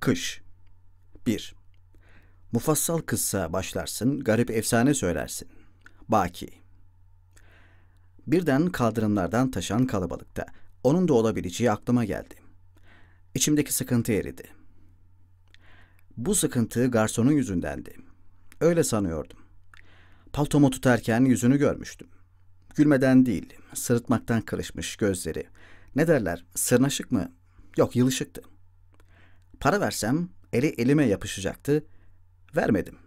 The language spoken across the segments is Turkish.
Kış 1. Mufassal kıssa başlarsın, garip efsane söylersin. Baki Birden kaldırımlardan taşan kalabalıkta. Onun da olabileceği aklıma geldi. İçimdeki sıkıntı eridi. Bu sıkıntı garsonun yüzündendi. Öyle sanıyordum. Paltomu tutarken yüzünü görmüştüm. Gülmeden değil, sırıtmaktan kırışmış gözleri. Ne derler, sırnaşık mı? Yok, yılışıktı.'' Para versem eli elime yapışacaktı. Vermedim.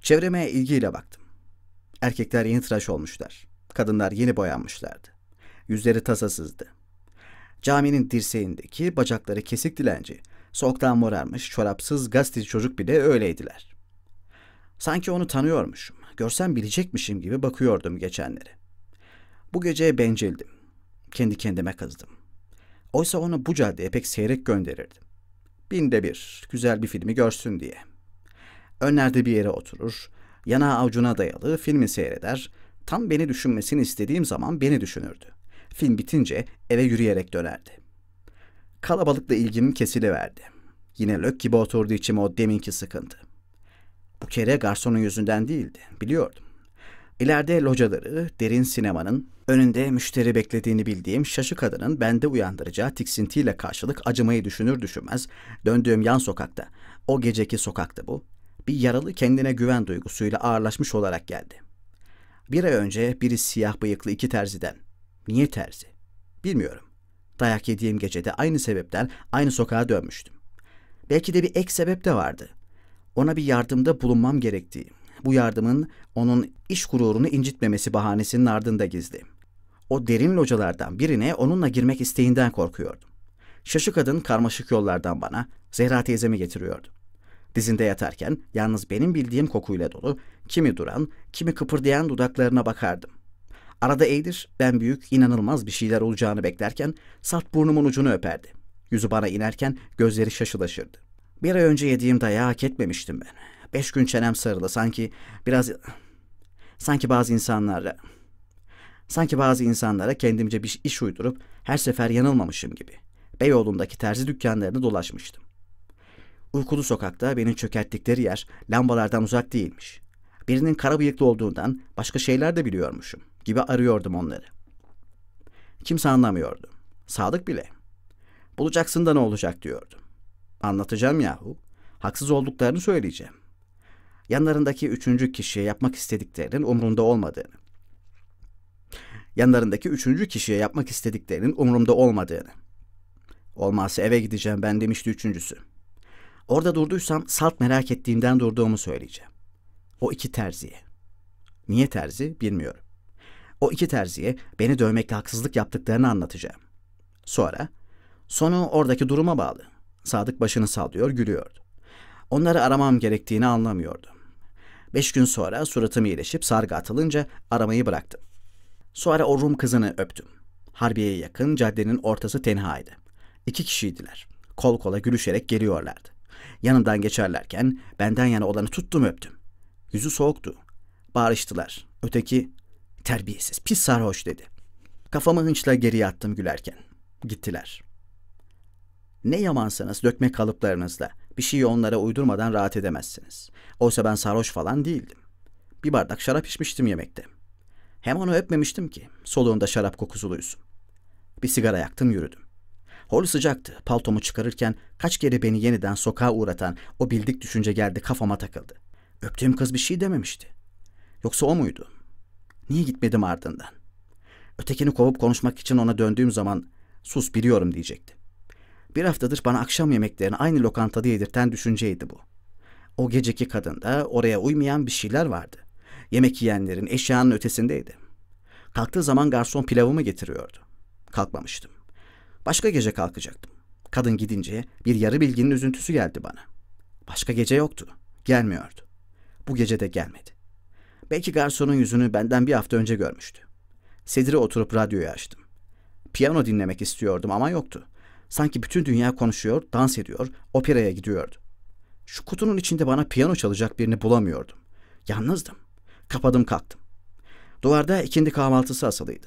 Çevreme ilgiyle baktım. Erkekler yeni tıraş olmuşlar. Kadınlar yeni boyanmışlardı. Yüzleri tasasızdı. Caminin dirseğindeki bacakları kesik dilenci, soğuktan morarmış, çorapsız gazeteci çocuk bile öyleydiler. Sanki onu tanıyormuşum, görsem bilecekmişim gibi bakıyordum geçenleri. Bu gece bencildim. Kendi kendime kızdım. Oysa onu bu caddeye pek seyrek gönderirdim. Binde bir, güzel bir filmi görsün diye. Önlerde bir yere oturur, yana avcuna dayalı filmi seyreder, tam beni düşünmesini istediğim zaman beni düşünürdü. Film bitince eve yürüyerek dönerdi. Kalabalıkla ilgimi kesiliverdi. Yine lök gibi oturdu için o deminki sıkıntı. Bu kere garsonun yüzünden değildi, biliyordum. İleride locaları, derin sinemanın, önünde müşteri beklediğini bildiğim şaşı kadının bende uyandıracağı tiksintiyle karşılık acımayı düşünür düşünmez döndüğüm yan sokakta, o geceki sokakta bu, bir yaralı kendine güven duygusuyla ağırlaşmış olarak geldi. Bir ay önce biri siyah bıyıklı iki terziden. Niye terzi? Bilmiyorum. Dayak yediğim gecede aynı sebepten aynı sokağa dönmüştüm. Belki de bir ek sebep de vardı. Ona bir yardımda bulunmam gerektiği. Bu yardımın onun iş gururunu incitmemesi bahanesinin ardında gizli. O derin localardan birine onunla girmek isteğinden korkuyordum. Şaşı kadın karmaşık yollardan bana Zehra teyzemi getiriyordu. Dizinde yatarken yalnız benim bildiğim kokuyla dolu, kimi duran, kimi kıpırdayan dudaklarına bakardım. Arada eğdir, ben büyük, inanılmaz bir şeyler olacağını beklerken salt burnumun ucunu öperdi. Yüzü bana inerken gözleri şaşılaşırdı. Bir ay önce yediğim dayağı hak etmemiştim ben. Beş gün çenem sarılı. Sanki biraz... Sanki bazı insanlara... Sanki bazı insanlara kendimce bir iş uydurup her sefer yanılmamışım gibi. Beyoğlu'ndaki terzi dükkanlarını dolaşmıştım. Uykulu sokakta beni çökerttikleri yer lambalardan uzak değilmiş. Birinin kara bıyıklı olduğundan başka şeyler de biliyormuşum gibi arıyordum onları. Kimse anlamıyordu. Sadık bile. Bulacaksın da ne olacak diyordu. Anlatacağım yahu. Haksız olduklarını söyleyeceğim yanlarındaki üçüncü kişiye yapmak istediklerinin umrunda olmadığını, yanlarındaki üçüncü kişiye yapmak istediklerinin umurumda olmadığını. Olmazsa eve gideceğim ben demişti üçüncüsü. Orada durduysam salt merak ettiğimden durduğumu söyleyeceğim. O iki terziye. Niye terzi bilmiyorum. O iki terziye beni dövmekle haksızlık yaptıklarını anlatacağım. Sonra, sonu oradaki duruma bağlı. Sadık başını sallıyor, gülüyordu. Onları aramam gerektiğini anlamıyordu. Beş gün sonra suratım iyileşip sargı atılınca aramayı bıraktım. Sonra o Rum kızını öptüm. Harbiye'ye yakın caddenin ortası tenhaydı. İki kişiydiler. Kol kola gülüşerek geliyorlardı. Yanımdan geçerlerken benden yana olanı tuttum öptüm. Yüzü soğuktu. Bağırıştılar. Öteki terbiyesiz pis sarhoş dedi. Kafamı hınçla geriye attım gülerken. Gittiler. Ne yamansınız dökme kalıplarınızla. Bir şeyi onlara uydurmadan rahat edemezsiniz. Oysa ben sarhoş falan değildim. Bir bardak şarap içmiştim yemekte. Hem onu öpmemiştim ki. Soluğunda şarap kokusuluysun. Bir sigara yaktım yürüdüm. Hol sıcaktı. Paltomu çıkarırken kaç kere beni yeniden sokağa uğratan o bildik düşünce geldi kafama takıldı. Öptüğüm kız bir şey dememişti. Yoksa o muydu? Niye gitmedim ardından? Ötekini kovup konuşmak için ona döndüğüm zaman sus biliyorum diyecekti. Bir haftadır bana akşam yemeklerini aynı lokantada yedirten düşünceydi bu. O geceki kadında oraya uymayan bir şeyler vardı. Yemek yiyenlerin eşyanın ötesindeydi. Kalktığı zaman garson pilavımı getiriyordu. Kalkmamıştım. Başka gece kalkacaktım. Kadın gidince bir yarı bilginin üzüntüsü geldi bana. Başka gece yoktu. Gelmiyordu. Bu gece de gelmedi. Belki garsonun yüzünü benden bir hafta önce görmüştü. Sedire oturup radyoyu açtım. Piyano dinlemek istiyordum ama yoktu. Sanki bütün dünya konuşuyor, dans ediyor, operaya gidiyordu. Şu kutunun içinde bana piyano çalacak birini bulamıyordum. Yalnızdım. Kapadım kalktım. Duvarda ikindi kahvaltısı asılıydı.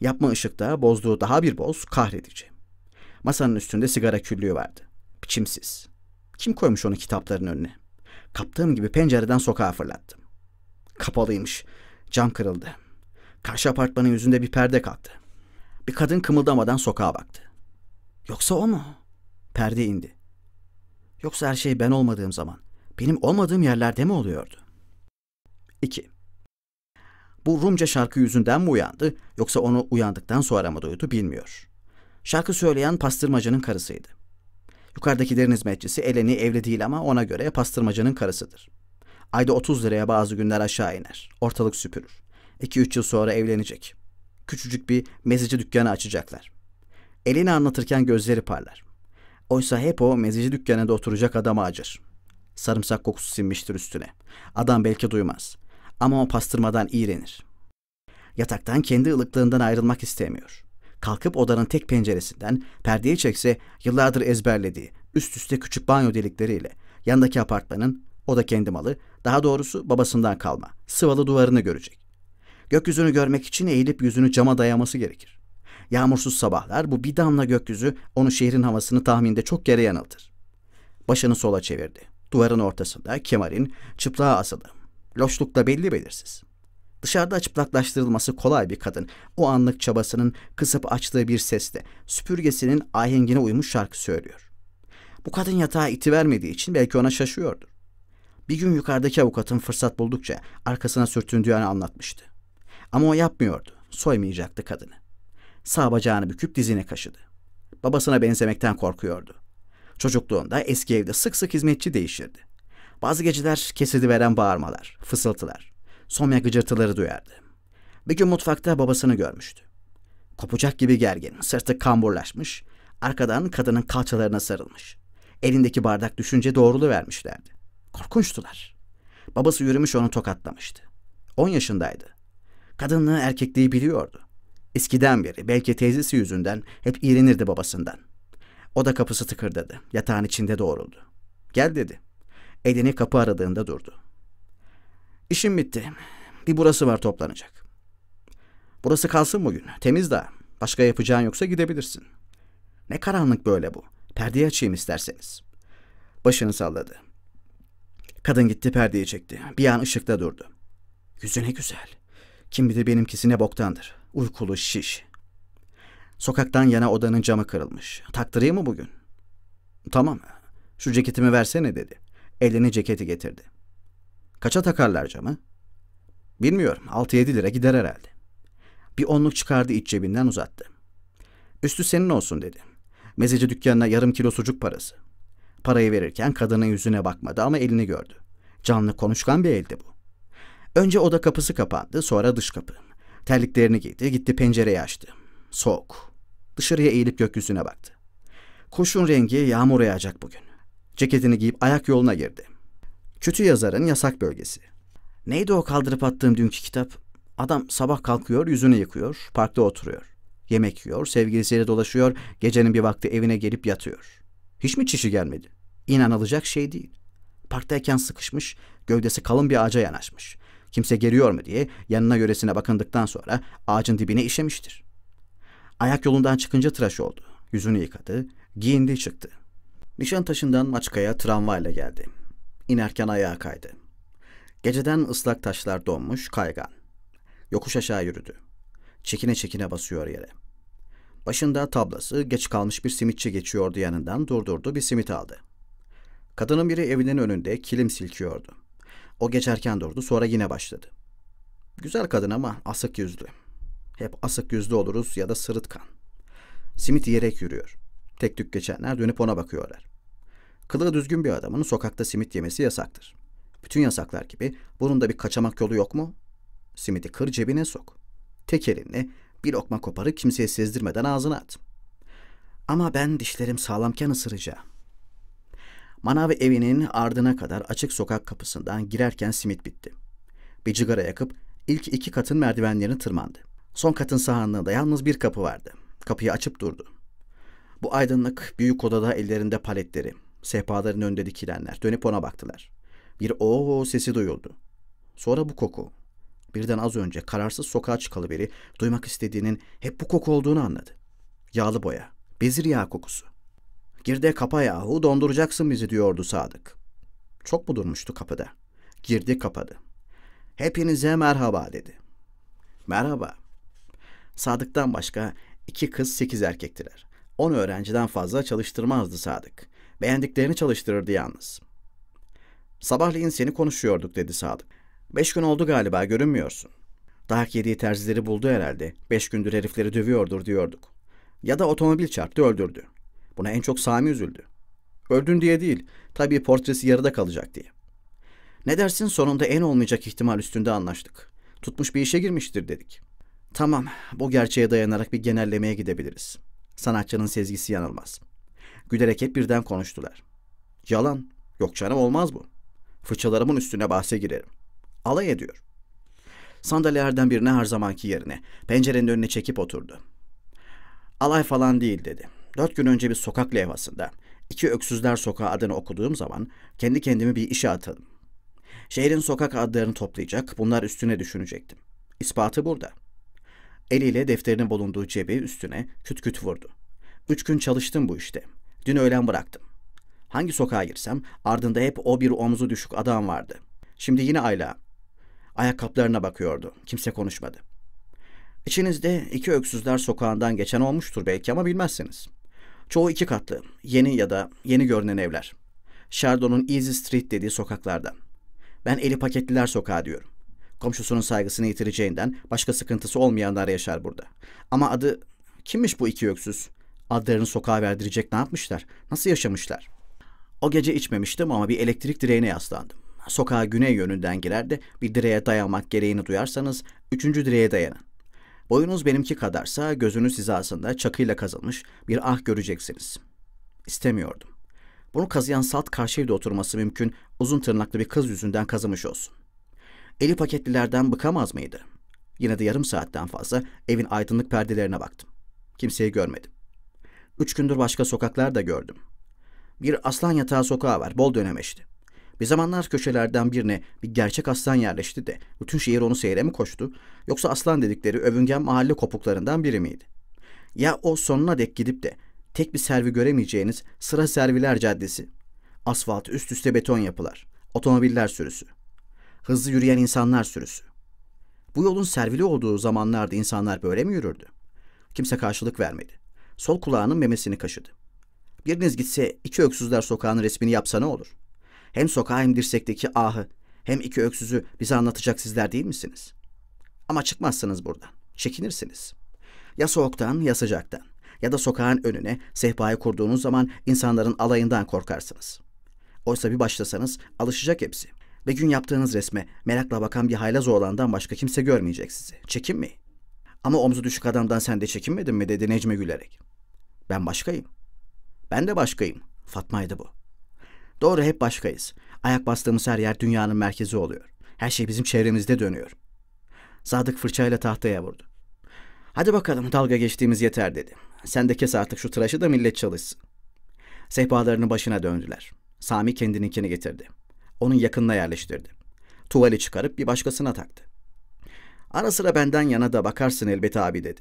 Yapma ışıkta bozduğu daha bir boz kahredici. Masanın üstünde sigara küllüğü vardı. Biçimsiz. Kim koymuş onu kitapların önüne? Kaptığım gibi pencereden sokağa fırlattım. Kapalıymış. Cam kırıldı. Karşı apartmanın yüzünde bir perde kalktı. Bir kadın kımıldamadan sokağa baktı. Yoksa o mu? Perde indi. Yoksa her şey ben olmadığım zaman, benim olmadığım yerlerde mi oluyordu? 2. Bu Rumca şarkı yüzünden mi uyandı yoksa onu uyandıktan sonra mı duydu bilmiyor. Şarkı söyleyen pastırmacının karısıydı. Yukarıdaki derin hizmetçisi Eleni evli değil ama ona göre pastırmacının karısıdır. Ayda 30 liraya bazı günler aşağı iner. Ortalık süpürür. 2-3 yıl sonra evlenecek. Küçücük bir mezici dükkanı açacaklar. Elini anlatırken gözleri parlar. Oysa hep o mezici dükkanında oturacak adama acır. Sarımsak kokusu sinmiştir üstüne. Adam belki duymaz. Ama o pastırmadan iğrenir. Yataktan kendi ılıklığından ayrılmak istemiyor. Kalkıp odanın tek penceresinden perdeyi çekse yıllardır ezberlediği üst üste küçük banyo delikleriyle yandaki apartmanın o da kendi malı, daha doğrusu babasından kalma, sıvalı duvarını görecek. Gökyüzünü görmek için eğilip yüzünü cama dayaması gerekir. Yağmursuz sabahlar bu bir damla gökyüzü onu şehrin havasını tahminde çok yere yanıltır. Başını sola çevirdi. Duvarın ortasında kemerin çıplağı asılı. Loşlukta belli belirsiz. Dışarıda çıplaklaştırılması kolay bir kadın. O anlık çabasının kısıp açtığı bir sesle süpürgesinin ahengine uymuş şarkı söylüyor. Bu kadın yatağa iti vermediği için belki ona şaşıyordur. Bir gün yukarıdaki avukatın fırsat buldukça arkasına sürtündüğünü anlatmıştı. Ama o yapmıyordu. Soymayacaktı kadını sağ bacağını büküp dizine kaşıdı. Babasına benzemekten korkuyordu. Çocukluğunda eski evde sık sık hizmetçi değişirdi. Bazı geceler kesidi veren bağırmalar, fısıltılar, somya gıcırtıları duyardı. Bir gün mutfakta babasını görmüştü. Kopacak gibi gergin, sırtı kamburlaşmış, arkadan kadının kalçalarına sarılmış. Elindeki bardak düşünce doğrulu vermişlerdi. Korkunçtular. Babası yürümüş onu tokatlamıştı. 10 yaşındaydı. Kadınlığı erkekliği biliyordu. Eskiden beri belki teyzesi yüzünden hep iğrenirdi babasından. O da kapısı tıkırdadı. Yatağın içinde doğruldu. Gel dedi. Elini kapı aradığında durdu. İşim bitti. Bir burası var toplanacak. Burası kalsın bugün. Temiz daha. Başka yapacağın yoksa gidebilirsin. Ne karanlık böyle bu. Perdeyi açayım isterseniz. Başını salladı. Kadın gitti perdeyi çekti. Bir an ışıkta durdu. Yüzü ne güzel. Kim bilir benimkisi ne boktandır. Uykulu şiş. Sokaktan yana odanın camı kırılmış. Taktırayım mı bugün? Tamam. Şu ceketimi versene dedi. Elini ceketi getirdi. Kaça takarlar camı? Bilmiyorum. 6-7 lira gider herhalde. Bir onluk çıkardı iç cebinden uzattı. Üstü senin olsun dedi. Mezeci dükkanına yarım kilo sucuk parası. Parayı verirken kadının yüzüne bakmadı ama elini gördü. Canlı konuşkan bir eldi bu. Önce oda kapısı kapandı sonra dış kapı. Terliklerini giydi, gitti pencereyi açtı. Soğuk. Dışarıya eğilip gökyüzüne baktı. Kuşun rengi yağmur yağacak bugün. Ceketini giyip ayak yoluna girdi. Kötü yazarın yasak bölgesi. Neydi o kaldırıp attığım dünkü kitap? Adam sabah kalkıyor, yüzünü yıkıyor, parkta oturuyor. Yemek yiyor, sevgilisiyle dolaşıyor, gecenin bir vakti evine gelip yatıyor. Hiç mi çişi gelmedi? İnanılacak şey değil. Parktayken sıkışmış, gövdesi kalın bir ağaca yanaşmış kimse geliyor mu diye yanına yöresine bakındıktan sonra ağacın dibine işemiştir. Ayak yolundan çıkınca tıraş oldu. Yüzünü yıkadı, giyindi çıktı. Nişantaşı'ndan Maçka'ya tramvayla geldi. İnerken ayağa kaydı. Geceden ıslak taşlar donmuş, kaygan. Yokuş aşağı yürüdü. Çekine çekine basıyor yere. Başında tablası geç kalmış bir simitçi geçiyordu yanından durdurdu bir simit aldı. Kadının biri evinin önünde kilim silkiyordu. O geçerken durdu sonra yine başladı. Güzel kadın ama asık yüzlü. Hep asık yüzlü oluruz ya da sırıtkan. Simit yiyerek yürüyor. Tek tük geçenler dönüp ona bakıyorlar. Kılığı düzgün bir adamın sokakta simit yemesi yasaktır. Bütün yasaklar gibi bunun da bir kaçamak yolu yok mu? Simidi kır cebine sok. Tek elinle bir lokma koparı kimseye sezdirmeden ağzına at. Ama ben dişlerim sağlamken ısıracağım. Manav evinin ardına kadar açık sokak kapısından girerken simit bitti. Bir cigara yakıp ilk iki katın merdivenlerini tırmandı. Son katın sahanlığında yalnız bir kapı vardı. Kapıyı açıp durdu. Bu aydınlık büyük odada ellerinde paletleri, sehpaların önünde dikilenler dönüp ona baktılar. Bir ooo sesi duyuldu. Sonra bu koku. Birden az önce kararsız sokağa çıkalı biri duymak istediğinin hep bu koku olduğunu anladı. Yağlı boya, bezir yağı kokusu. Gir de kapa yahu donduracaksın bizi diyordu Sadık. Çok mu durmuştu kapıda? Girdi kapadı. Hepinize merhaba dedi. Merhaba. Sadık'tan başka iki kız sekiz erkektiler. On öğrenciden fazla çalıştırmazdı Sadık. Beğendiklerini çalıştırırdı yalnız. Sabahleyin seni konuşuyorduk dedi Sadık. Beş gün oldu galiba görünmüyorsun. Dayak yediği terzileri buldu herhalde. Beş gündür herifleri dövüyordur diyorduk. Ya da otomobil çarptı öldürdü. Buna en çok Sami üzüldü. Öldün diye değil, tabii portresi yarıda kalacak diye. Ne dersin sonunda en olmayacak ihtimal üstünde anlaştık. Tutmuş bir işe girmiştir dedik. Tamam, bu gerçeğe dayanarak bir genellemeye gidebiliriz. Sanatçının sezgisi yanılmaz. Gülerek hep birden konuştular. Yalan, yok canım olmaz bu. Fıçalarımın üstüne bahse girerim. Alay ediyor. Sandalyelerden birine her zamanki yerine, pencerenin önüne çekip oturdu. Alay falan değil dedi. Dört gün önce bir sokak levhasında iki öksüzler sokağı adını okuduğum zaman kendi kendimi bir işe atadım. Şehrin sokak adlarını toplayacak, bunlar üstüne düşünecektim. İspatı burada. Eliyle defterinin bulunduğu cebi üstüne küt küt vurdu. Üç gün çalıştım bu işte. Dün öğlen bıraktım. Hangi sokağa girsem ardında hep o bir omuzu düşük adam vardı. Şimdi yine Ayla. Ayakkabılarına bakıyordu. Kimse konuşmadı. İçinizde iki öksüzler sokağından geçen olmuştur belki ama bilmezsiniz.'' Çoğu iki katlı, yeni ya da yeni görünen evler. Chardon'un Easy Street dediği sokaklardan. Ben eli paketliler sokağı diyorum. Komşusunun saygısını yitireceğinden başka sıkıntısı olmayanlar yaşar burada. Ama adı kimmiş bu iki öksüz? Adlarını sokağa verdirecek ne yapmışlar? Nasıl yaşamışlar? O gece içmemiştim ama bir elektrik direğine yaslandım. Sokağa güney yönünden girer de bir direğe dayanmak gereğini duyarsanız üçüncü direğe dayanın. Boyunuz benimki kadarsa gözünüz aslında çakıyla kazılmış bir ah göreceksiniz. İstemiyordum. Bunu kazıyan salt karşı evde oturması mümkün uzun tırnaklı bir kız yüzünden kazımış olsun. Eli paketlilerden bıkamaz mıydı? Yine de yarım saatten fazla evin aydınlık perdelerine baktım. Kimseyi görmedim. Üç gündür başka sokaklar da gördüm. Bir aslan yatağı sokağı var, bol dönemeşti. Bir zamanlar köşelerden birine bir gerçek aslan yerleşti de bütün şehir onu seyre mi koştu yoksa aslan dedikleri övüngen mahalle kopuklarından biri miydi? Ya o sonuna dek gidip de tek bir servi göremeyeceğiniz sıra serviler caddesi. Asfalt üst üste beton yapılar. Otomobiller sürüsü. Hızlı yürüyen insanlar sürüsü. Bu yolun servili olduğu zamanlarda insanlar böyle mi yürürdü? Kimse karşılık vermedi. Sol kulağının memesini kaşıdı. Biriniz gitse iki öksüzler sokağının resmini yapsa ne olur? Hem sokağa hem dirsekteki ahı, hem iki öksüzü bize anlatacak sizler değil misiniz? Ama çıkmazsınız buradan. Çekinirsiniz. Ya soğuktan ya sıcaktan ya da sokağın önüne sehpayı kurduğunuz zaman insanların alayından korkarsınız. Oysa bir başlasanız alışacak hepsi. Ve gün yaptığınız resme merakla bakan bir hayla zorlandan başka kimse görmeyecek sizi. mi? Ama omzu düşük adamdan sen de çekinmedin mi dedi Necmi gülerek. Ben başkayım. Ben de başkayım. Fatma'ydı bu. Doğru hep başkayız. Ayak bastığımız her yer dünyanın merkezi oluyor. Her şey bizim çevremizde dönüyor. Sadık fırçayla tahtaya vurdu. Hadi bakalım dalga geçtiğimiz yeter dedi. Sen de kes artık şu tıraşı da millet çalışsın. Sehpalarını başına döndüler. Sami kendininkini getirdi. Onun yakınına yerleştirdi. Tuvali çıkarıp bir başkasına taktı. Ara sıra benden yana da bakarsın elbet abi dedi.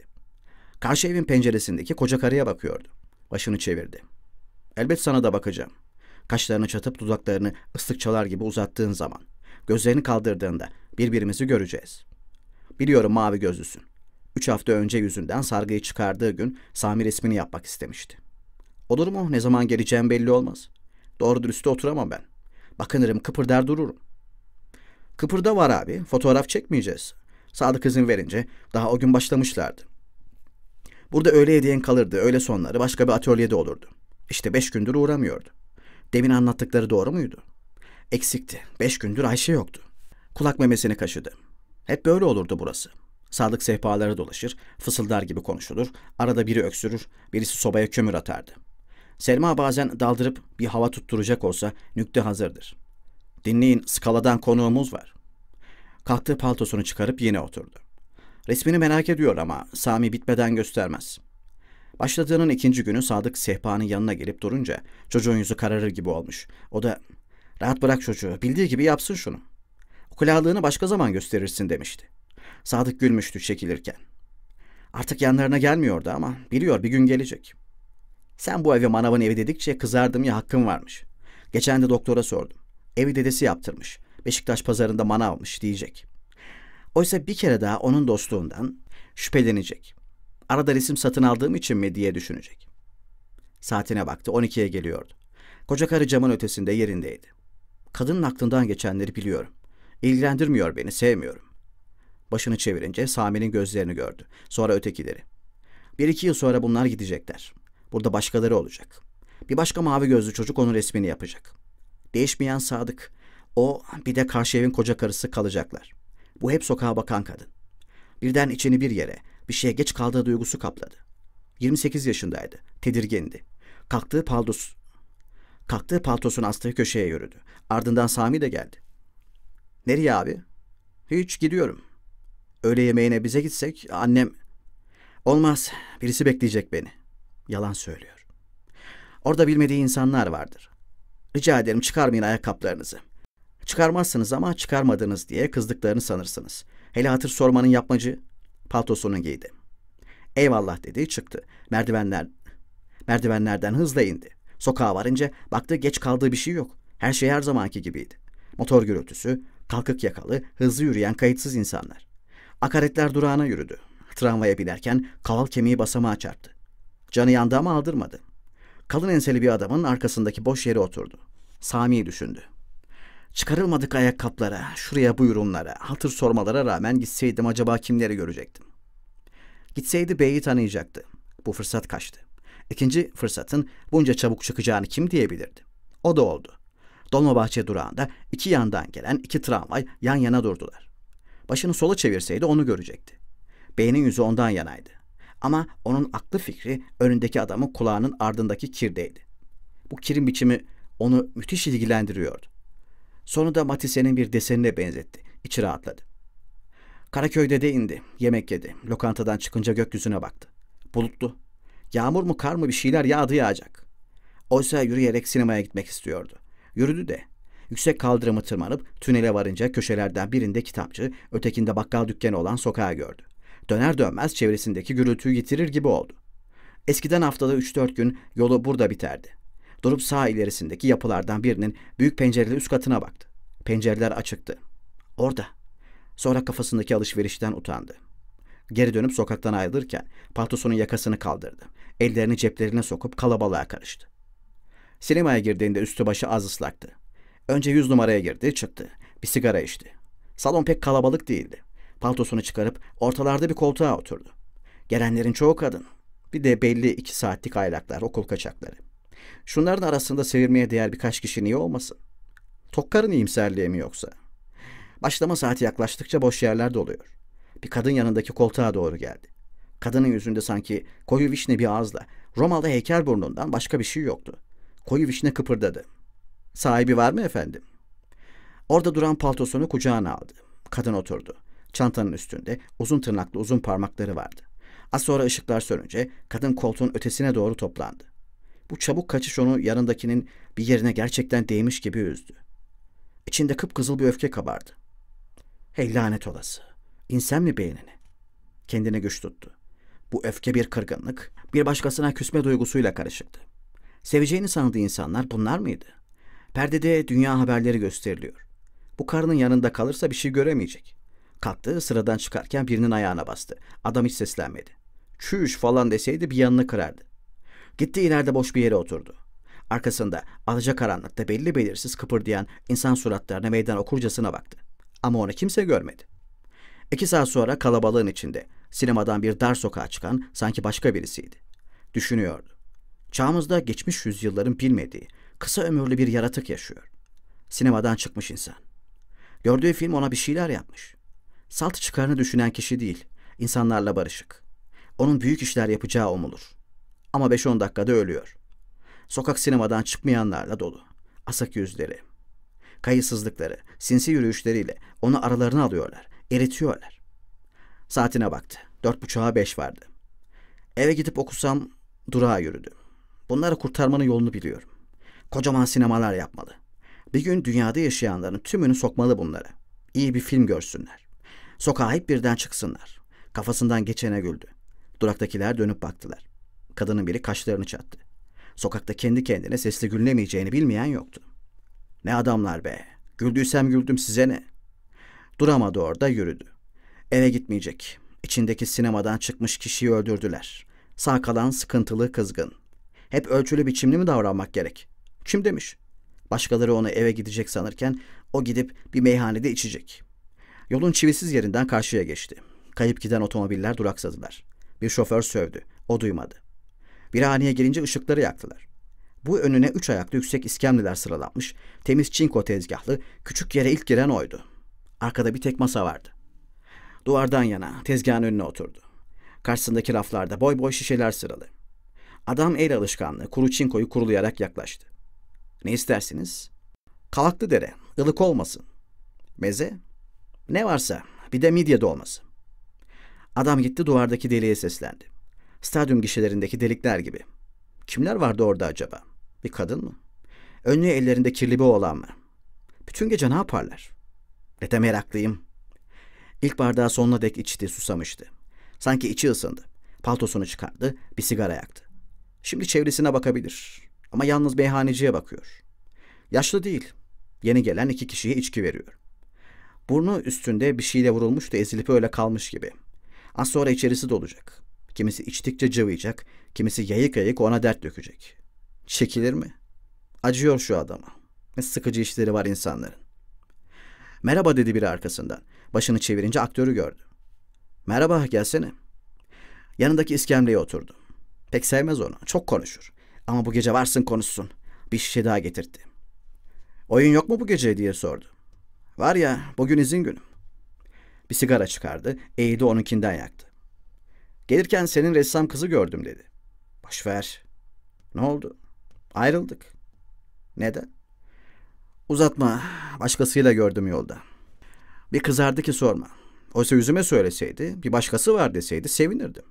Karşı evin penceresindeki koca karıya bakıyordu. Başını çevirdi. Elbet sana da bakacağım kaşlarını çatıp dudaklarını ıslık çalar gibi uzattığın zaman, gözlerini kaldırdığında birbirimizi göreceğiz. Biliyorum mavi gözlüsün. Üç hafta önce yüzünden sargıyı çıkardığı gün Samir ismini yapmak istemişti. Olur mu? Ne zaman geleceğim belli olmaz. Doğru dürüst oturamam ben. Bakınırım kıpırdar dururum. Kıpırda var abi. Fotoğraf çekmeyeceğiz. Sadık izin verince daha o gün başlamışlardı. Burada öğle hediyen kalırdı. Öğle sonları başka bir atölyede olurdu. İşte beş gündür uğramıyordu. Demin anlattıkları doğru muydu? Eksikti. Beş gündür Ayşe yoktu. Kulak memesini kaşıdı. Hep böyle olurdu burası. Sadık sehpaları dolaşır, fısıldar gibi konuşulur, arada biri öksürür, birisi sobaya kömür atardı. Selma bazen daldırıp bir hava tutturacak olsa nükte hazırdır. Dinleyin skaladan konuğumuz var. Kalktığı paltosunu çıkarıp yine oturdu. Resmini merak ediyor ama Sami bitmeden göstermez.'' Başladığının ikinci günü Sadık sehpanın yanına gelip durunca çocuğun yüzü kararır gibi olmuş. O da rahat bırak çocuğu bildiği gibi yapsın şunu. Okulalığını başka zaman gösterirsin demişti. Sadık gülmüştü çekilirken. Artık yanlarına gelmiyordu ama biliyor bir gün gelecek. Sen bu evi manavın evi dedikçe kızardım ya hakkım varmış. Geçen de doktora sordum. Evi dedesi yaptırmış. Beşiktaş pazarında manavmış diyecek. Oysa bir kere daha onun dostluğundan şüphelenecek.'' Arada resim satın aldığım için mi diye düşünecek. Saatine baktı 12'ye geliyordu. Koca karı camın ötesinde yerindeydi. Kadının aklından geçenleri biliyorum. İlgilendirmiyor beni sevmiyorum. Başını çevirince Sami'nin gözlerini gördü. Sonra ötekileri. Bir iki yıl sonra bunlar gidecekler. Burada başkaları olacak. Bir başka mavi gözlü çocuk onun resmini yapacak. Değişmeyen Sadık. O bir de karşı evin koca karısı kalacaklar. Bu hep sokağa bakan kadın. Birden içini bir yere, bir şeye geç kaldığı duygusu kapladı. 28 yaşındaydı. Tedirgindi. Kalktığı Paldos, kalktığı Paltos'un astığı köşeye yürüdü. Ardından Sami de geldi. Nereye abi? Hiç gidiyorum. Öğle yemeğine bize gitsek annem... Olmaz. Birisi bekleyecek beni. Yalan söylüyor. Orada bilmediği insanlar vardır. Rica ederim çıkarmayın ayakkabılarınızı. Çıkarmazsınız ama çıkarmadınız diye kızdıklarını sanırsınız. Hele hatır sormanın yapmacı Paltosunu giydi. Eyvallah dedi çıktı. Merdivenler merdivenlerden hızla indi. Sokağa varınca baktı geç kaldığı bir şey yok. Her şey her zamanki gibiydi. Motor gürültüsü, kalkık yakalı, hızlı yürüyen kayıtsız insanlar. Akaretler durağına yürüdü. Tramvaya binerken kaval kemiği basamağa çarptı. Canı yandı ama aldırmadı. Kalın enseli bir adamın arkasındaki boş yere oturdu. Sami'yi düşündü. Çıkarılmadık ayakkabılara, şuraya buyurunlara, hatır sormalara rağmen gitseydim acaba kimleri görecektim? Gitseydi Bey'i tanıyacaktı. Bu fırsat kaçtı. İkinci fırsatın bunca çabuk çıkacağını kim diyebilirdi? O da oldu. Dolmabahçe durağında iki yandan gelen iki tramvay yan yana durdular. Başını sola çevirseydi onu görecekti. Bey'in yüzü ondan yanaydı. Ama onun aklı fikri önündeki adamın kulağının ardındaki kirdeydi. Bu kirin biçimi onu müthiş ilgilendiriyordu. Sonu da Matisse'nin bir desenine benzetti. İçi rahatladı. Karaköy'de de indi. Yemek yedi. Lokantadan çıkınca gökyüzüne baktı. Bulutlu. Yağmur mu kar mı bir şeyler yağdı yağacak. Oysa yürüyerek sinemaya gitmek istiyordu. Yürüdü de. Yüksek kaldırımı tırmanıp tünele varınca köşelerden birinde kitapçı, ötekinde bakkal dükkanı olan sokağa gördü. Döner dönmez çevresindeki gürültüyü yitirir gibi oldu. Eskiden haftada 3-4 gün yolu burada biterdi. Durup sağ ilerisindeki yapılardan birinin büyük pencereli üst katına baktı. Pencereler açıktı. Orada. Sonra kafasındaki alışverişten utandı. Geri dönüp sokaktan ayrılırken paltosunun yakasını kaldırdı. Ellerini ceplerine sokup kalabalığa karıştı. Sinemaya girdiğinde üstü başı az ıslaktı. Önce yüz numaraya girdi, çıktı. Bir sigara içti. Salon pek kalabalık değildi. Paltosunu çıkarıp ortalarda bir koltuğa oturdu. Gelenlerin çoğu kadın. Bir de belli iki saatlik aylaklar, okul kaçakları. Şunların arasında sevirmeye değer birkaç kişi niye olmasın? Tokkar'ın iyimserliği mi yoksa? Başlama saati yaklaştıkça boş yerler doluyor. Bir kadın yanındaki koltuğa doğru geldi. Kadının yüzünde sanki koyu vişne bir ağızla Romalı heykel burnundan başka bir şey yoktu. Koyu vişne kıpırdadı. Sahibi var mı efendim? Orada duran paltosunu kucağına aldı. Kadın oturdu. Çantanın üstünde uzun tırnaklı uzun parmakları vardı. Az sonra ışıklar sönünce kadın koltuğun ötesine doğru toplandı. Bu çabuk kaçış onu yanındakinin bir yerine gerçekten değmiş gibi üzdü. İçinde kıpkızıl bir öfke kabardı. Hey lanet olası. İnsem mi beynini? Kendine güç tuttu. Bu öfke bir kırgınlık, bir başkasına küsme duygusuyla karışıktı. Seveceğini sandığı insanlar bunlar mıydı? Perdede dünya haberleri gösteriliyor. Bu karının yanında kalırsa bir şey göremeyecek. Kalktı sıradan çıkarken birinin ayağına bastı. Adam hiç seslenmedi. Çüş falan deseydi bir yanını kırardı. Gitti ileride boş bir yere oturdu. Arkasında alacakaranlıkta belli belirsiz kıpırdayan insan suratlarına meydan okurcasına baktı. Ama onu kimse görmedi. İki saat sonra kalabalığın içinde sinemadan bir dar sokağa çıkan sanki başka birisiydi. Düşünüyordu. Çağımızda geçmiş yüzyılların bilmediği, kısa ömürlü bir yaratık yaşıyor. Sinemadan çıkmış insan. Gördüğü film ona bir şeyler yapmış. Salt çıkarını düşünen kişi değil, insanlarla barışık. Onun büyük işler yapacağı umulur.'' Ama 5-10 dakikada ölüyor. Sokak sinemadan çıkmayanlarla dolu. Asak yüzleri, kayıtsızlıkları, sinsi yürüyüşleriyle onu aralarına alıyorlar, eritiyorlar. Saatine baktı. Dört buçuğa beş vardı. Eve gidip okusam durağa yürüdü. Bunları kurtarmanın yolunu biliyorum. Kocaman sinemalar yapmalı. Bir gün dünyada yaşayanların tümünü sokmalı bunlara. İyi bir film görsünler. Sokağa hep birden çıksınlar. Kafasından geçene güldü. Duraktakiler dönüp baktılar. Kadının biri kaşlarını çattı. Sokakta kendi kendine sesli gülünemeyeceğini bilmeyen yoktu. Ne adamlar be. Güldüysem güldüm size ne? Duramadı orada yürüdü. Eve gitmeyecek. İçindeki sinemadan çıkmış kişiyi öldürdüler. Sağ kalan sıkıntılı kızgın. Hep ölçülü biçimli mi davranmak gerek? Kim demiş? Başkaları onu eve gidecek sanırken o gidip bir meyhanede içecek. Yolun çivisiz yerinden karşıya geçti. Kayıp giden otomobiller duraksadılar. Bir şoför sövdü. O duymadı. Bir haneye gelince ışıkları yaktılar. Bu önüne üç ayaklı yüksek iskemleler sıralanmış, temiz çinko tezgahlı, küçük yere ilk giren oydu. Arkada bir tek masa vardı. Duvardan yana tezgahın önüne oturdu. Karşısındaki raflarda boy boy şişeler sıralı. Adam el alışkanlığı kuru çinkoyu kurulayarak yaklaştı. Ne istersiniz? Kalaklı dere, ılık olmasın. Meze? Ne varsa, bir de midye dolması. Adam gitti duvardaki deliğe seslendi. Stadyum gişelerindeki delikler gibi. Kimler vardı orada acaba? Bir kadın mı? Önlüğü ellerinde kirli bir oğlan mı? Bütün gece ne yaparlar? Ne meraklıyım. İlk bardağı sonuna dek içti, susamıştı. Sanki içi ısındı. Paltosunu çıkardı, bir sigara yaktı. Şimdi çevresine bakabilir. Ama yalnız meyhaneciye bakıyor. Yaşlı değil. Yeni gelen iki kişiye içki veriyor. Burnu üstünde bir şeyle vurulmuş da ezilip öyle kalmış gibi. Az sonra içerisi dolacak. Kimisi içtikçe cıvıyacak, kimisi yayık yayık ona dert dökecek. Çekilir mi? Acıyor şu adama. Ne sıkıcı işleri var insanların. Merhaba dedi biri arkasından. Başını çevirince aktörü gördü. Merhaba gelsene. Yanındaki iskemleye oturdu. Pek sevmez onu. Çok konuşur. Ama bu gece varsın konuşsun. Bir şişe daha getirdi. Oyun yok mu bu gece diye sordu. Var ya bugün izin günüm. Bir sigara çıkardı. Eğdi onunkinden yaktı. Gelirken senin ressam kızı gördüm dedi. Başver. Ne oldu? Ayrıldık. Neden? Uzatma. Başkasıyla gördüm yolda. Bir kızardı ki sorma. Oysa yüzüme söyleseydi, bir başkası var deseydi sevinirdim.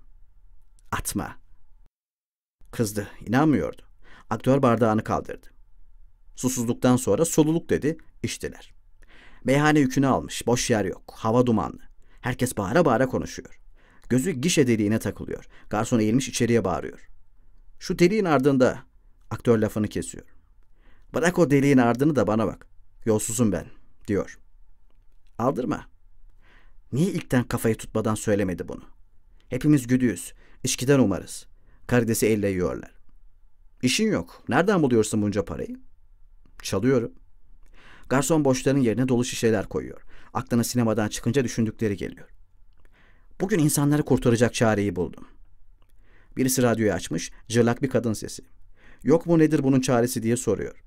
Atma. Kızdı, İnanmıyordu. Aktör bardağını kaldırdı. Susuzluktan sonra soluluk dedi, içtiler. Meyhane yükünü almış, boş yer yok, hava dumanlı. Herkes bağıra bağıra konuşuyor. Gözü gişe deliğine takılıyor. Garson eğilmiş içeriye bağırıyor. Şu deliğin ardında aktör lafını kesiyor. Bırak o deliğin ardını da bana bak. Yolsuzum ben diyor. Aldırma. Niye ilkten kafayı tutmadan söylemedi bunu? Hepimiz güdüyüz. İçkiden umarız. Karidesi elle yiyorlar. İşin yok. Nereden buluyorsun bunca parayı? Çalıyorum. Garson boşların yerine dolu şişeler koyuyor. Aklına sinemadan çıkınca düşündükleri geliyor. Bugün insanları kurtaracak çareyi buldum. Birisi radyoyu açmış, cırlak bir kadın sesi. Yok mu nedir bunun çaresi diye soruyor.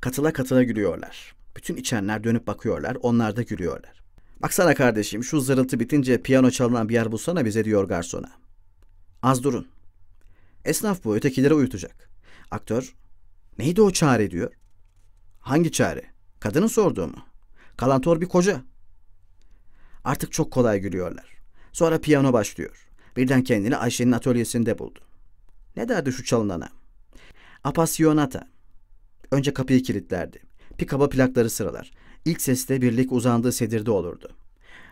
Katıla katıla gülüyorlar. Bütün içenler dönüp bakıyorlar, onlar da gülüyorlar. Baksana kardeşim şu zırıltı bitince piyano çalınan bir yer bulsana bize diyor garsona. Az durun. Esnaf bu ötekileri uyutacak. Aktör neydi o çare diyor. Hangi çare? Kadının sorduğu mu? Kalantor bir koca. Artık çok kolay gülüyorlar. Sonra piyano başlıyor. Birden kendini Ayşe'nin atölyesinde buldu. Ne derdi şu çalınana? Apasionata. Önce kapıyı kilitlerdi. kaba plakları sıralar. İlk seste birlik uzandığı sedirde olurdu.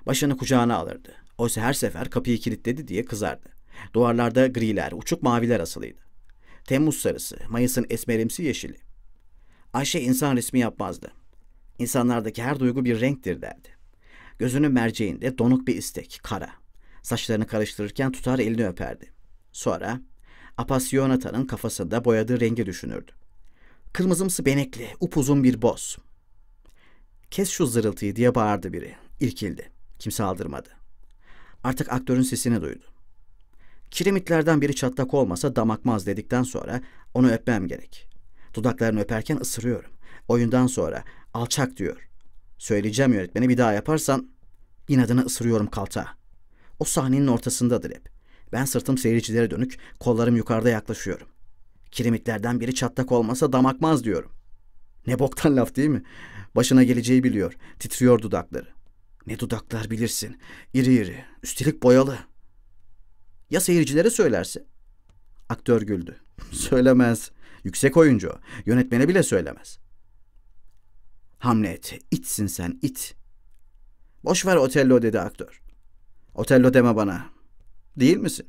Başını kucağına alırdı. Oysa her sefer kapıyı kilitledi diye kızardı. Duvarlarda griler, uçuk maviler asılıydı. Temmuz sarısı, Mayıs'ın esmerimsi yeşili. Ayşe insan resmi yapmazdı. İnsanlardaki her duygu bir renktir derdi. Gözünü merceğinde donuk bir istek, kara. Saçlarını karıştırırken tutar elini öperdi. Sonra Apasyonata'nın kafasında boyadığı rengi düşünürdü. Kırmızımsı benekli, upuzun bir boz. Kes şu zırıltıyı diye bağırdı biri. İlkildi. Kimse aldırmadı. Artık aktörün sesini duydu. Kiremitlerden biri çatlak olmasa damakmaz dedikten sonra onu öpmem gerek. Dudaklarını öperken ısırıyorum. Oyundan sonra alçak diyor. Söyleyeceğim yönetmeni bir daha yaparsan inadına ısırıyorum kalta. O sahnenin ortasındadır hep. Ben sırtım seyircilere dönük, kollarım yukarıda yaklaşıyorum. Kiremitlerden biri çatlak olmasa damakmaz diyorum. Ne boktan laf değil mi? Başına geleceği biliyor. Titriyor dudakları. Ne dudaklar bilirsin. İri iri. Üstelik boyalı. Ya seyircilere söylerse? Aktör güldü. Söylemez. Yüksek oyuncu o. Yönetmene bile söylemez. Hamlet, itsin sen, it. Boş ver Otello dedi aktör. Otello deme bana. Değil misin?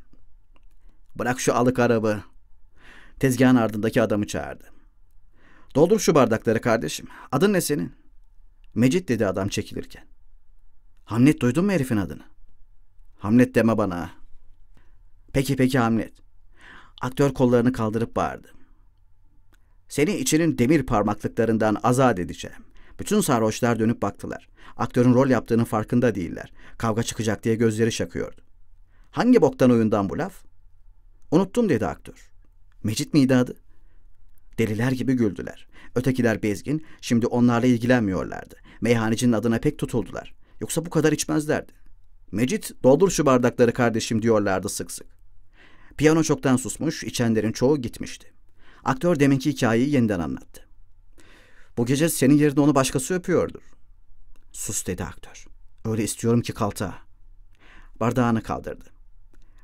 Bırak şu alık arabı. Tezgahın ardındaki adamı çağırdı. Doldur şu bardakları kardeşim. Adın ne senin? Mecit dedi adam çekilirken. Hamlet duydun mu herifin adını? Hamlet deme bana. Peki peki Hamlet. Aktör kollarını kaldırıp bağırdı. Seni içinin demir parmaklıklarından azat edeceğim. Bütün sarhoşlar dönüp baktılar. Aktörün rol yaptığının farkında değiller. Kavga çıkacak diye gözleri şakıyordu. Hangi boktan oyundan bu laf? Unuttum dedi aktör. Mecit miydi adı? Deliler gibi güldüler. Ötekiler bezgin, şimdi onlarla ilgilenmiyorlardı. Meyhanecinin adına pek tutuldular. Yoksa bu kadar içmezlerdi. Mecit, doldur şu bardakları kardeşim diyorlardı sık sık. Piyano çoktan susmuş, içenlerin çoğu gitmişti. Aktör deminki hikayeyi yeniden anlattı. Bu gece senin yerine onu başkası öpüyordur. Sus dedi aktör. Öyle istiyorum ki kalta. Bardağını kaldırdı.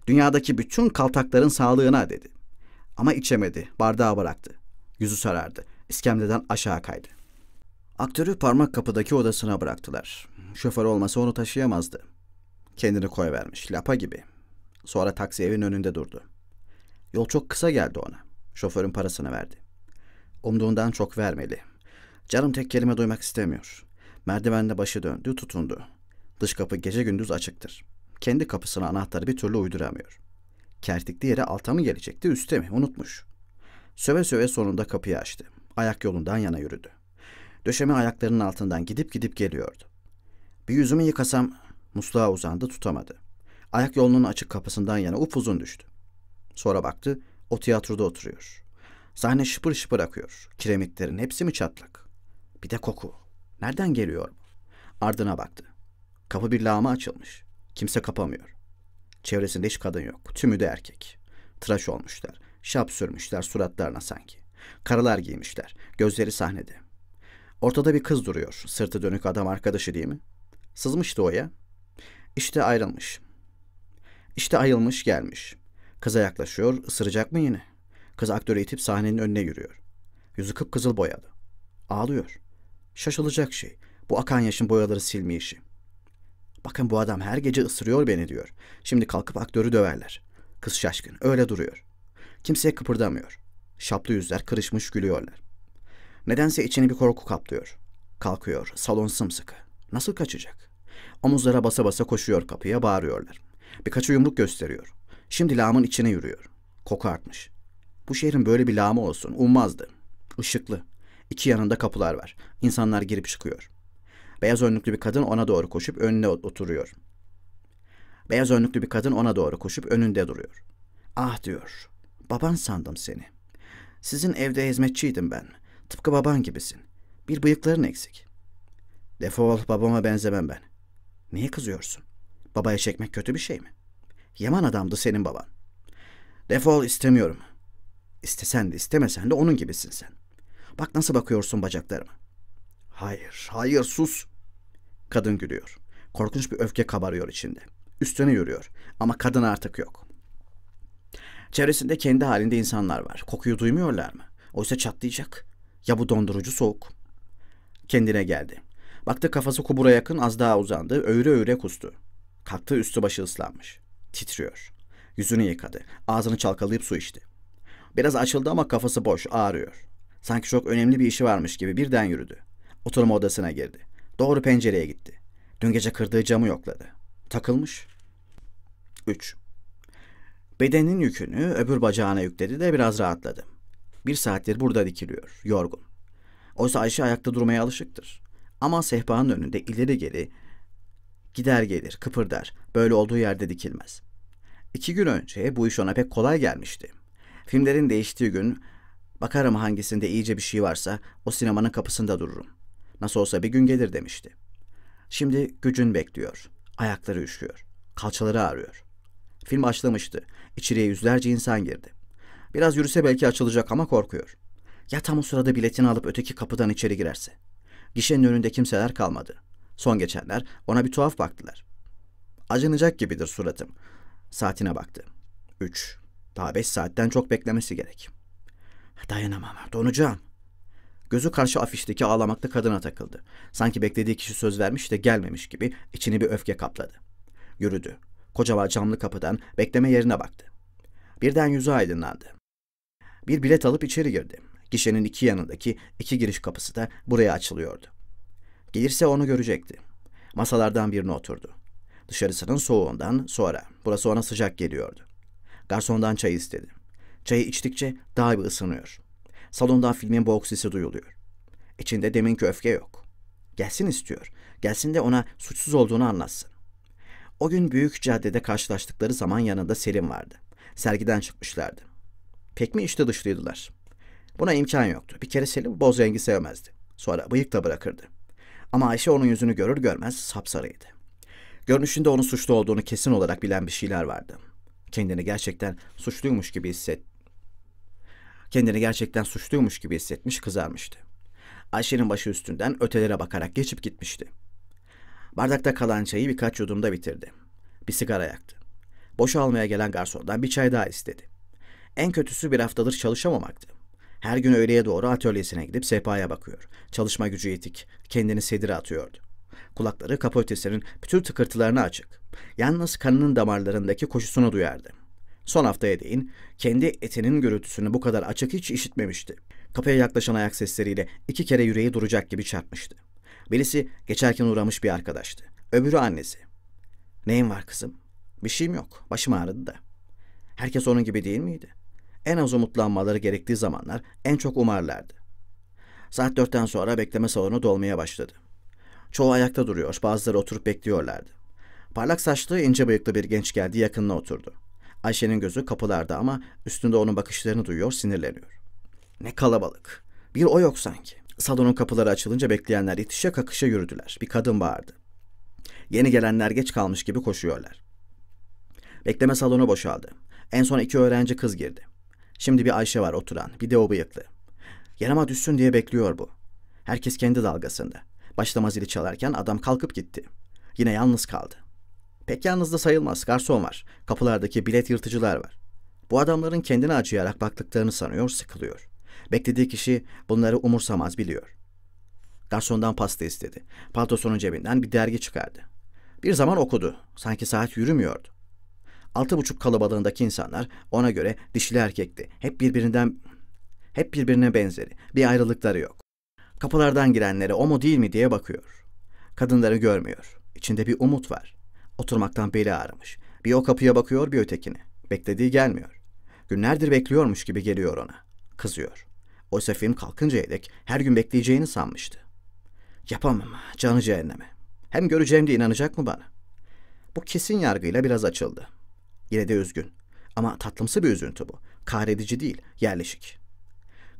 Dünyadaki bütün kaltakların sağlığına dedi. Ama içemedi, bardağı bıraktı. Yüzü sarardı. İskemleden aşağı kaydı. Aktörü parmak kapıdaki odasına bıraktılar. Şoför olmasa onu taşıyamazdı. Kendini koyvermiş, lapa gibi. Sonra taksi evin önünde durdu. Yol çok kısa geldi ona. Şoförün parasını verdi. Umduğundan çok vermeli. Canım tek kelime duymak istemiyor. Merdivende başı döndü, tutundu. Dış kapı gece gündüz açıktır. Kendi kapısına anahtarı bir türlü uyduramıyor. Kertikli yere alta mı gelecekti, üste mi? Unutmuş. Söve söve sonunda kapıyı açtı. Ayak yolundan yana yürüdü. Döşeme ayaklarının altından gidip gidip geliyordu. Bir yüzümü yıkasam musluğa uzandı tutamadı. Ayak yolunun açık kapısından yana ufuzun düştü. Sonra baktı o tiyatroda oturuyor. Sahne şıpır şıpır akıyor. Kiremitlerin hepsi mi çatlak? Bir de koku. Nereden geliyor bu? Ardına baktı. Kapı bir lağma açılmış. Kimse kapamıyor. Çevresinde hiç kadın yok. Tümü de erkek. Tıraş olmuşlar. Şap sürmüşler suratlarına sanki. Karalar giymişler. Gözleri sahnede. Ortada bir kız duruyor. Sırtı dönük adam arkadaşı değil mi? Sızmıştı o ya. İşte ayrılmış. İşte ayrılmış gelmiş. Kıza yaklaşıyor. Isıracak mı yine? Kız aktörü itip sahnenin önüne yürüyor. Yüzü kıpkızıl boyadı. Ağlıyor. Şaşılacak şey. Bu akan yaşın boyaları silme işi. Bakın bu adam her gece ısırıyor beni diyor. Şimdi kalkıp aktörü döverler. Kız şaşkın. Öyle duruyor. Kimseye kıpırdamıyor. Şaplı yüzler kırışmış gülüyorlar. Nedense içini bir korku kaplıyor. Kalkıyor. Salon sımsıkı. Nasıl kaçacak? Omuzlara basa basa koşuyor kapıya bağırıyorlar. Birkaç yumruk gösteriyor. Şimdi lağımın içine yürüyor. Koku artmış. Bu şehrin böyle bir lağımı olsun. Ummazdı. Işıklı. İki yanında kapılar var. İnsanlar girip çıkıyor. Beyaz önlüklü bir kadın ona doğru koşup önüne oturuyor. Beyaz önlüklü bir kadın ona doğru koşup önünde duruyor. Ah diyor. Baban sandım seni. Sizin evde hizmetçiydim ben. Tıpkı baban gibisin. Bir bıyıkların eksik. Defol babama benzemem ben. Niye kızıyorsun? Babaya çekmek kötü bir şey mi? Yaman adamdı senin baban. Defol istemiyorum. İstesen de istemesen de onun gibisin sen. Bak nasıl bakıyorsun bacaklarıma. Hayır, hayır sus. Kadın gülüyor. Korkunç bir öfke kabarıyor içinde. Üstüne yürüyor ama kadın artık yok. Çevresinde kendi halinde insanlar var. Kokuyu duymuyorlar mı? Oysa çatlayacak. Ya bu dondurucu soğuk? Kendine geldi. Baktı kafası kubura yakın az daha uzandı. Öğre öğre kustu. Kalktı üstü başı ıslanmış. Titriyor. Yüzünü yıkadı. Ağzını çalkalayıp su içti. Biraz açıldı ama kafası boş, ağrıyor. Sanki çok önemli bir işi varmış gibi birden yürüdü. Oturma odasına girdi. Doğru pencereye gitti. Dün gece kırdığı camı yokladı. Takılmış. 3. Bedenin yükünü öbür bacağına yükledi de biraz rahatladı. Bir saattir burada dikiliyor, yorgun. Oysa Ayşe ayakta durmaya alışıktır. Ama sehpanın önünde ileri geri gider gelir, kıpırdar. Böyle olduğu yerde dikilmez. İki gün önce bu iş ona pek kolay gelmişti. Filmlerin değiştiği gün Bakarım hangisinde iyice bir şey varsa o sinemanın kapısında dururum. Nasıl olsa bir gün gelir demişti. Şimdi gücün bekliyor. Ayakları üşüyor. Kalçaları ağrıyor. Film açlamıştı, İçeriye yüzlerce insan girdi. Biraz yürüse belki açılacak ama korkuyor. Ya tam o sırada biletini alıp öteki kapıdan içeri girerse? Gişenin önünde kimseler kalmadı. Son geçenler ona bir tuhaf baktılar. Acınacak gibidir suratım. Saatine baktı. Üç. Daha beş saatten çok beklemesi gerek.'' Dayanamam, donacağım. Gözü karşı afişteki ağlamaklı kadına takıldı. Sanki beklediği kişi söz vermiş de gelmemiş gibi içini bir öfke kapladı. Yürüdü. Kocaman camlı kapıdan bekleme yerine baktı. Birden yüzü aydınlandı. Bir bilet alıp içeri girdi. Gişenin iki yanındaki iki giriş kapısı da buraya açılıyordu. Gelirse onu görecekti. Masalardan birine oturdu. Dışarısının soğuğundan sonra burası ona sıcak geliyordu. Garsondan çay istedi. Çayı içtikçe daha bir ısınıyor. Salonda filmin boğuk sesi duyuluyor. İçinde deminki öfke yok. Gelsin istiyor. Gelsin de ona suçsuz olduğunu anlatsın. O gün büyük caddede karşılaştıkları zaman yanında Selim vardı. Sergiden çıkmışlardı. Pek mi işte dışlıydılar? Buna imkan yoktu. Bir kere Selim boz rengi sevmezdi. Sonra bıyık da bırakırdı. Ama Ayşe onun yüzünü görür görmez sapsarıydı. Görünüşünde onun suçlu olduğunu kesin olarak bilen bir şeyler vardı. Kendini gerçekten suçluymuş gibi hissetti Kendini gerçekten suçluymuş gibi hissetmiş kızarmıştı. Ayşe'nin başı üstünden ötelere bakarak geçip gitmişti. Bardakta kalan çayı birkaç yudumda bitirdi. Bir sigara yaktı. Boşu almaya gelen garsondan bir çay daha istedi. En kötüsü bir haftadır çalışamamaktı. Her gün öğleye doğru atölyesine gidip sehpaya bakıyor. Çalışma gücü yetik, kendini sedire atıyordu. Kulakları kapotesinin bütün tıkırtılarına açık. Yalnız kanının damarlarındaki koşusunu duyardı. Son haftaya değin kendi etinin gürültüsünü bu kadar açık hiç işitmemişti. Kapıya yaklaşan ayak sesleriyle iki kere yüreği duracak gibi çarpmıştı. Birisi geçerken uğramış bir arkadaştı. Öbürü annesi. Neyin var kızım? Bir şeyim yok. Başım ağrıdı da. Herkes onun gibi değil miydi? En az umutlanmaları gerektiği zamanlar en çok umarlardı. Saat dörtten sonra bekleme salonu dolmaya başladı. Çoğu ayakta duruyor, bazıları oturup bekliyorlardı. Parlak saçlı, ince bıyıklı bir genç geldi yakınına oturdu. Ayşe'nin gözü kapılarda ama üstünde onun bakışlarını duyuyor, sinirleniyor. Ne kalabalık. Bir o yok sanki. Salonun kapıları açılınca bekleyenler itişe kakışa yürüdüler. Bir kadın bağırdı. Yeni gelenler geç kalmış gibi koşuyorlar. Bekleme salonu boşaldı. En son iki öğrenci kız girdi. Şimdi bir Ayşe var oturan, bir de o bıyıklı. Yanıma düşsün diye bekliyor bu. Herkes kendi dalgasında. Başlamaz zili çalarken adam kalkıp gitti. Yine yalnız kaldı. Pek yalnız da sayılmaz garson var. Kapılardaki bilet yırtıcılar var. Bu adamların kendini acıyarak baktıklarını sanıyor, sıkılıyor. Beklediği kişi bunları umursamaz biliyor. Garsondan pasta istedi. Paltosunun cebinden bir dergi çıkardı. Bir zaman okudu. Sanki saat yürümüyordu. Altı buçuk kalabalığındaki insanlar ona göre dişli erkekti. Hep birbirinden hep birbirine benzeri. Bir ayrılıkları yok. Kapılardan girenlere o mu değil mi diye bakıyor. Kadınları görmüyor. İçinde bir umut var. Oturmaktan beli ağrımış. Bir o kapıya bakıyor bir ötekine. Beklediği gelmiyor. Günlerdir bekliyormuş gibi geliyor ona. Kızıyor. Oysa film kalkıncaya dek her gün bekleyeceğini sanmıştı. Yapamam, canı cehenneme. Hem göreceğim de inanacak mı bana? Bu kesin yargıyla biraz açıldı. Yine de üzgün. Ama tatlımsı bir üzüntü bu. Kahredici değil, yerleşik.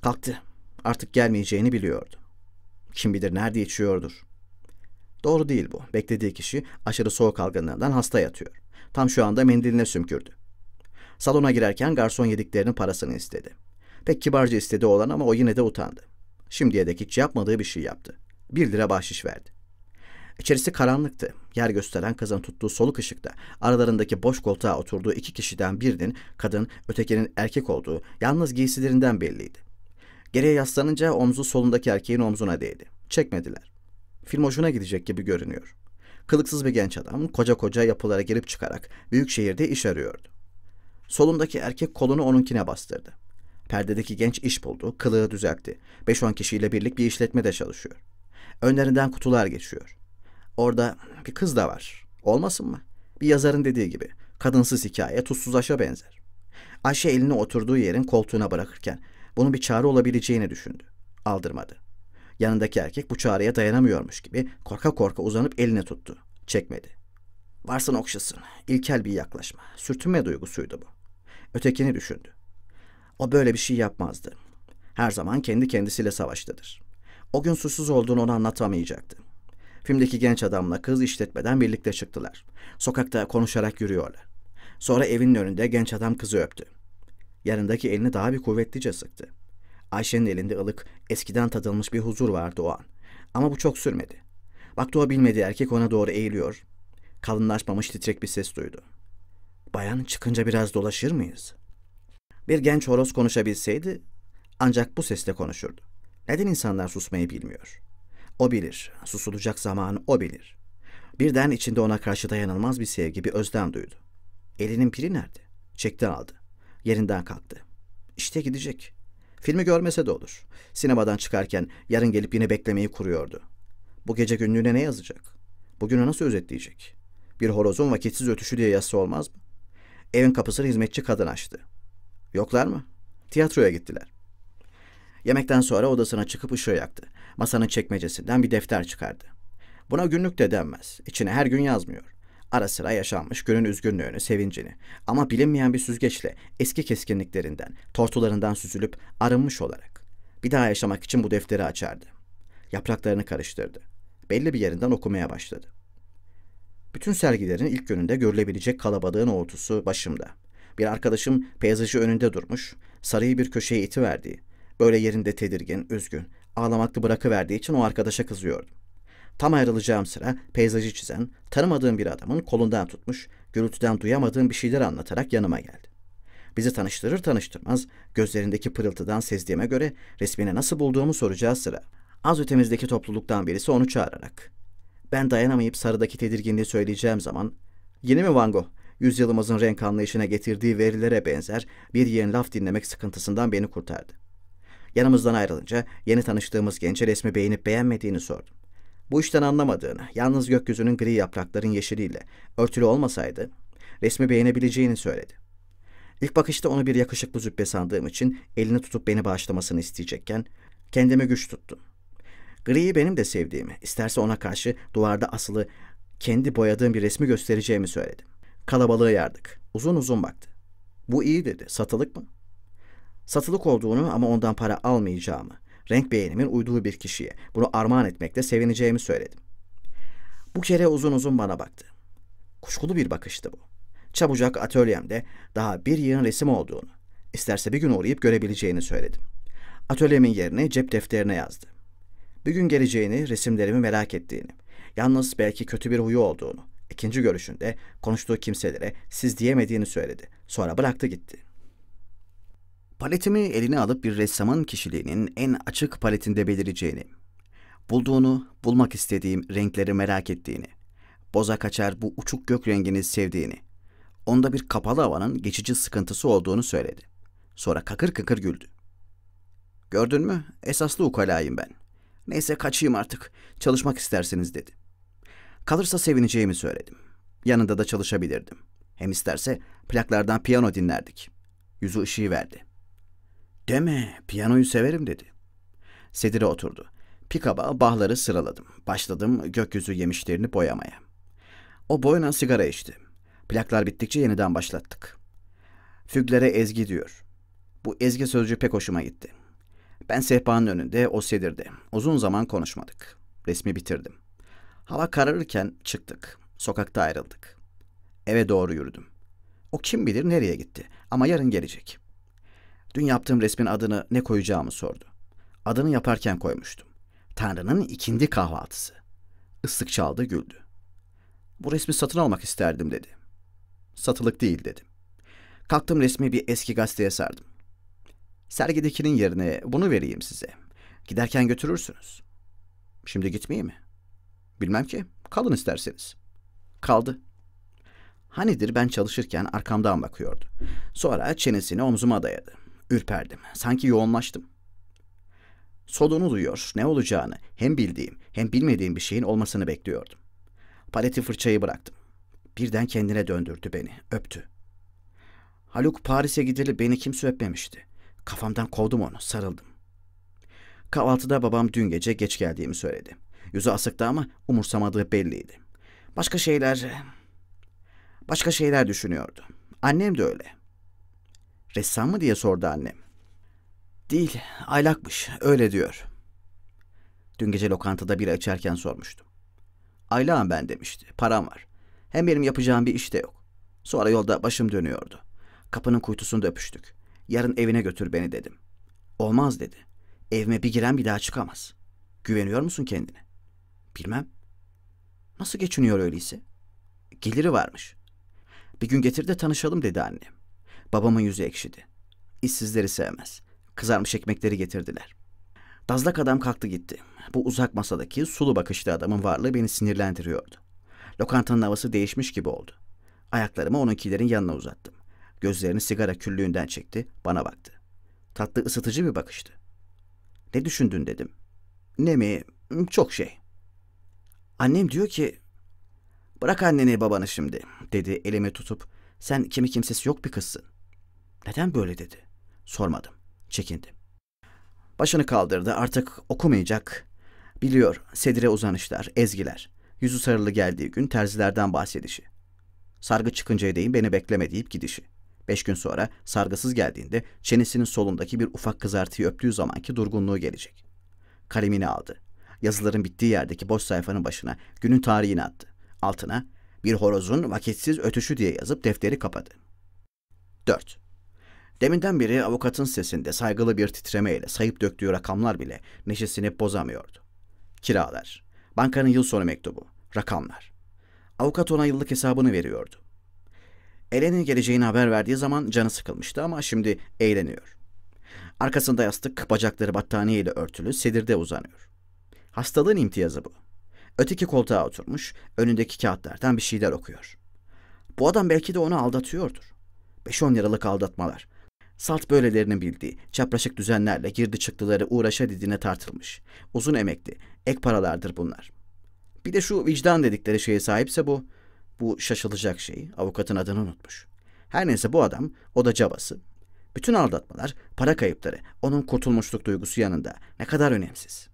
Kalktı. Artık gelmeyeceğini biliyordu. Kim bilir nerede içiyordur. Doğru değil bu. Beklediği kişi aşırı soğuk algınlığından hasta yatıyor. Tam şu anda mendiline sümkürdü. Salona girerken garson yediklerinin parasını istedi. Pek kibarca istedi olan ama o yine de utandı. Şimdiye dek hiç yapmadığı bir şey yaptı. Bir lira bahşiş verdi. İçerisi karanlıktı. Yer gösteren kızın tuttuğu soluk ışıkta aralarındaki boş koltuğa oturduğu iki kişiden birinin kadın, ötekinin erkek olduğu yalnız giysilerinden belliydi. Geriye yaslanınca omzu solundaki erkeğin omzuna değdi. Çekmediler. Film hoşuna gidecek gibi görünüyor. Kılıksız bir genç adam koca koca yapılara girip çıkarak büyük şehirde iş arıyordu. Solundaki erkek kolunu onunkine bastırdı. Perdedeki genç iş buldu, kılığı düzeltti. 5-10 kişiyle birlik bir işletmede çalışıyor. Önlerinden kutular geçiyor. Orada bir kız da var. Olmasın mı? Bir yazarın dediği gibi. Kadınsız hikaye tuzsuz aşa benzer. Ayşe elini oturduğu yerin koltuğuna bırakırken bunun bir çare olabileceğini düşündü. Aldırmadı. Yanındaki erkek bu çağrıya dayanamıyormuş gibi korka korka uzanıp eline tuttu. Çekmedi. Varsın okşasın. İlkel bir yaklaşma. Sürtünme duygusuydu bu. Ötekini düşündü. O böyle bir şey yapmazdı. Her zaman kendi kendisiyle savaştadır. O gün susuz olduğunu ona anlatamayacaktı. Filmdeki genç adamla kız işletmeden birlikte çıktılar. Sokakta konuşarak yürüyorlar. Sonra evinin önünde genç adam kızı öptü. Yanındaki elini daha bir kuvvetlice sıktı. Ayşe'nin elinde ılık, eskiden tadılmış bir huzur vardı o an. Ama bu çok sürmedi. Baktı o bilmedi. erkek ona doğru eğiliyor. Kalınlaşmamış titrek bir ses duydu. Bayan çıkınca biraz dolaşır mıyız? Bir genç horoz konuşabilseydi ancak bu sesle konuşurdu. Neden insanlar susmayı bilmiyor? O bilir. Susulacak zamanı o bilir. Birden içinde ona karşı dayanılmaz bir sevgi, bir özlem duydu. Elinin piri nerede? Çekti aldı. Yerinden kalktı. İşte gidecek. Filmi görmese de olur. Sinemadan çıkarken yarın gelip yine beklemeyi kuruyordu. Bu gece günlüğüne ne yazacak? Bugünü nasıl özetleyecek? Bir horozun vakitsiz ötüşü diye yazsa olmaz mı? Evin kapısını hizmetçi kadın açtı. Yoklar mı? Tiyatroya gittiler. Yemekten sonra odasına çıkıp ışığı yaktı. Masanın çekmecesinden bir defter çıkardı. Buna günlük de denmez. İçine her gün yazmıyor. Ara sıra yaşanmış günün üzgünlüğünü, sevincini ama bilinmeyen bir süzgeçle eski keskinliklerinden, tortularından süzülüp arınmış olarak bir daha yaşamak için bu defteri açardı. Yapraklarını karıştırdı. Belli bir yerinden okumaya başladı. Bütün sergilerin ilk gününde görülebilecek kalabalığın ortusu başımda. Bir arkadaşım peyzajı önünde durmuş, sarıyı bir köşeye itiverdiği, böyle yerinde tedirgin, üzgün, ağlamaklı bırakıverdiği için o arkadaşa kızıyordum. Tam ayrılacağım sıra peyzajı çizen, tanımadığım bir adamın kolundan tutmuş, gürültüden duyamadığım bir şeyler anlatarak yanıma geldi. Bizi tanıştırır tanıştırmaz gözlerindeki pırıltıdan sezdiğime göre resmini nasıl bulduğumu soracağı sıra az ötemizdeki topluluktan birisi onu çağırarak ben dayanamayıp sarıdaki tedirginliği söyleyeceğim zaman yeni mi Van Gogh? Yüzyılımızın renk anlayışına getirdiği verilere benzer bir yeni laf dinlemek sıkıntısından beni kurtardı. Yanımızdan ayrılınca yeni tanıştığımız gence resmi beğenip beğenmediğini sordum. Bu işten anlamadığını, yalnız gökyüzünün gri yaprakların yeşiliyle örtülü olmasaydı resmi beğenebileceğini söyledi. İlk bakışta onu bir yakışıklı züppe sandığım için elini tutup beni bağışlamasını isteyecekken kendime güç tuttum. Gri'yi benim de sevdiğimi, isterse ona karşı duvarda asılı kendi boyadığım bir resmi göstereceğimi söyledim. Kalabalığı yardık. Uzun uzun baktı. Bu iyi dedi. Satılık mı? Satılık olduğunu ama ondan para almayacağımı, renk beğenimin uyduğu bir kişiye bunu armağan etmekte sevineceğimi söyledim. Bu kere uzun uzun bana baktı. Kuşkulu bir bakıştı bu. Çabucak atölyemde daha bir yığın resim olduğunu, isterse bir gün uğrayıp görebileceğini söyledim. Atölyemin yerine cep defterine yazdı. Bir gün geleceğini, resimlerimi merak ettiğini, yalnız belki kötü bir huyu olduğunu, ikinci görüşünde konuştuğu kimselere siz diyemediğini söyledi. Sonra bıraktı gitti. Paletimi eline alıp bir ressamın kişiliğinin en açık paletinde belireceğini, bulduğunu, bulmak istediğim renkleri merak ettiğini, boza kaçar bu uçuk gök rengini sevdiğini, onda bir kapalı havanın geçici sıkıntısı olduğunu söyledi. Sonra kakır kıkır güldü. Gördün mü? Esaslı ukalayım ben. Neyse kaçayım artık. Çalışmak isterseniz dedi. Kalırsa sevineceğimi söyledim. Yanında da çalışabilirdim. Hem isterse plaklardan piyano dinlerdik. Yüzü ışığı verdi. Deme, piyanoyu severim dedi. Sedire oturdu. Pikaba bahları sıraladım. Başladım gökyüzü yemişlerini boyamaya. O boyuna sigara içti. Plaklar bittikçe yeniden başlattık. Füglere ezgi diyor. Bu ezgi sözcü pek hoşuma gitti. Ben sehpanın önünde, o sedirde. Uzun zaman konuşmadık. Resmi bitirdim. Hava kararırken çıktık. Sokakta ayrıldık. Eve doğru yürüdüm. O kim bilir nereye gitti ama yarın gelecek.'' Dün yaptığım resmin adını ne koyacağımı sordu. Adını yaparken koymuştum. Tanrı'nın ikindi kahvaltısı. Islık çaldı güldü. Bu resmi satın almak isterdim dedi. Satılık değil dedim. Kalktım resmi bir eski gazeteye sardım. Sergidekinin yerine bunu vereyim size. Giderken götürürsünüz. Şimdi gitmeyeyim mi? Bilmem ki. Kalın isterseniz. Kaldı. Hanidir ben çalışırken arkamdan bakıyordu. Sonra çenesini omzuma dayadı. Ürperdim. Sanki yoğunlaştım. Sodunu duyuyor. Ne olacağını hem bildiğim hem bilmediğim bir şeyin olmasını bekliyordum. Paleti fırçayı bıraktım. Birden kendine döndürdü beni. Öptü. Haluk Paris'e gideli beni kimse öpmemişti. Kafamdan kovdum onu. Sarıldım. Kahvaltıda babam dün gece geç geldiğimi söyledi. Yüzü asıktı ama umursamadığı belliydi. Başka şeyler... Başka şeyler düşünüyordu. Annem de öyle. Ressam mı diye sordu annem. Değil, aylakmış, öyle diyor. Dün gece lokantada bir açarken sormuştum. Aylağım ben demişti, param var. Hem benim yapacağım bir iş de yok. Sonra yolda başım dönüyordu. Kapının kuytusunda öpüştük. Yarın evine götür beni dedim. Olmaz dedi. Evime bir giren bir daha çıkamaz. Güveniyor musun kendine? Bilmem. Nasıl geçiniyor öyleyse? Geliri varmış. Bir gün getir de tanışalım dedi annem. Babamın yüzü ekşidi. İşsizleri sevmez. Kızarmış ekmekleri getirdiler. Dazlak adam kalktı gitti. Bu uzak masadaki sulu bakışlı adamın varlığı beni sinirlendiriyordu. Lokantanın havası değişmiş gibi oldu. Ayaklarımı onunkilerin yanına uzattım. Gözlerini sigara küllüğünden çekti, bana baktı. Tatlı ısıtıcı bir bakıştı. Ne düşündün dedim. Ne mi? Çok şey. Annem diyor ki... Bırak anneni babanı şimdi, dedi elimi tutup. Sen kimi kimsesi yok bir kızsın. Neden böyle dedi? Sormadım. Çekindim. Başını kaldırdı. Artık okumayacak. Biliyor sedire uzanışlar, ezgiler. Yüzü sarılı geldiği gün terzilerden bahsedişi. Sargı çıkınca değin beni bekleme deyip gidişi. Beş gün sonra sargısız geldiğinde çenesinin solundaki bir ufak kızartıyı öptüğü zamanki durgunluğu gelecek. Kalemini aldı. Yazıların bittiği yerdeki boş sayfanın başına günün tarihini attı. Altına bir horozun vakitsiz ötüşü diye yazıp defteri kapadı. 4. Deminden beri avukatın sesinde saygılı bir titremeyle sayıp döktüğü rakamlar bile neşesini bozamıyordu. Kiralar, bankanın yıl sonu mektubu, rakamlar. Avukat ona yıllık hesabını veriyordu. Eleni geleceğini haber verdiği zaman canı sıkılmıştı ama şimdi eğleniyor. Arkasında yastık, bacakları battaniye ile örtülü sedirde uzanıyor. Hastalığın imtiyazı bu. Öteki koltuğa oturmuş, önündeki kağıtlardan bir şeyler okuyor. Bu adam belki de onu aldatıyordur. 5-10 liralık aldatmalar, Salt böylelerinin bildiği, çapraşık düzenlerle girdi çıktıları uğraşa didine tartılmış. Uzun emekli, ek paralardır bunlar. Bir de şu vicdan dedikleri şeye sahipse bu, bu şaşılacak şey, avukatın adını unutmuş. Her neyse bu adam, o da cabası. Bütün aldatmalar, para kayıpları, onun kurtulmuşluk duygusu yanında ne kadar önemsiz.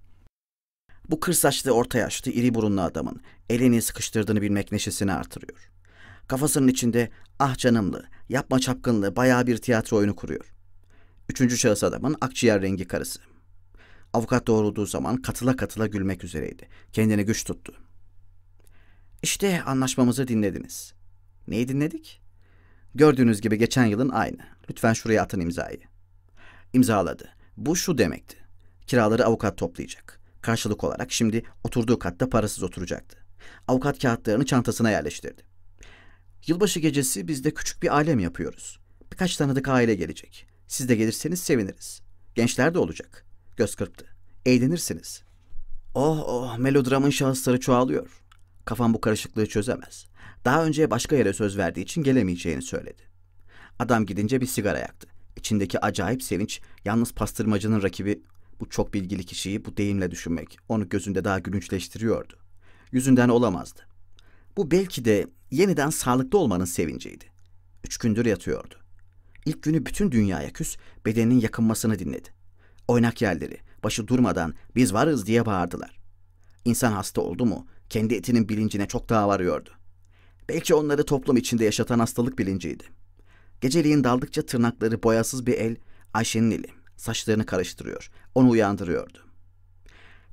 Bu kır saçlı orta yaşlı iri burunlu adamın elini sıkıştırdığını bilmek neşesini artırıyor. Kafasının içinde ah canımlı, yapma çapkınlı baya bir tiyatro oyunu kuruyor. Üçüncü şahıs adamın akciğer rengi karısı. Avukat doğrulduğu zaman katıla katıla gülmek üzereydi. Kendini güç tuttu. İşte anlaşmamızı dinlediniz. Neyi dinledik? Gördüğünüz gibi geçen yılın aynı. Lütfen şuraya atın imzayı. İmzaladı. Bu şu demekti. Kiraları avukat toplayacak. Karşılık olarak şimdi oturduğu katta parasız oturacaktı. Avukat kağıtlarını çantasına yerleştirdi. Yılbaşı gecesi biz de küçük bir alem yapıyoruz. Birkaç tanıdık aile gelecek. Siz de gelirseniz seviniriz. Gençler de olacak. Göz kırptı. Eğlenirsiniz. Oh oh melodramın şahısları çoğalıyor. Kafam bu karışıklığı çözemez. Daha önce başka yere söz verdiği için gelemeyeceğini söyledi. Adam gidince bir sigara yaktı. İçindeki acayip sevinç yalnız pastırmacının rakibi bu çok bilgili kişiyi bu deyimle düşünmek onu gözünde daha gülünçleştiriyordu. Yüzünden olamazdı. Bu belki de yeniden sağlıklı olmanın sevinciydi. Üç gündür yatıyordu. İlk günü bütün dünyaya küs, bedeninin yakınmasını dinledi. Oynak yerleri, başı durmadan biz varız diye bağırdılar. İnsan hasta oldu mu, kendi etinin bilincine çok daha varıyordu. Belki onları toplum içinde yaşatan hastalık bilinciydi. Geceliğin daldıkça tırnakları boyasız bir el, Ayşe'nin eli, saçlarını karıştırıyor, onu uyandırıyordu.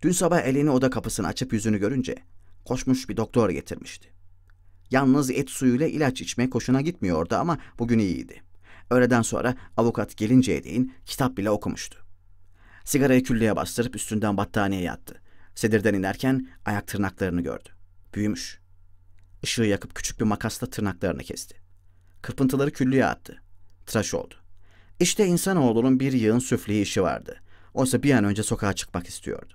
Dün sabah elini oda kapısını açıp yüzünü görünce koşmuş bir doktor getirmişti. Yalnız et suyuyla ilaç içmek hoşuna gitmiyordu ama bugün iyiydi. Öğleden sonra avukat gelinceye değin kitap bile okumuştu. Sigarayı küllüye bastırıp üstünden battaniye yattı. Sedirden inerken ayak tırnaklarını gördü. Büyümüş. Işığı yakıp küçük bir makasla tırnaklarını kesti. Kırpıntıları küllüye attı. Tıraş oldu. İşte insanoğlunun bir yığın süfli işi vardı. Oysa bir an önce sokağa çıkmak istiyordu.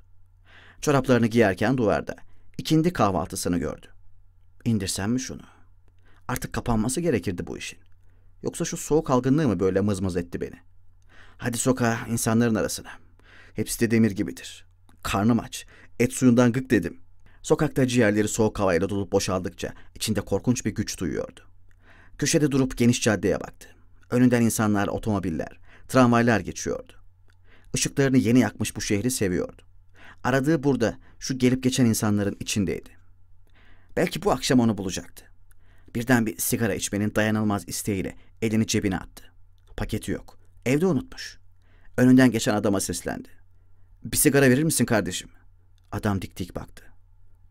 Çoraplarını giyerken duvarda ikindi kahvaltısını gördü. İndirsen mi şunu? Artık kapanması gerekirdi bu işin. Yoksa şu soğuk algınlığı mı böyle mızmız etti beni? Hadi sokağa insanların arasına. Hepsi de demir gibidir. Karnım aç. Et suyundan gık dedim. Sokakta ciğerleri soğuk havayla dolup boşaldıkça içinde korkunç bir güç duyuyordu. Köşede durup geniş caddeye baktı. Önünden insanlar, otomobiller, tramvaylar geçiyordu. Işıklarını yeni yakmış bu şehri seviyordu. Aradığı burada şu gelip geçen insanların içindeydi. Belki bu akşam onu bulacaktı. Birden bir sigara içmenin dayanılmaz isteğiyle elini cebine attı. Paketi yok. Evde unutmuş. Önünden geçen adama seslendi. Bir sigara verir misin kardeşim? Adam dik dik baktı.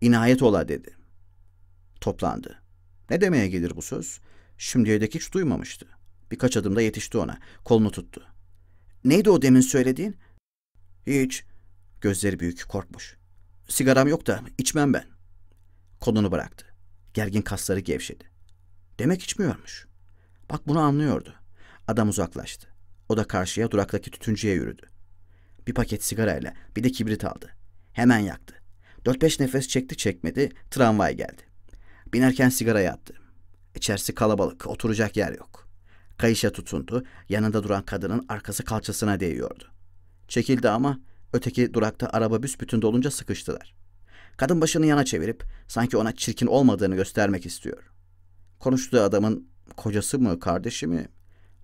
İnayet ola dedi. Toplandı. Ne demeye gelir bu söz? Şimdiye dek hiç duymamıştı. Birkaç adımda yetişti ona. Kolunu tuttu. Neydi o demin söylediğin? Hiç. Gözleri büyük korkmuş. Sigaram yok da içmem ben. Kolunu bıraktı. Gergin kasları gevşedi. Demek içmiyormuş. Bak bunu anlıyordu. Adam uzaklaştı. O da karşıya duraktaki tütüncüye yürüdü. Bir paket sigarayla bir de kibrit aldı. Hemen yaktı. Dört beş nefes çekti çekmedi tramvay geldi. Binerken sigarayı attı. İçerisi kalabalık, oturacak yer yok. Kayışa tutundu, yanında duran kadının arkası kalçasına değiyordu. Çekildi ama öteki durakta araba büsbütün dolunca sıkıştılar. Kadın başını yana çevirip sanki ona çirkin olmadığını göstermek istiyor. Konuştuğu adamın kocası mı, kardeşi mi?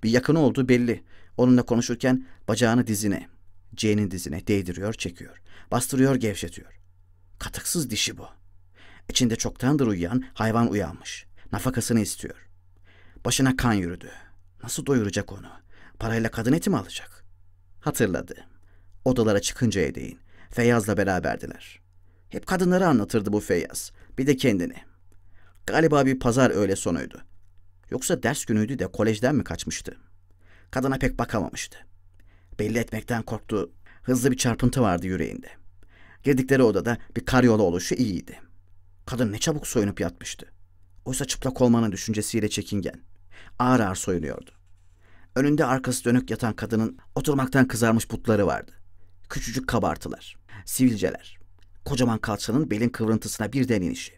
Bir yakını olduğu belli. Onunla konuşurken bacağını dizine, Jane'in dizine değdiriyor, çekiyor. Bastırıyor, gevşetiyor. Katıksız dişi bu. İçinde çoktandır uyuyan hayvan uyanmış. Nafakasını istiyor. Başına kan yürüdü. Nasıl doyuracak onu? Parayla kadın eti mi alacak? Hatırladı. Odalara çıkıncaya değin. Feyyaz'la beraberdiler. Hep kadınları anlatırdı bu Feyyaz. Bir de kendini. Galiba bir pazar öğle sonuydu. Yoksa ders günüydü de kolejden mi kaçmıştı? Kadına pek bakamamıştı. Belli etmekten korktu. Hızlı bir çarpıntı vardı yüreğinde. Girdikleri odada bir karyola oluşu iyiydi. Kadın ne çabuk soyunup yatmıştı. Oysa çıplak olmanın düşüncesiyle çekingen. Ağır ağır soyunuyordu. Önünde arkası dönük yatan kadının oturmaktan kızarmış butları vardı. Küçücük kabartılar, sivilceler. Kocaman kalçanın belin kıvrıntısına birden inişi.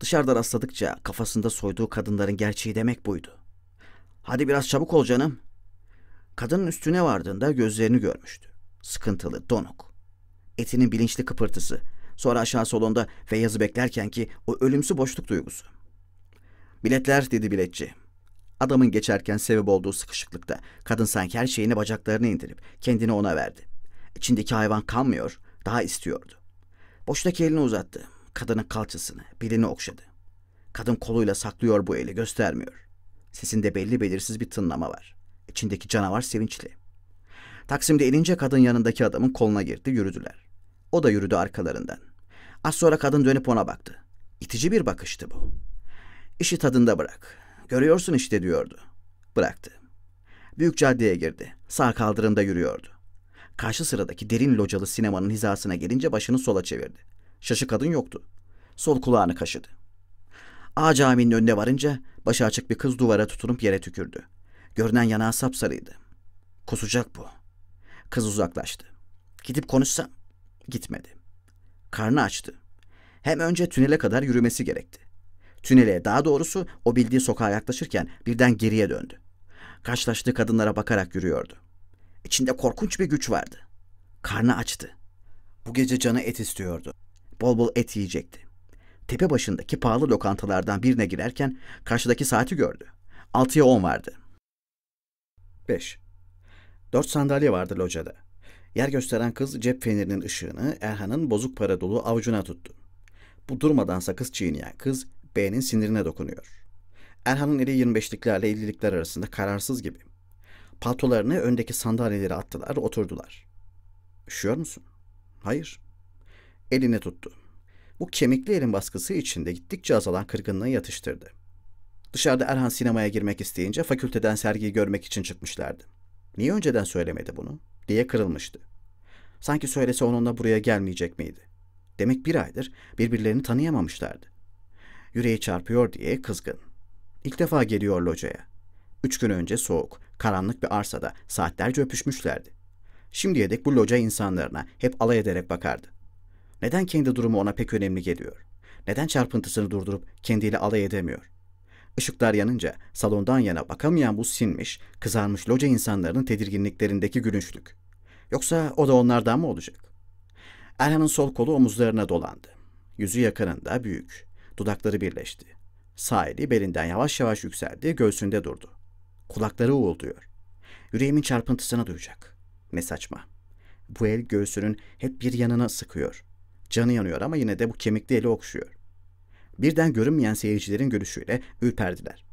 Dışarıda rastladıkça kafasında soyduğu kadınların gerçeği demek buydu. Hadi biraz çabuk ol canım. Kadının üstüne vardığında gözlerini görmüştü. Sıkıntılı, donuk. Etinin bilinçli kıpırtısı. Sonra aşağı solunda Feyyaz'ı beklerken ki o ölümsü boşluk duygusu. Biletler dedi biletçi. Adamın geçerken sebep olduğu sıkışıklıkta kadın sanki her şeyini bacaklarına indirip kendini ona verdi. İçindeki hayvan kanmıyor, daha istiyordu. Boştaki elini uzattı. Kadının kalçasını, belini okşadı. Kadın koluyla saklıyor bu eli, göstermiyor. Sesinde belli belirsiz bir tınlama var. İçindeki canavar sevinçli. Taksim'de inince kadın yanındaki adamın koluna girdi, yürüdüler. O da yürüdü arkalarından. Az sonra kadın dönüp ona baktı. İtici bir bakıştı bu. İşi tadında bırak. Görüyorsun işte diyordu. Bıraktı. Büyük caddeye girdi. Sağ kaldırımda yürüyordu. Karşı sıradaki derin localı sinemanın hizasına gelince başını sola çevirdi. Şaşı kadın yoktu. Sol kulağını kaşıdı. A caminin önüne varınca başı açık bir kız duvara tutunup yere tükürdü. Görünen yanağı sapsarıydı. Kusacak bu. Kız uzaklaştı. Gidip konuşsam. Gitmedi. Karnı açtı. Hem önce tünele kadar yürümesi gerekti. Tünele daha doğrusu o bildiği sokağa yaklaşırken birden geriye döndü. Karşılaştığı kadınlara bakarak yürüyordu. İçinde korkunç bir güç vardı. Karnı açtı. Bu gece canı et istiyordu. Bol bol et yiyecekti. Tepe başındaki pahalı lokantalardan birine girerken karşıdaki saati gördü. Altıya on vardı. Beş. Dört sandalye vardı locada. Yer gösteren kız cep fenerinin ışığını Erhan'ın bozuk para dolu avucuna tuttu. Bu durmadan sakız çiğneyen kız B'nin sinirine dokunuyor. Erhan'ın eli 25'liklerle 50'likler arasında kararsız gibi. Paltolarını öndeki sandalyelere attılar, oturdular. Üşüyor musun? Hayır. Elini tuttu. Bu kemikli elin baskısı içinde gittikçe azalan kırgınlığı yatıştırdı. Dışarıda Erhan sinemaya girmek isteyince fakülteden sergiyi görmek için çıkmışlardı. Niye önceden söylemedi bunu? diye kırılmıştı. Sanki söylese onunla buraya gelmeyecek miydi? Demek bir aydır birbirlerini tanıyamamışlardı. Yüreği çarpıyor diye kızgın. İlk defa geliyor locaya. Üç gün önce soğuk, karanlık bir arsada saatlerce öpüşmüşlerdi. Şimdiye dek bu loca insanlarına hep alay ederek bakardı. Neden kendi durumu ona pek önemli geliyor? Neden çarpıntısını durdurup kendiyle alay edemiyor? Işıklar yanınca salondan yana bakamayan bu sinmiş, kızarmış loca insanların tedirginliklerindeki gülünçlük. Yoksa o da onlardan mı olacak? Erhan'ın sol kolu omuzlarına dolandı. Yüzü yakınında büyük. Dudakları birleşti. Sağ eli belinden yavaş yavaş yükseldi, göğsünde durdu. Kulakları uğulduyor. Yüreğimin çarpıntısını duyacak. Ne saçma. Bu el göğsünün hep bir yanına sıkıyor. Canı yanıyor ama yine de bu kemikli eli okşuyor. Birden görünmeyen seyircilerin görüşüyle ürperdiler.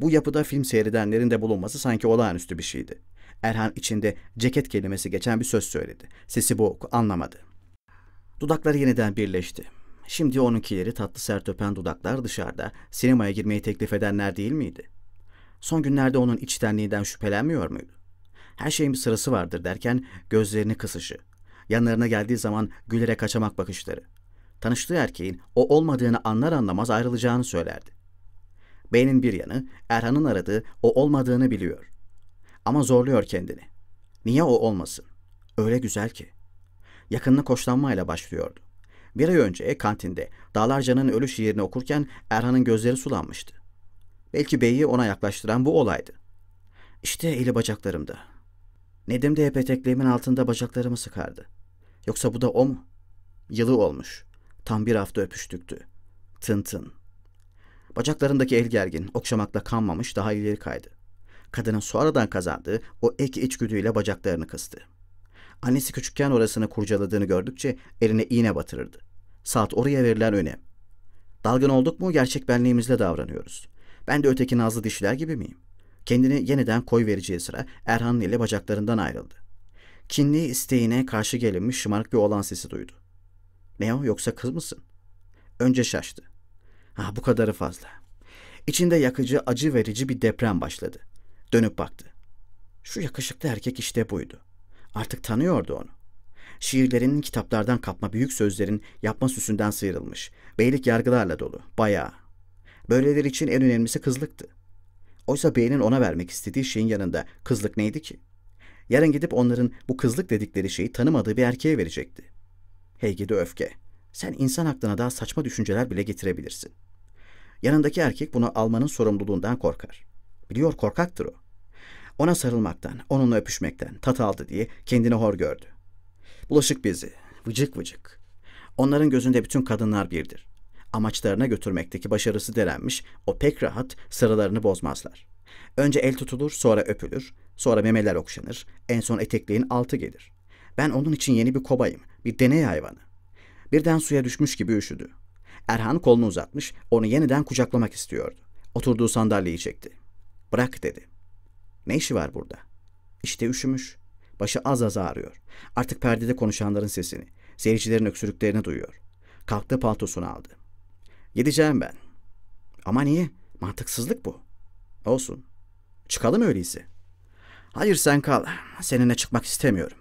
Bu yapıda film seyredenlerin de bulunması sanki olağanüstü bir şeydi. Erhan içinde ceket kelimesi geçen bir söz söyledi. Sesi boğuk, anlamadı. Dudakları yeniden birleşti. Şimdi onunkileri tatlı sert öpen dudaklar dışarıda sinemaya girmeyi teklif edenler değil miydi? Son günlerde onun içtenliğinden şüphelenmiyor muydu? Her şeyin bir sırası vardır derken gözlerini kısışı, yanlarına geldiği zaman gülerek kaçamak bakışları. Tanıştığı erkeğin o olmadığını anlar anlamaz ayrılacağını söylerdi. Beynin bir yanı Erhan'ın aradığı o olmadığını biliyor. Ama zorluyor kendini. Niye o olmasın? Öyle güzel ki. Yakınlık hoşlanmayla başlıyordu. Bir ay önce kantinde Dağlarca'nın ölü şiirini okurken Erhan'ın gözleri sulanmıştı. Belki beyi ona yaklaştıran bu olaydı. İşte eli bacaklarımda. Nedim de hep etekliğimin altında bacaklarımı sıkardı. Yoksa bu da o mu? Yılı olmuş. Tam bir hafta öpüştüktü. Tın tın. Bacaklarındaki el gergin, okşamakla kanmamış daha ileri kaydı. Kadının sonradan kazandığı o ek içgüdüyle bacaklarını kıstı. Annesi küçükken orasını kurcaladığını gördükçe eline iğne batırırdı. Saat oraya verilen önem. Dalgın olduk mu gerçek benliğimizle davranıyoruz. Ben de öteki nazlı dişiler gibi miyim? Kendini yeniden koy vereceği sıra Erhan ile bacaklarından ayrıldı. Kinli isteğine karşı gelinmiş şımarık bir olan sesi duydu. Ne o yoksa kız mısın? Önce şaştı. Ha bu kadarı fazla. İçinde yakıcı, acı verici bir deprem başladı. Dönüp baktı. Şu yakışıklı erkek işte buydu. Artık tanıyordu onu. Şiirlerin, kitaplardan kapma büyük sözlerin yapma süsünden sıyrılmış. Beylik yargılarla dolu. Bayağı. Böyleler için en önemlisi kızlıktı. Oysa beynin ona vermek istediği şeyin yanında kızlık neydi ki? Yarın gidip onların bu kızlık dedikleri şeyi tanımadığı bir erkeğe verecekti. Heygidi öfke. Sen insan aklına daha saçma düşünceler bile getirebilirsin. Yanındaki erkek bunu almanın sorumluluğundan korkar. Biliyor korkaktır o. Ona sarılmaktan, onunla öpüşmekten tat aldı diye kendini hor gördü. Bulaşık bizi, vıcık vıcık. Onların gözünde bütün kadınlar birdir amaçlarına götürmekteki başarısı denenmiş o pek rahat sıralarını bozmazlar. Önce el tutulur, sonra öpülür, sonra memeler okşanır, en son etekliğin altı gelir. Ben onun için yeni bir kobayım, bir deney hayvanı. Birden suya düşmüş gibi üşüdü. Erhan kolunu uzatmış, onu yeniden kucaklamak istiyordu. Oturduğu sandalyeyi çekti. Bırak dedi. Ne işi var burada? İşte üşümüş. Başı az az ağrıyor. Artık perdede konuşanların sesini, seyircilerin öksürüklerini duyuyor. Kalktı paltosunu aldı. Gideceğim ben. Ama niye? Mantıksızlık bu. Olsun. Çıkalım öyleyse. Hayır sen kal. Seninle çıkmak istemiyorum.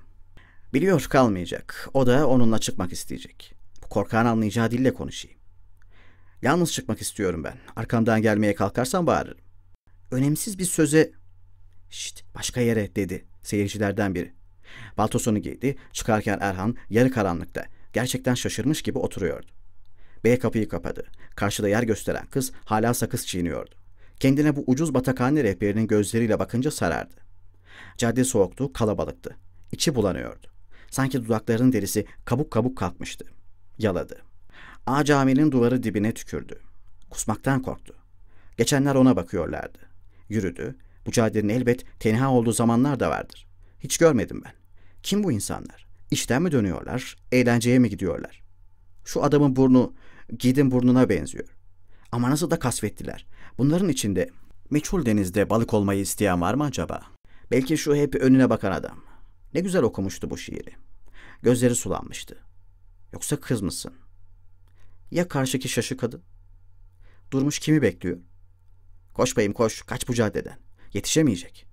Biliyor kalmayacak. O da onunla çıkmak isteyecek. Bu korkağın anlayacağı dille konuşayım. Yalnız çıkmak istiyorum ben. Arkamdan gelmeye kalkarsan bağırırım. Önemsiz bir söze... Şşt başka yere dedi seyircilerden biri. Baltosunu giydi. Çıkarken Erhan yarı karanlıkta gerçekten şaşırmış gibi oturuyordu. Bey kapıyı kapadı. Karşıda yer gösteren kız hala sakız çiğniyordu. Kendine bu ucuz batakhane rehberinin gözleriyle bakınca sarardı. Cadde soğuktu, kalabalıktı. İçi bulanıyordu. Sanki dudaklarının derisi kabuk kabuk kalkmıştı. Yaladı. A caminin duvarı dibine tükürdü. Kusmaktan korktu. Geçenler ona bakıyorlardı. Yürüdü. Bu caddenin elbet tenha olduğu zamanlar da vardır. Hiç görmedim ben. Kim bu insanlar? İşten mi dönüyorlar? Eğlenceye mi gidiyorlar? Şu adamın burnu Gidin burnuna benziyor. Ama nasıl da kasvettiler. Bunların içinde meçhul denizde balık olmayı isteyen var mı acaba? Belki şu hep önüne bakan adam. Ne güzel okumuştu bu şiiri. Gözleri sulanmıştı. Yoksa kız mısın? Ya karşıki şaşı kadın? Durmuş kimi bekliyor? Koş bayım koş, kaç bu caddeden. Yetişemeyecek.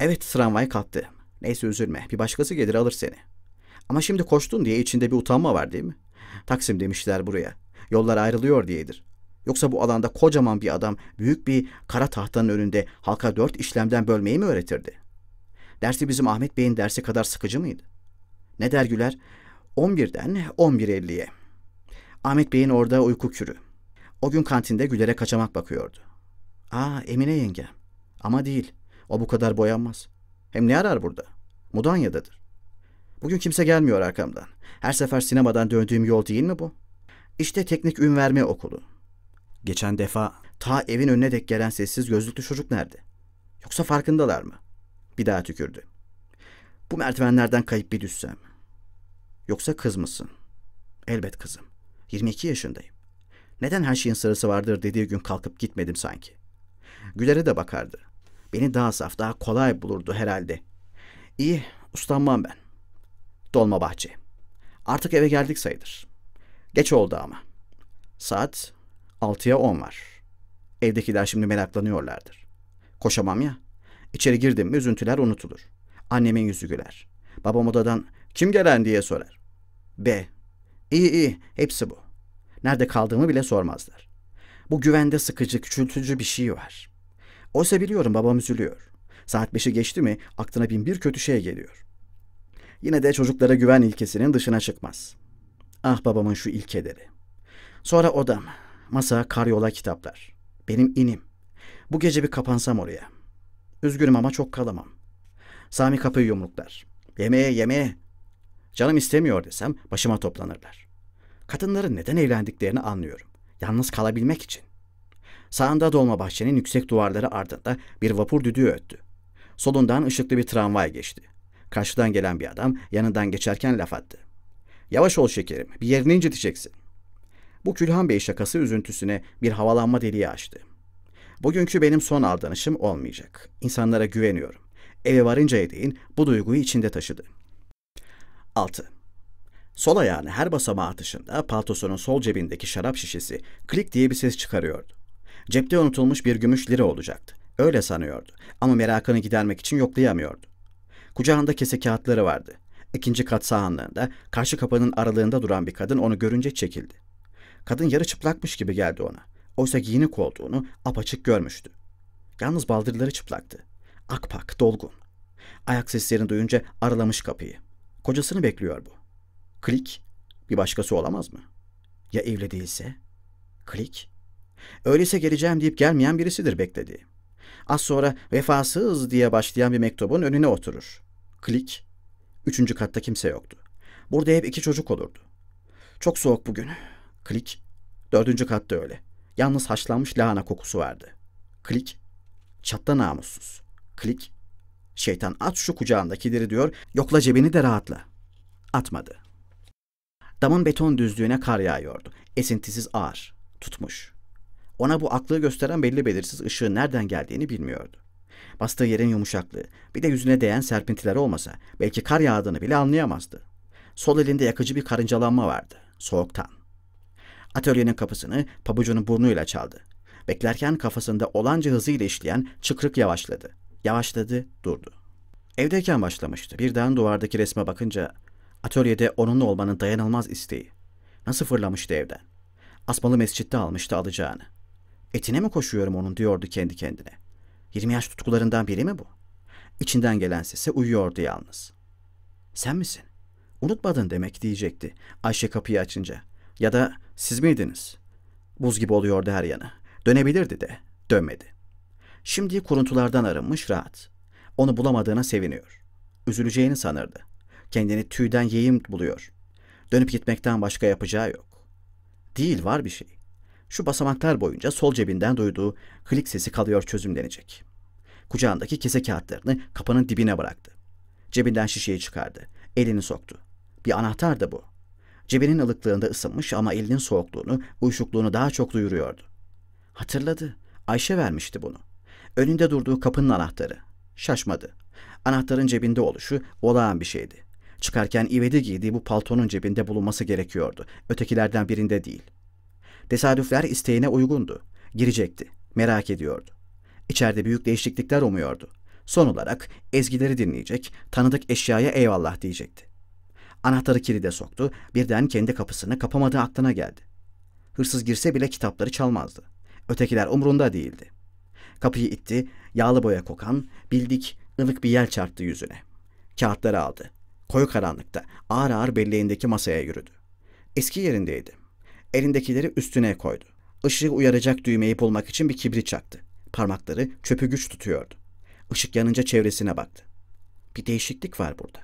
Evet tramvay kalktı. Neyse üzülme, bir başkası gelir alır seni. Ama şimdi koştun diye içinde bir utanma var değil mi? Taksim demişler buraya yollar ayrılıyor diyedir. Yoksa bu alanda kocaman bir adam büyük bir kara tahtanın önünde halka dört işlemden bölmeyi mi öğretirdi? Dersi bizim Ahmet Bey'in dersi kadar sıkıcı mıydı? Ne der Güler? 11'den 11.50'ye. Ahmet Bey'in orada uyku kürü. O gün kantinde Güler'e kaçamak bakıyordu. Aa Emine yenge. Ama değil. O bu kadar boyanmaz. Hem ne arar burada? Mudanya'dadır. Bugün kimse gelmiyor arkamdan. Her sefer sinemadan döndüğüm yol değil mi bu?'' İşte teknik ün verme okulu. Geçen defa ta evin önüne dek gelen sessiz gözlüklü çocuk nerede? Yoksa farkındalar mı? Bir daha tükürdü. Bu merdivenlerden kayıp bir düşsem. Yoksa kız mısın? Elbet kızım. 22 yaşındayım. Neden her şeyin sırası vardır dediği gün kalkıp gitmedim sanki. Güler'e de bakardı. Beni daha saf, daha kolay bulurdu herhalde. İyi, ustanmam ben. Dolma bahçe. Artık eve geldik sayılır. Geç oldu ama. Saat 6'ya 10 var. Evdekiler şimdi meraklanıyorlardır. Koşamam ya. İçeri girdim mi üzüntüler unutulur. Annemin yüzü güler. Babam odadan kim gelen diye sorar. B. İyi iyi hepsi bu. Nerede kaldığımı bile sormazlar. Bu güvende sıkıcı, küçültücü bir şey var. Oysa biliyorum babam üzülüyor. Saat beşi geçti mi aklına bin bir kötü şey geliyor. Yine de çocuklara güven ilkesinin dışına çıkmaz.'' Ah babamın şu ilkeleri. Sonra odam, masa, karyola kitaplar. Benim inim. Bu gece bir kapansam oraya. Üzgünüm ama çok kalamam. Sami kapıyı yumruklar. Yemeğe yemeğe. Canım istemiyor desem başıma toplanırlar. Kadınların neden evlendiklerini anlıyorum. Yalnız kalabilmek için. Sağında dolma bahçenin yüksek duvarları ardında bir vapur düdüğü öttü. Solundan ışıklı bir tramvay geçti. Karşıdan gelen bir adam yanından geçerken laf attı. Yavaş ol şekerim, bir yerini inciteceksin. Bu Külhan Bey şakası üzüntüsüne bir havalanma deliği açtı. Bugünkü benim son aldanışım olmayacak. İnsanlara güveniyorum. Eve varınca edeyin. bu duyguyu içinde taşıdı. 6. Sol ayağını her basamağa atışında paltosunun sol cebindeki şarap şişesi klik diye bir ses çıkarıyordu. Cepte unutulmuş bir gümüş lira olacaktı. Öyle sanıyordu ama merakını gidermek için yoklayamıyordu. Kucağında kese kağıtları vardı. İkinci kat sahanlığında karşı kapının aralığında duran bir kadın onu görünce çekildi. Kadın yarı çıplakmış gibi geldi ona. Oysa giyinik olduğunu apaçık görmüştü. Yalnız baldırları çıplaktı. Akpak, dolgun. Ayak seslerini duyunca aralamış kapıyı. Kocasını bekliyor bu. Klik, bir başkası olamaz mı? Ya evli değilse? Klik. Öyleyse geleceğim deyip gelmeyen birisidir beklediği. Az sonra vefasız diye başlayan bir mektubun önüne oturur. Klik Üçüncü katta kimse yoktu. Burada hep iki çocuk olurdu. Çok soğuk bugün. Klik. Dördüncü katta öyle. Yalnız haşlanmış lahana kokusu vardı. Klik. Çatla namussuz. Klik. Şeytan at şu kucağındakileri diyor. Yokla cebini de rahatla. Atmadı. Damın beton düzlüğüne kar yağıyordu. Esintisiz ağır. Tutmuş. Ona bu aklı gösteren belli belirsiz ışığın nereden geldiğini bilmiyordu bastığı yerin yumuşaklığı, bir de yüzüne değen serpintiler olmasa belki kar yağdığını bile anlayamazdı. Sol elinde yakıcı bir karıncalanma vardı, soğuktan. Atölyenin kapısını pabucunun burnuyla çaldı. Beklerken kafasında olanca hızıyla işleyen çıkrık yavaşladı. Yavaşladı, durdu. Evdeyken başlamıştı. Birden duvardaki resme bakınca atölyede onunla olmanın dayanılmaz isteği. Nasıl fırlamıştı evden? Asmalı mescitte almıştı alacağını. Etine mi koşuyorum onun diyordu kendi kendine. Yirmi yaş tutkularından biri mi bu? İçinden gelen sese uyuyordu yalnız. Sen misin? Unutmadın demek diyecekti Ayşe kapıyı açınca. Ya da siz miydiniz? Buz gibi oluyordu her yanı. Dönebilirdi de dönmedi. Şimdi kuruntulardan arınmış rahat. Onu bulamadığına seviniyor. Üzüleceğini sanırdı. Kendini tüyden yeyim buluyor. Dönüp gitmekten başka yapacağı yok. Değil var bir şey şu basamaklar boyunca sol cebinden duyduğu klik sesi kalıyor çözümlenecek. Kucağındaki kese kağıtlarını kapının dibine bıraktı. Cebinden şişeyi çıkardı. Elini soktu. Bir anahtar da bu. Cebinin ılıklığında ısınmış ama elinin soğukluğunu, uyuşukluğunu daha çok duyuruyordu. Hatırladı. Ayşe vermişti bunu. Önünde durduğu kapının anahtarı. Şaşmadı. Anahtarın cebinde oluşu olağan bir şeydi. Çıkarken ivedi giydiği bu paltonun cebinde bulunması gerekiyordu. Ötekilerden birinde değil.'' Tesadüfler isteğine uygundu. Girecekti. Merak ediyordu. İçeride büyük değişiklikler umuyordu. Son olarak ezgileri dinleyecek, tanıdık eşyaya eyvallah diyecekti. Anahtarı kilide soktu, birden kendi kapısını kapamadığı aklına geldi. Hırsız girse bile kitapları çalmazdı. Ötekiler umrunda değildi. Kapıyı itti, yağlı boya kokan, bildik, ılık bir yel çarptı yüzüne. Kağıtları aldı. Koyu karanlıkta, ağır ağır belleğindeki masaya yürüdü. Eski yerindeydi. Elindekileri üstüne koydu. Işığı uyaracak düğmeyi bulmak için bir kibrit çaktı. Parmakları çöpü güç tutuyordu. Işık yanınca çevresine baktı. Bir değişiklik var burada.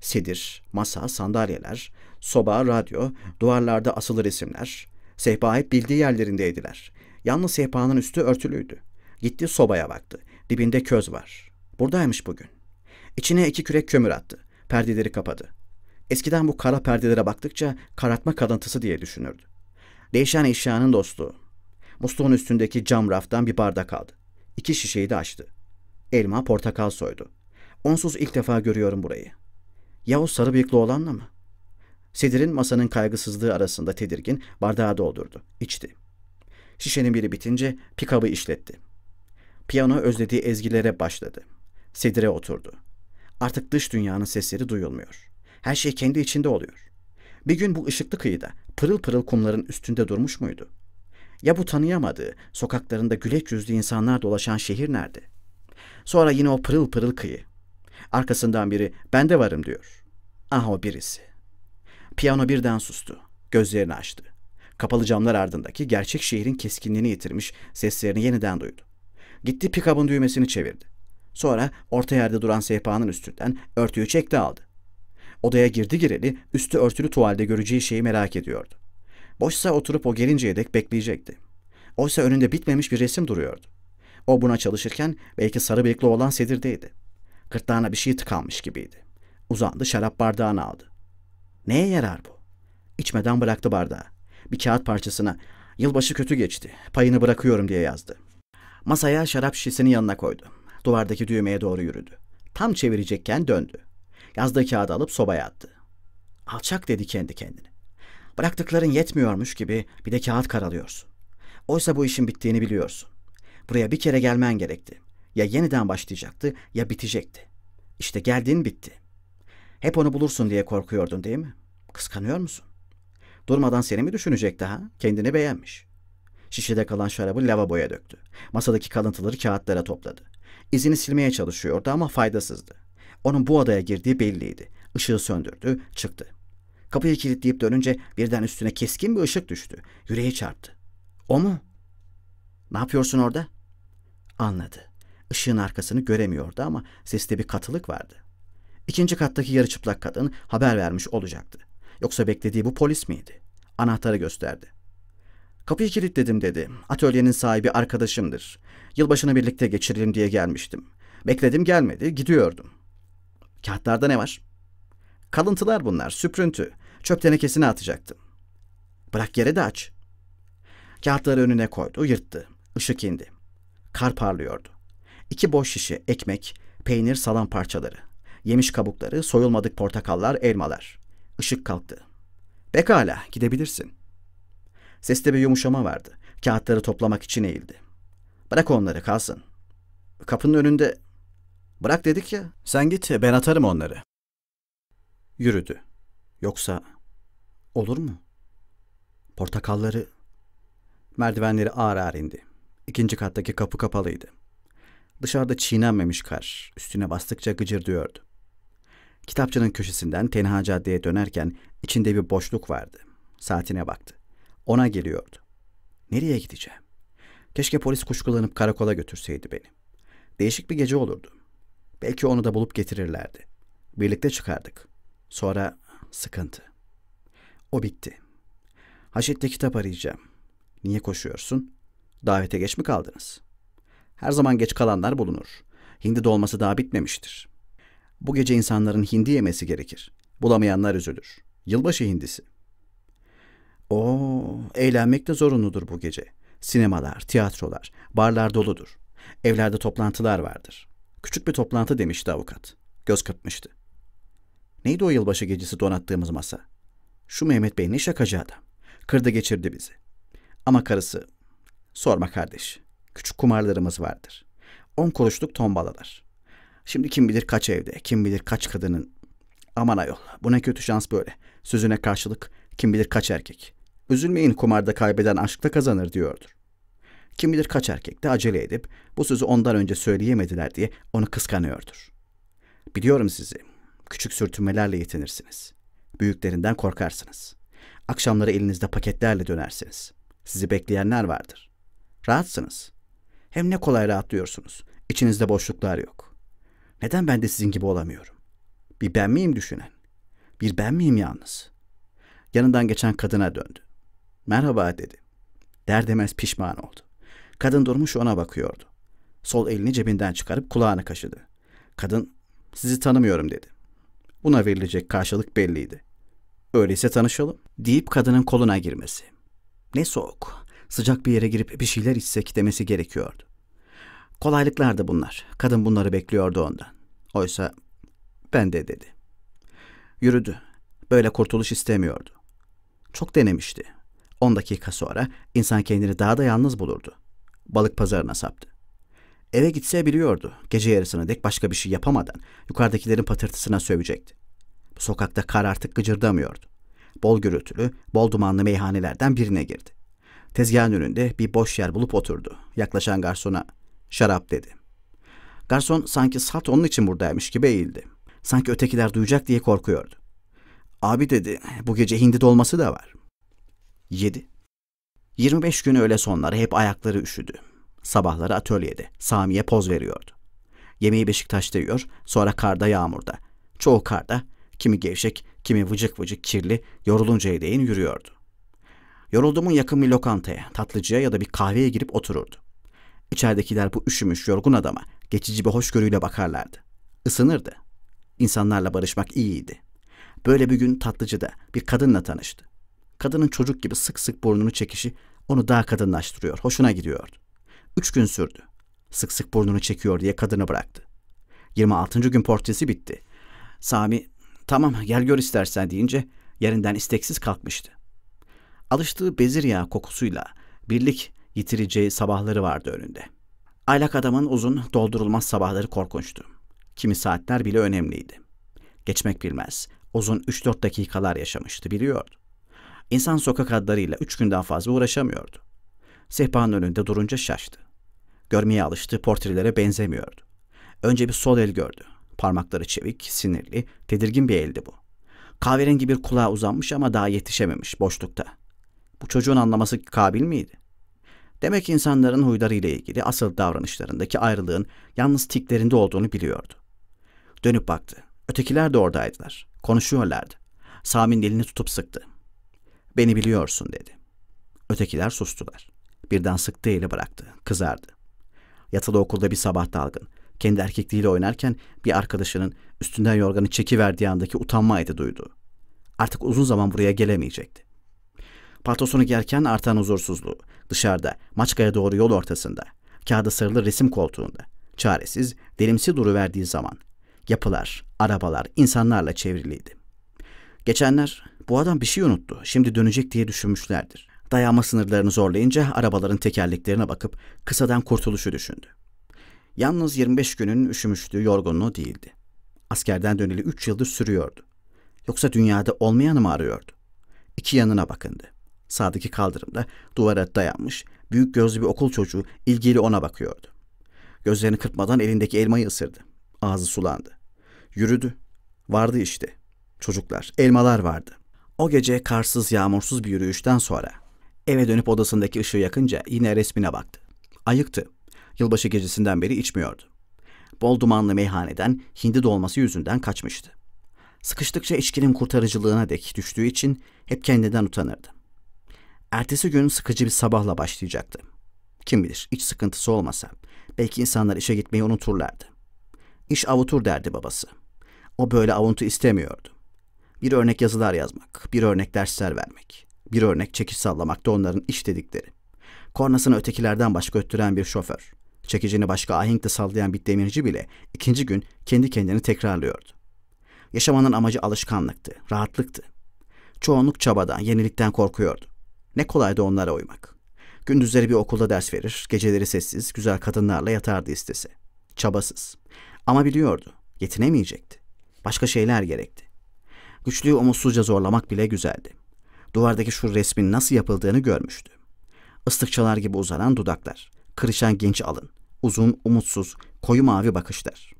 Sedir, masa, sandalyeler, soba, radyo, duvarlarda asılı resimler. Sehpa hep bildiği yerlerindeydiler. Yalnız sehpanın üstü örtülüydü. Gitti sobaya baktı. Dibinde köz var. Buradaymış bugün. İçine iki kürek kömür attı. Perdeleri kapadı. Eskiden bu kara perdelere baktıkça karartma kalıntısı diye düşünürdü. Değişen eşyanın dostu. Musluğun üstündeki cam raftan bir bardak aldı. İki şişeyi de açtı. Elma portakal soydu. Onsuz ilk defa görüyorum burayı. Ya o sarı bıyıklı olanla mı? Sedir'in masanın kaygısızlığı arasında tedirgin bardağı doldurdu. İçti. Şişenin biri bitince pikabı işletti. Piyano özlediği ezgilere başladı. Sedir'e oturdu. Artık dış dünyanın sesleri duyulmuyor. Her şey kendi içinde oluyor. Bir gün bu ışıklı kıyıda pırıl pırıl kumların üstünde durmuş muydu? Ya bu tanıyamadığı, sokaklarında güleç yüzlü insanlar dolaşan şehir nerede? Sonra yine o pırıl pırıl kıyı. Arkasından biri ben de varım diyor. Ah o birisi. Piyano birden sustu. Gözlerini açtı. Kapalı camlar ardındaki gerçek şehrin keskinliğini yitirmiş seslerini yeniden duydu. Gitti pikabın düğmesini çevirdi. Sonra orta yerde duran sehpanın üstünden örtüyü çekti aldı. Odaya girdi gireli üstü örtülü tuvalde göreceği şeyi merak ediyordu. Boşsa oturup o gelinceye dek bekleyecekti. Oysa önünde bitmemiş bir resim duruyordu. O buna çalışırken belki sarı bıyıklı olan sedirdeydi. Gırtlağına bir şey tıkanmış gibiydi. Uzandı şarap bardağını aldı. Neye yarar bu? İçmeden bıraktı bardağı. Bir kağıt parçasına yılbaşı kötü geçti payını bırakıyorum diye yazdı. Masaya şarap şişesini yanına koydu. Duvardaki düğmeye doğru yürüdü. Tam çevirecekken döndü. Yazdığı kağıdı alıp sobaya attı. Alçak dedi kendi kendine. Bıraktıkların yetmiyormuş gibi bir de kağıt karalıyorsun. Oysa bu işin bittiğini biliyorsun. Buraya bir kere gelmen gerekti. Ya yeniden başlayacaktı ya bitecekti. İşte geldiğin bitti. Hep onu bulursun diye korkuyordun değil mi? Kıskanıyor musun? Durmadan seni mi düşünecek daha? Kendini beğenmiş. Şişede kalan şarabı lavaboya döktü. Masadaki kalıntıları kağıtlara topladı. İzini silmeye çalışıyordu ama faydasızdı. Onun bu odaya girdiği belliydi. Işığı söndürdü, çıktı. Kapıyı kilitleyip dönünce birden üstüne keskin bir ışık düştü. Yüreği çarptı. O mu? Ne yapıyorsun orada? Anladı. Işığın arkasını göremiyordu ama seste bir katılık vardı. İkinci kattaki yarı çıplak kadın haber vermiş olacaktı. Yoksa beklediği bu polis miydi? Anahtarı gösterdi. Kapıyı kilitledim dedi. Atölyenin sahibi arkadaşımdır. Yılbaşını birlikte geçirelim diye gelmiştim. Bekledim gelmedi, gidiyordum. Kağıtlarda ne var? Kalıntılar bunlar, süprüntü. Çöp tenekesine atacaktım. Bırak yere de aç. Kağıtları önüne koydu, yırttı. Işık indi. Kar parlıyordu. İki boş şişe, ekmek, peynir, salam parçaları. Yemiş kabukları, soyulmadık portakallar, elmalar. Işık kalktı. Pekala, gidebilirsin. Seste bir yumuşama vardı. Kağıtları toplamak için eğildi. Bırak onları kalsın. Kapının önünde Bırak dedik ya. Sen git ben atarım onları. Yürüdü. Yoksa olur mu? Portakalları merdivenleri ağır ağır indi. İkinci kattaki kapı kapalıydı. Dışarıda çiğnenmemiş kar üstüne bastıkça gıcırdıyordu. Kitapçının köşesinden tenha caddeye dönerken içinde bir boşluk vardı. Saatine baktı. Ona geliyordu. Nereye gideceğim? Keşke polis kuşkulanıp karakola götürseydi beni. Değişik bir gece olurdu. Belki onu da bulup getirirlerdi. Birlikte çıkardık. Sonra sıkıntı. O bitti. Haşit'te kitap arayacağım. Niye koşuyorsun? Davete geç mi kaldınız? Her zaman geç kalanlar bulunur. Hindi dolması daha bitmemiştir. Bu gece insanların hindi yemesi gerekir. Bulamayanlar üzülür. Yılbaşı hindisi. Oo, eğlenmek de zorunludur bu gece. Sinemalar, tiyatrolar, barlar doludur. Evlerde toplantılar vardır. Küçük bir toplantı demişti avukat. Göz kırpmıştı. Neydi o yılbaşı gecesi donattığımız masa? Şu Mehmet Bey ne şakacı adam. Kırdı geçirdi bizi. Ama karısı, sorma kardeş. Küçük kumarlarımız vardır. On kuruşluk tombalalar. Şimdi kim bilir kaç evde, kim bilir kaç kadının. Aman ayol, bu ne kötü şans böyle. Sözüne karşılık kim bilir kaç erkek. Üzülmeyin kumarda kaybeden aşkta kazanır diyordur. Kim bilir kaç erkek de acele edip bu sözü ondan önce söyleyemediler diye onu kıskanıyordur. Biliyorum sizi. Küçük sürtünmelerle yetinirsiniz. Büyüklerinden korkarsınız. Akşamları elinizde paketlerle dönersiniz. Sizi bekleyenler vardır. Rahatsınız. Hem ne kolay rahatlıyorsunuz. İçinizde boşluklar yok. Neden ben de sizin gibi olamıyorum? Bir ben miyim düşünen? Bir ben miyim yalnız? Yanından geçen kadına döndü. Merhaba dedi. Derdemez pişman oldu. Kadın durmuş ona bakıyordu. Sol elini cebinden çıkarıp kulağını kaşıdı. Kadın sizi tanımıyorum dedi. Buna verilecek karşılık belliydi. Öyleyse tanışalım deyip kadının koluna girmesi. Ne soğuk. Sıcak bir yere girip bir şeyler içsek demesi gerekiyordu. Kolaylıklardı bunlar. Kadın bunları bekliyordu ondan. Oysa ben de dedi. Yürüdü. Böyle kurtuluş istemiyordu. Çok denemişti. On dakika sonra insan kendini daha da yalnız bulurdu balık pazarına saptı. Eve gitse biliyordu. Gece yarısına dek başka bir şey yapamadan yukarıdakilerin patırtısına sövecekti. Bu sokakta kar artık gıcırdamıyordu. Bol gürültülü, bol dumanlı meyhanelerden birine girdi. Tezgahın önünde bir boş yer bulup oturdu. Yaklaşan garsona şarap dedi. Garson sanki salt onun için buradaymış gibi eğildi. Sanki ötekiler duyacak diye korkuyordu. Abi dedi bu gece hindi dolması da var. Yedi. 25 gün öğle sonları hep ayakları üşüdü. Sabahları atölyede Sami'ye poz veriyordu. Yemeği Beşiktaş'ta yiyor, sonra karda yağmurda. Çoğu karda, kimi gevşek, kimi vıcık vıcık kirli, yoruluncaya değin yürüyordu. Yorulduğumun yakın bir lokantaya, tatlıcıya ya da bir kahveye girip otururdu. İçeridekiler bu üşümüş yorgun adama geçici bir hoşgörüyle bakarlardı. Isınırdı. İnsanlarla barışmak iyiydi. Böyle bir gün tatlıcıda bir kadınla tanıştı. Kadının çocuk gibi sık sık burnunu çekişi onu daha kadınlaştırıyor, hoşuna gidiyordu. Üç gün sürdü. Sık sık burnunu çekiyor diye kadını bıraktı. 26. gün portresi bitti. Sami, tamam gel gör istersen deyince yerinden isteksiz kalkmıştı. Alıştığı bezir yağı kokusuyla birlik yitireceği sabahları vardı önünde. Aylak adamın uzun, doldurulmaz sabahları korkunçtu. Kimi saatler bile önemliydi. Geçmek bilmez, uzun 3-4 dakikalar yaşamıştı biliyordu. İnsan sokak adlarıyla üç günden fazla uğraşamıyordu. Sehpanın önünde durunca şaştı. Görmeye alıştığı portrelere benzemiyordu. Önce bir sol el gördü. Parmakları çevik, sinirli, tedirgin bir eldi bu. Kahverengi bir kulağa uzanmış ama daha yetişememiş boşlukta. Bu çocuğun anlaması kabil miydi? Demek insanların huylarıyla ilgili asıl davranışlarındaki ayrılığın yalnız tiklerinde olduğunu biliyordu. Dönüp baktı. Ötekiler de oradaydılar. Konuşuyorlardı. Sami'nin elini tutup sıktı. Beni biliyorsun dedi. Ötekiler sustular. Birden sıktı eli bıraktı. Kızardı. Yatılı okulda bir sabah dalgın. Kendi erkekliğiyle oynarken bir arkadaşının üstünden yorganı çekiverdiği andaki utanma duydu. Artık uzun zaman buraya gelemeyecekti. Patosunu gerken artan huzursuzluğu. Dışarıda, Maçka'ya doğru yol ortasında. Kağıda sarılı resim koltuğunda. Çaresiz, delimsi duruverdiği zaman. Yapılar, arabalar, insanlarla çevriliydi. Geçenler bu adam bir şey unuttu. Şimdi dönecek diye düşünmüşlerdir. Dayanma sınırlarını zorlayınca arabaların tekerleklerine bakıp kısadan kurtuluşu düşündü. Yalnız 25 günün üşümüştü, yorgunluğu değildi. Askerden döneli 3 yıldır sürüyordu. Yoksa dünyada olmayanı mı arıyordu? İki yanına bakındı. Sağdaki kaldırımda duvara dayanmış, büyük gözlü bir okul çocuğu ilgili ona bakıyordu. Gözlerini kırpmadan elindeki elmayı ısırdı. Ağzı sulandı. Yürüdü. Vardı işte çocuklar, elmalar vardı. O gece karsız yağmursuz bir yürüyüşten sonra eve dönüp odasındaki ışığı yakınca yine resmine baktı. Ayıktı. Yılbaşı gecesinden beri içmiyordu. Bol dumanlı meyhaneden hindi dolması yüzünden kaçmıştı. Sıkıştıkça içkinin kurtarıcılığına dek düştüğü için hep kendinden utanırdı. Ertesi gün sıkıcı bir sabahla başlayacaktı. Kim bilir iç sıkıntısı olmasa belki insanlar işe gitmeyi unuturlardı. İş avutur derdi babası. O böyle avuntu istemiyordu. Bir örnek yazılar yazmak, bir örnek dersler vermek, bir örnek çekiş sallamak da onların iş dedikleri. Kornasını ötekilerden başka öttüren bir şoför, çekicini başka ahenkle sallayan bir demirci bile ikinci gün kendi kendini tekrarlıyordu. Yaşamanın amacı alışkanlıktı, rahatlıktı. Çoğunluk çabadan, yenilikten korkuyordu. Ne kolaydı onlara uymak. Gündüzleri bir okulda ders verir, geceleri sessiz, güzel kadınlarla yatardı istese. Çabasız. Ama biliyordu, yetinemeyecekti. Başka şeyler gerekti. Güçlüyü umutsuzca zorlamak bile güzeldi. Duvardaki şu resmin nasıl yapıldığını görmüştü. Islıkçalar gibi uzanan dudaklar, kırışan genç alın, uzun, umutsuz, koyu mavi bakışlar.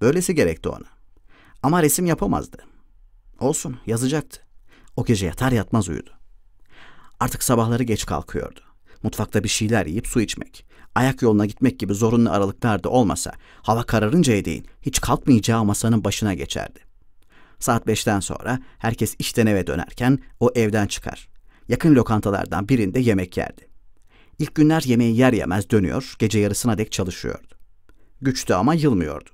Böylesi gerekti ona. Ama resim yapamazdı. Olsun, yazacaktı. O gece yatar yatmaz uyudu. Artık sabahları geç kalkıyordu. Mutfakta bir şeyler yiyip su içmek, ayak yoluna gitmek gibi zorunlu aralıklar da olmasa, hava kararınca değin hiç kalkmayacağı masanın başına geçerdi. Saat 5'ten sonra herkes işten eve dönerken o evden çıkar. Yakın lokantalardan birinde yemek yerdi. İlk günler yemeği yer yemez dönüyor, gece yarısına dek çalışıyordu. Güçtü ama yılmıyordu.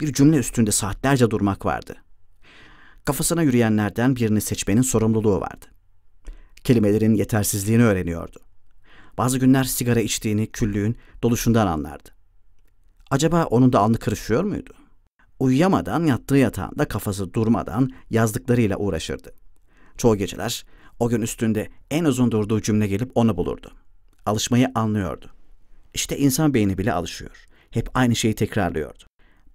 Bir cümle üstünde saatlerce durmak vardı. Kafasına yürüyenlerden birini seçmenin sorumluluğu vardı. Kelimelerin yetersizliğini öğreniyordu. Bazı günler sigara içtiğini küllüğün doluşundan anlardı. Acaba onun da alnı kırışıyor muydu? Uyuyamadan yattığı yatağında kafası durmadan yazdıklarıyla uğraşırdı. Çoğu geceler o gün üstünde en uzun durduğu cümle gelip onu bulurdu. Alışmayı anlıyordu. İşte insan beyni bile alışıyor. Hep aynı şeyi tekrarlıyordu.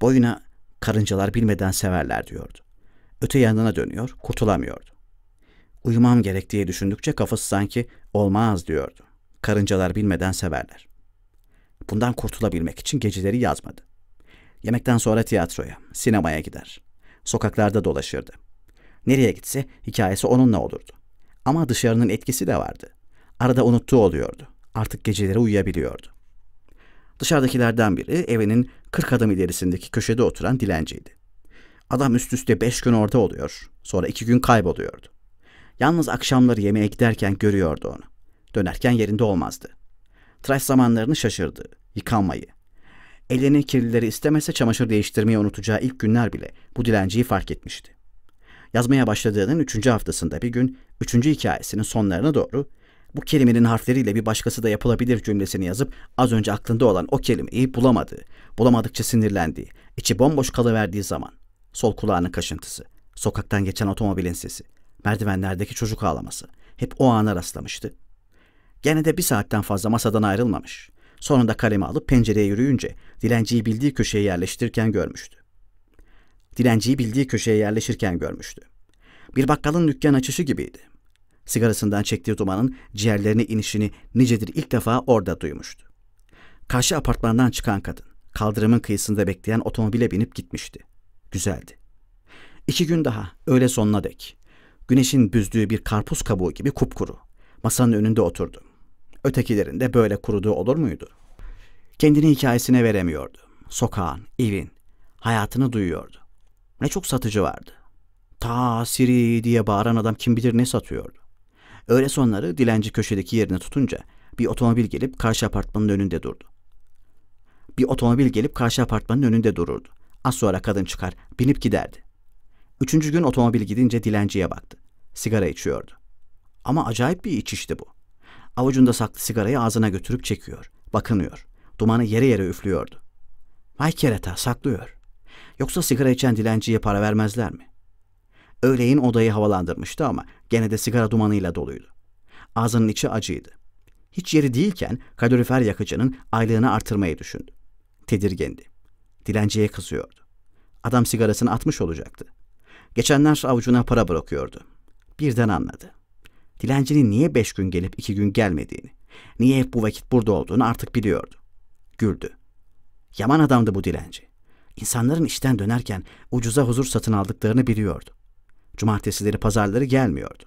Boyuna karıncalar bilmeden severler diyordu. Öte yanına dönüyor, kurtulamıyordu. Uyumam gerek diye düşündükçe kafası sanki olmaz diyordu. Karıncalar bilmeden severler. Bundan kurtulabilmek için geceleri yazmadı. Yemekten sonra tiyatroya, sinemaya gider. Sokaklarda dolaşırdı. Nereye gitse hikayesi onunla olurdu. Ama dışarının etkisi de vardı. Arada unuttuğu oluyordu. Artık geceleri uyuyabiliyordu. Dışarıdakilerden biri evinin 40 adım ilerisindeki köşede oturan dilenciydi. Adam üst üste 5 gün orada oluyor. Sonra 2 gün kayboluyordu. Yalnız akşamları yemeğe giderken görüyordu onu. Dönerken yerinde olmazdı. Tıraş zamanlarını şaşırdı. Yıkanmayı, ellerini kirlileri istemese çamaşır değiştirmeyi unutacağı ilk günler bile bu dilenciyi fark etmişti. Yazmaya başladığının üçüncü haftasında bir gün, üçüncü hikayesinin sonlarına doğru bu kelimenin harfleriyle bir başkası da yapılabilir cümlesini yazıp az önce aklında olan o kelimeyi bulamadı. bulamadıkça sinirlendi, içi bomboş kalıverdiği zaman sol kulağının kaşıntısı, sokaktan geçen otomobilin sesi, merdivenlerdeki çocuk ağlaması hep o ana rastlamıştı. Gene de bir saatten fazla masadan ayrılmamış. Sonunda kalemi alıp pencereye yürüyünce dilenciyi bildiği köşeye yerleştirirken görmüştü. Dilenciyi bildiği köşeye yerleşirken görmüştü. Bir bakkalın dükkan açışı gibiydi. Sigarasından çektiği dumanın ciğerlerine inişini nicedir ilk defa orada duymuştu. Karşı apartmandan çıkan kadın, kaldırımın kıyısında bekleyen otomobile binip gitmişti. Güzeldi. İki gün daha, öğle sonuna dek. Güneşin büzdüğü bir karpuz kabuğu gibi kupkuru. Masanın önünde oturdum. Ötekilerinde böyle kuruduğu olur muydu? Kendini hikayesine veremiyordu. Sokağın, evin, hayatını duyuyordu. Ne çok satıcı vardı. Ta Siri diye bağıran adam kim bilir ne satıyordu. Öğle sonları dilenci köşedeki yerini tutunca bir otomobil gelip karşı apartmanın önünde durdu. Bir otomobil gelip karşı apartmanın önünde dururdu. Az sonra kadın çıkar, binip giderdi. Üçüncü gün otomobil gidince dilenciye baktı. Sigara içiyordu. Ama acayip bir içişti bu. Avucunda saklı sigarayı ağzına götürüp çekiyor. Bakınıyor. Dumanı yere yere üflüyordu. Vay kerata saklıyor. Yoksa sigara içen dilenciye para vermezler mi? Öğleyin odayı havalandırmıştı ama gene de sigara dumanıyla doluydu. Ağzının içi acıydı. Hiç yeri değilken kalorifer yakıcının aylığını artırmayı düşündü. Tedirgendi. Dilenciye kızıyordu. Adam sigarasını atmış olacaktı. Geçenler avucuna para bırakıyordu. Birden anladı.'' Dilencinin niye beş gün gelip iki gün gelmediğini, niye hep bu vakit burada olduğunu artık biliyordu. Güldü. Yaman adamdı bu dilenci. İnsanların işten dönerken ucuza huzur satın aldıklarını biliyordu. Cumartesileri pazarları gelmiyordu.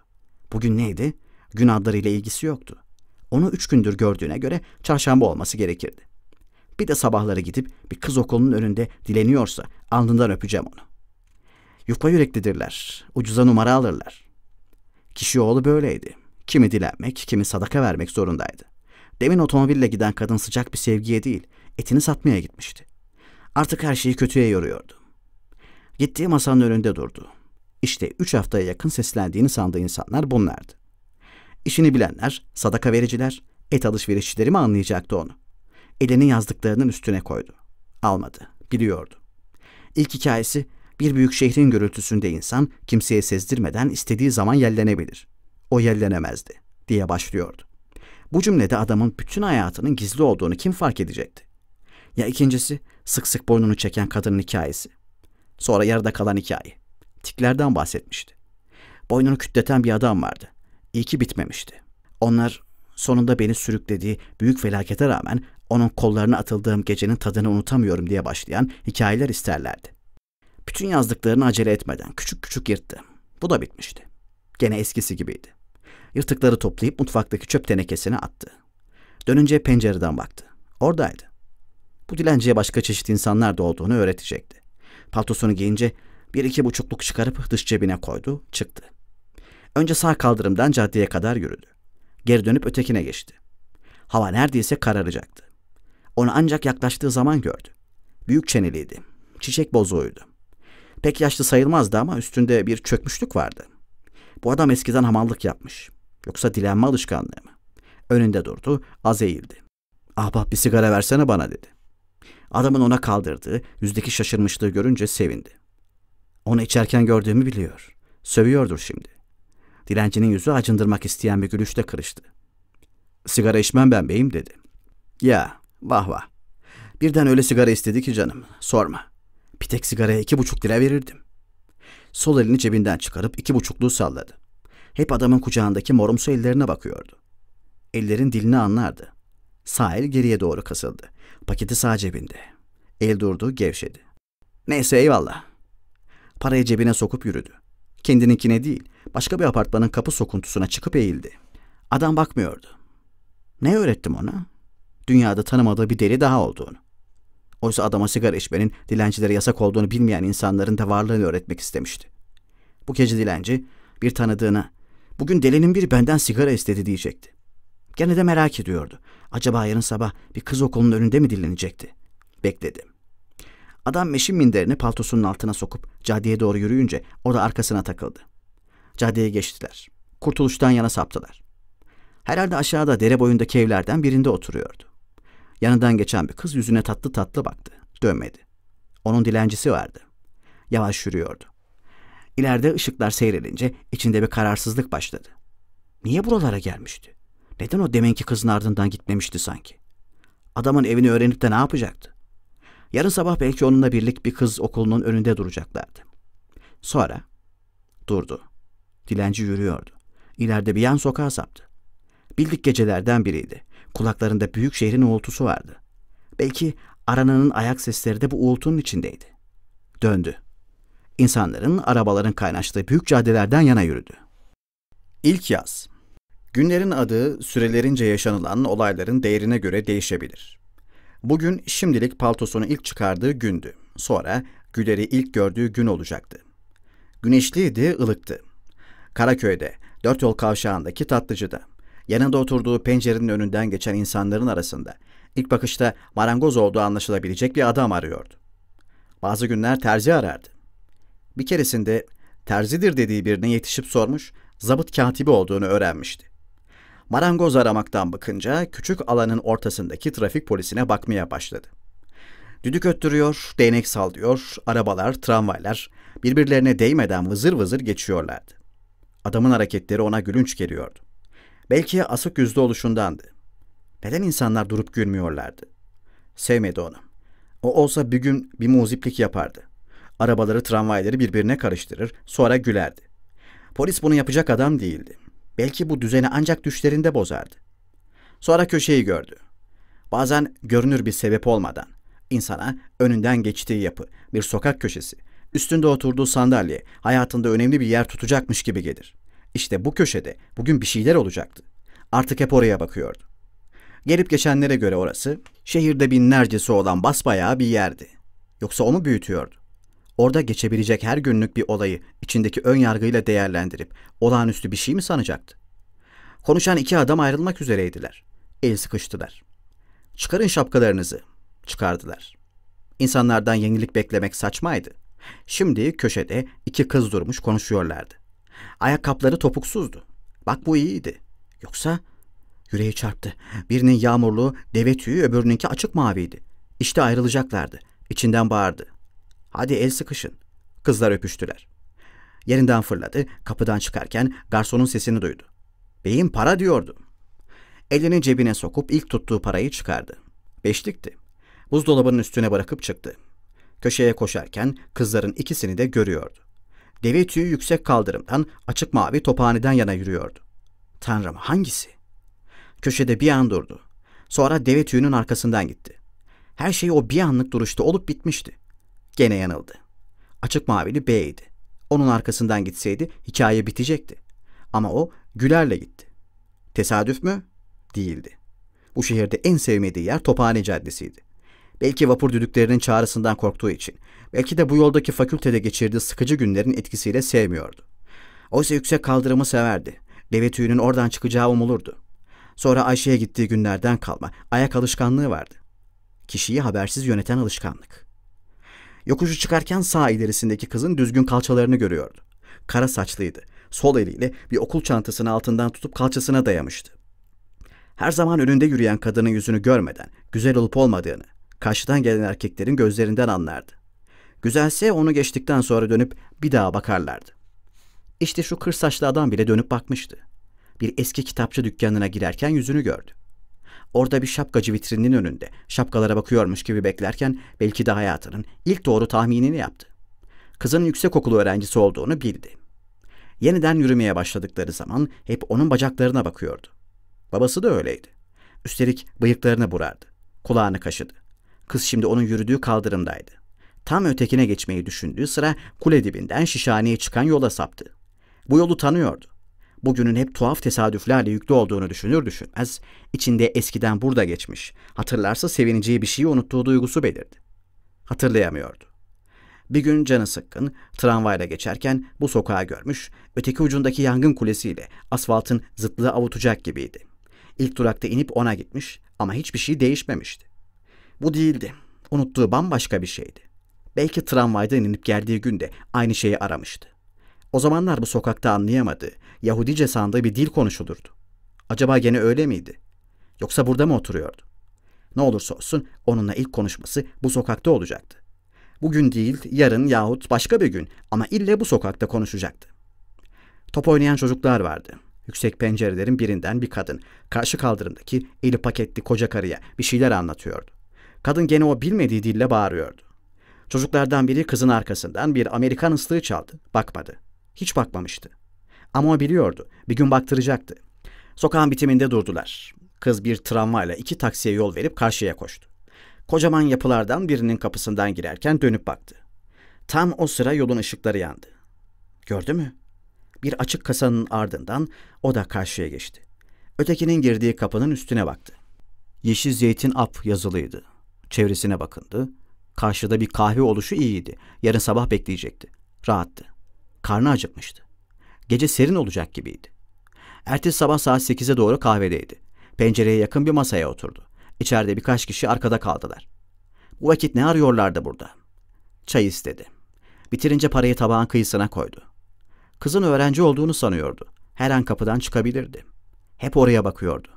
Bugün neydi? Gün adlarıyla ilgisi yoktu. Onu üç gündür gördüğüne göre çarşamba olması gerekirdi. Bir de sabahları gidip bir kız okulunun önünde dileniyorsa alnından öpeceğim onu. Yufka yüreklidirler, ucuza numara alırlar. Kişi oğlu böyleydi. Kimi dilenmek, kimi sadaka vermek zorundaydı. Demin otomobille giden kadın sıcak bir sevgiye değil, etini satmaya gitmişti. Artık her şeyi kötüye yoruyordu. Gittiği masanın önünde durdu. İşte üç haftaya yakın seslendiğini sandığı insanlar bunlardı. İşini bilenler, sadaka vericiler, et alışverişçileri mi anlayacaktı onu? Elini yazdıklarının üstüne koydu. Almadı, biliyordu. İlk hikayesi bir büyük şehrin gürültüsünde insan kimseye sezdirmeden istediği zaman yellenebilir. O yellenemezdi diye başlıyordu. Bu cümlede adamın bütün hayatının gizli olduğunu kim fark edecekti? Ya ikincisi sık sık boynunu çeken kadının hikayesi. Sonra yarıda kalan hikaye. Tiklerden bahsetmişti. Boynunu kütleten bir adam vardı. İyi ki bitmemişti. Onlar sonunda beni sürüklediği büyük felakete rağmen onun kollarına atıldığım gecenin tadını unutamıyorum diye başlayan hikayeler isterlerdi. Bütün yazdıklarını acele etmeden küçük küçük yırttı. Bu da bitmişti. Gene eskisi gibiydi. Yırtıkları toplayıp mutfaktaki çöp tenekesine attı. Dönünce pencereden baktı. Oradaydı. Bu dilenciye başka çeşit insanlar da olduğunu öğretecekti. Paltosunu giyince bir iki buçukluk çıkarıp dış cebine koydu, çıktı. Önce sağ kaldırımdan caddeye kadar yürüdü. Geri dönüp ötekine geçti. Hava neredeyse kararacaktı. Onu ancak yaklaştığı zaman gördü. Büyük çeneliydi. Çiçek bozuğuydu. Pek yaşlı sayılmazdı ama üstünde bir çökmüşlük vardı. Bu adam eskiden hamallık yapmış. Yoksa dilenme alışkanlığı mı? Önünde durdu, az eğildi. Ahbap bir sigara versene bana dedi. Adamın ona kaldırdığı, yüzdeki şaşırmışlığı görünce sevindi. Onu içerken gördüğümü biliyor. Sövüyordur şimdi. Dilencinin yüzü acındırmak isteyen bir gülüşle kırıştı. Sigara içmem ben beyim dedi. Ya vah vah. Birden öyle sigara istedi ki canım. Sorma. Bir tek sigaraya iki buçuk lira verirdim. Sol elini cebinden çıkarıp iki buçukluğu salladı. Hep adamın kucağındaki morumsu ellerine bakıyordu. Ellerin dilini anlardı. Sağ el geriye doğru kasıldı. Paketi sağ cebinde. El durdu, gevşedi. Neyse eyvallah. Parayı cebine sokup yürüdü. Kendininkine değil, başka bir apartmanın kapı sokuntusuna çıkıp eğildi. Adam bakmıyordu. Ne öğrettim ona? Dünyada tanımadığı bir deli daha olduğunu. Oysa adama sigara içmenin dilencilere yasak olduğunu bilmeyen insanların da varlığını öğretmek istemişti. Bu gece dilenci bir tanıdığına bugün delinin biri benden sigara istedi diyecekti. Gene de merak ediyordu. Acaba yarın sabah bir kız okulunun önünde mi dilenecekti? Bekledi. Adam meşin minderini paltosunun altına sokup caddeye doğru yürüyünce o da arkasına takıldı. Caddeye geçtiler. Kurtuluştan yana saptılar. Herhalde aşağıda dere boyundaki evlerden birinde oturuyordu. Yanından geçen bir kız yüzüne tatlı tatlı baktı. Dönmedi. Onun dilencisi vardı. Yavaş yürüyordu. İleride ışıklar seyrelince içinde bir kararsızlık başladı. Niye buralara gelmişti? Neden o deminki kızın ardından gitmemişti sanki? Adamın evini öğrenip de ne yapacaktı? Yarın sabah belki onunla birlik bir kız okulunun önünde duracaklardı. Sonra durdu. Dilenci yürüyordu. İleride bir yan sokağa saptı. Bildik gecelerden biriydi. Kulaklarında büyük şehrin uğultusu vardı. Belki arananın ayak sesleri de bu uğultunun içindeydi. Döndü. İnsanların, arabaların kaynaştığı büyük caddelerden yana yürüdü. İlk yaz. Günlerin adı sürelerince yaşanılan olayların değerine göre değişebilir. Bugün şimdilik paltosunu ilk çıkardığı gündü. Sonra Güler'i ilk gördüğü gün olacaktı. Güneşliydi, ılıktı. Karaköy'de, dört yol kavşağındaki tatlıcıda yanında oturduğu pencerenin önünden geçen insanların arasında ilk bakışta marangoz olduğu anlaşılabilecek bir adam arıyordu. Bazı günler terzi arardı. Bir keresinde terzidir dediği birine yetişip sormuş, zabıt katibi olduğunu öğrenmişti. Marangoz aramaktan bakınca küçük alanın ortasındaki trafik polisine bakmaya başladı. Düdük öttürüyor, değnek sallıyor, arabalar, tramvaylar birbirlerine değmeden vızır vızır geçiyorlardı. Adamın hareketleri ona gülünç geliyordu. Belki asık yüzde oluşundandı. Neden insanlar durup gülmüyorlardı? Sevmedi onu. O olsa bir gün bir muziplik yapardı. Arabaları, tramvayları birbirine karıştırır, sonra gülerdi. Polis bunu yapacak adam değildi. Belki bu düzeni ancak düşlerinde bozardı. Sonra köşeyi gördü. Bazen görünür bir sebep olmadan insana önünden geçtiği yapı, bir sokak köşesi, üstünde oturduğu sandalye hayatında önemli bir yer tutacakmış gibi gelir.'' İşte bu köşede bugün bir şeyler olacaktı. Artık hep oraya bakıyordu. Gelip geçenlere göre orası şehirde binlercesi olan basbayağı bir yerdi. Yoksa onu büyütüyordu. Orada geçebilecek her günlük bir olayı içindeki ön yargıyla değerlendirip olağanüstü bir şey mi sanacaktı? Konuşan iki adam ayrılmak üzereydiler. El sıkıştılar. Çıkarın şapkalarınızı. Çıkardılar. İnsanlardan yenilik beklemek saçmaydı. Şimdi köşede iki kız durmuş konuşuyorlardı. Ayakkabıları topuksuzdu. Bak bu iyiydi. Yoksa yüreği çarptı. Birinin yağmurlu deve tüyü öbürününki açık maviydi. İşte ayrılacaklardı. İçinden bağırdı. Hadi el sıkışın. Kızlar öpüştüler. Yerinden fırladı. Kapıdan çıkarken garsonun sesini duydu. Beyim para diyordu. Elini cebine sokup ilk tuttuğu parayı çıkardı. Beşlikti. Buzdolabının üstüne bırakıp çıktı. Köşeye koşarken kızların ikisini de görüyordu deve tüyü yüksek kaldırımdan açık mavi tophaneden yana yürüyordu. Tanrım hangisi? Köşede bir an durdu. Sonra deve tüyünün arkasından gitti. Her şey o bir anlık duruşta olup bitmişti. Gene yanıldı. Açık mavili idi. Onun arkasından gitseydi hikaye bitecekti. Ama o Güler'le gitti. Tesadüf mü? Değildi. Bu şehirde en sevmediği yer Tophane Caddesi'ydi. Belki vapur düdüklerinin çağrısından korktuğu için. Belki de bu yoldaki fakültede geçirdiği sıkıcı günlerin etkisiyle sevmiyordu. Oysa yüksek kaldırımı severdi. Deve tüyünün oradan çıkacağı umulurdu. Sonra Ayşe'ye gittiği günlerden kalma ayak alışkanlığı vardı. Kişiyi habersiz yöneten alışkanlık. Yokuşu çıkarken sağ ilerisindeki kızın düzgün kalçalarını görüyordu. Kara saçlıydı. Sol eliyle bir okul çantasını altından tutup kalçasına dayamıştı. Her zaman önünde yürüyen kadının yüzünü görmeden güzel olup olmadığını, Karşıdan gelen erkeklerin gözlerinden anlardı. Güzelse onu geçtikten sonra dönüp bir daha bakarlardı. İşte şu kır saçlı adam bile dönüp bakmıştı. Bir eski kitapçı dükkanına girerken yüzünü gördü. Orada bir şapkacı vitrininin önünde şapkalara bakıyormuş gibi beklerken belki de hayatının ilk doğru tahminini yaptı. Kızın yüksekokulu öğrencisi olduğunu bildi. Yeniden yürümeye başladıkları zaman hep onun bacaklarına bakıyordu. Babası da öyleydi. Üstelik bıyıklarını burardı. Kulağını kaşıdı. Kız şimdi onun yürüdüğü kaldırımdaydı. Tam ötekine geçmeyi düşündüğü sıra kule dibinden şişhaneye çıkan yola saptı. Bu yolu tanıyordu. Bugünün hep tuhaf tesadüflerle yüklü olduğunu düşünür düşünmez, içinde eskiden burada geçmiş, hatırlarsa sevineceği bir şeyi unuttuğu duygusu belirdi. Hatırlayamıyordu. Bir gün canı sıkkın, tramvayla geçerken bu sokağı görmüş, öteki ucundaki yangın kulesiyle asfaltın zıtlığı avutacak gibiydi. İlk durakta inip ona gitmiş ama hiçbir şey değişmemişti. Bu değildi. Unuttuğu bambaşka bir şeydi. Belki tramvaydan inip geldiği günde aynı şeyi aramıştı. O zamanlar bu sokakta anlayamadığı, Yahudice sandığı bir dil konuşulurdu. Acaba gene öyle miydi? Yoksa burada mı oturuyordu? Ne olursa olsun onunla ilk konuşması bu sokakta olacaktı. Bugün değil, yarın yahut başka bir gün ama ille bu sokakta konuşacaktı. Top oynayan çocuklar vardı. Yüksek pencerelerin birinden bir kadın karşı kaldırımdaki eli paketli koca karıya bir şeyler anlatıyordu. Kadın gene o bilmediği dille bağırıyordu. Çocuklardan biri kızın arkasından bir Amerikan ıslığı çaldı. Bakmadı. Hiç bakmamıştı. Ama o biliyordu. Bir gün baktıracaktı. Sokağın bitiminde durdular. Kız bir tramvayla iki taksiye yol verip karşıya koştu. Kocaman yapılardan birinin kapısından girerken dönüp baktı. Tam o sıra yolun ışıkları yandı. Gördü mü? Bir açık kasanın ardından o da karşıya geçti. Ötekinin girdiği kapının üstüne baktı. Yeşil zeytin ap yazılıydı. Çevresine bakındı. Karşıda bir kahve oluşu iyiydi. Yarın sabah bekleyecekti. Rahattı. Karnı acıkmıştı. Gece serin olacak gibiydi. Ertesi sabah saat 8'e doğru kahvedeydi. Pencereye yakın bir masaya oturdu. İçeride birkaç kişi arkada kaldılar. Bu vakit ne arıyorlardı burada? Çay istedi. Bitirince parayı tabağın kıyısına koydu. Kızın öğrenci olduğunu sanıyordu. Her an kapıdan çıkabilirdi. Hep oraya bakıyordu.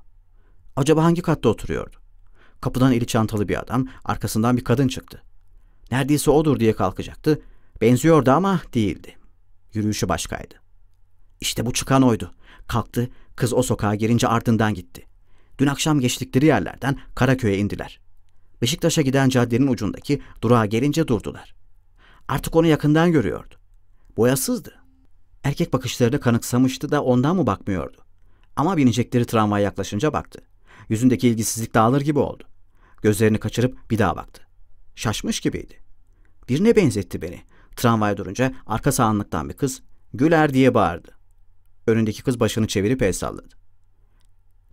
Acaba hangi katta oturuyordu? Kapıdan eli çantalı bir adam, arkasından bir kadın çıktı. Neredeyse odur diye kalkacaktı. Benziyordu ama değildi. Yürüyüşü başkaydı. İşte bu çıkan oydu. Kalktı, kız o sokağa girince ardından gitti. Dün akşam geçtikleri yerlerden Karaköy'e indiler. Beşiktaş'a giden caddenin ucundaki durağa gelince durdular. Artık onu yakından görüyordu. Boyasızdı. Erkek bakışlarını kanıksamıştı da ondan mı bakmıyordu? Ama binecekleri tramvay yaklaşınca baktı. Yüzündeki ilgisizlik dağılır gibi oldu. Gözlerini kaçırıp bir daha baktı. Şaşmış gibiydi. Birine benzetti beni. Tramvay durunca arka sağanlıktan bir kız Güler diye bağırdı. Önündeki kız başını çevirip el salladı.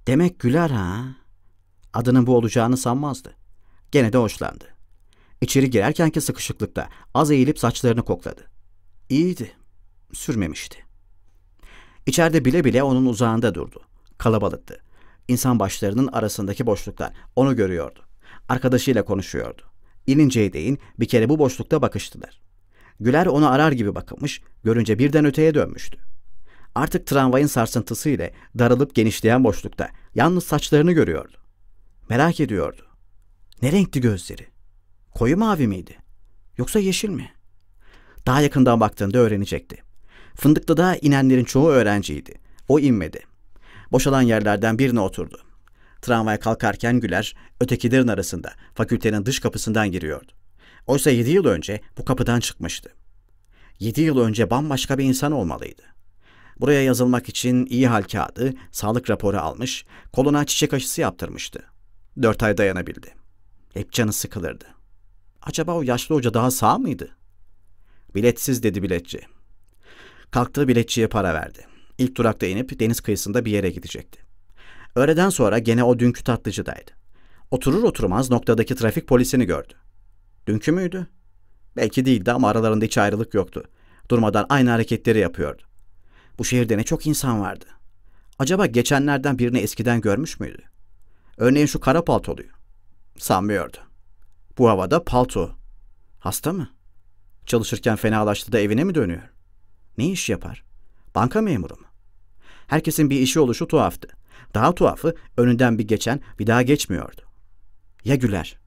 Demek Güler ha? Adının bu olacağını sanmazdı. Gene de hoşlandı. İçeri girerkenki sıkışıklıkta az eğilip saçlarını kokladı. İyiydi. Sürmemişti. İçeride bile bile onun uzağında durdu. Kalabalıktı. İnsan başlarının arasındaki boşluklar onu görüyordu arkadaşıyla konuşuyordu. İnince değin bir kere bu boşlukta bakıştılar. Güler onu arar gibi bakmış, görünce birden öteye dönmüştü. Artık tramvayın sarsıntısı ile darılıp genişleyen boşlukta yalnız saçlarını görüyordu. Merak ediyordu. Ne renkti gözleri? Koyu mavi miydi? Yoksa yeşil mi? Daha yakından baktığında öğrenecekti. Fındıklı'da inenlerin çoğu öğrenciydi. O inmedi. Boşalan yerlerden birine oturdu. Tramvaya kalkarken güler, ötekilerin arasında fakültenin dış kapısından giriyordu. Oysa yedi yıl önce bu kapıdan çıkmıştı. Yedi yıl önce bambaşka bir insan olmalıydı. Buraya yazılmak için iyi hal kağıdı, sağlık raporu almış, koluna çiçek aşısı yaptırmıştı. Dört ay dayanabildi. Hep canı sıkılırdı. Acaba o yaşlı hoca daha sağ mıydı? Biletsiz dedi biletçi. Kalktığı biletçiye para verdi. İlk durakta inip deniz kıyısında bir yere gidecekti. Öğleden sonra gene o dünkü tatlıcıdaydı. Oturur oturmaz noktadaki trafik polisini gördü. Dünkü müydü? Belki değildi ama aralarında hiç ayrılık yoktu. Durmadan aynı hareketleri yapıyordu. Bu şehirde ne çok insan vardı. Acaba geçenlerden birini eskiden görmüş müydü? Örneğin şu kara paltoluyu. Sanmıyordu. Bu havada palto. Hasta mı? Çalışırken fenalaştı da evine mi dönüyor? Ne iş yapar? Banka memuru mu? Herkesin bir işi oluşu tuhaftı. Daha tuhafı önünden bir geçen bir daha geçmiyordu. Ya güler?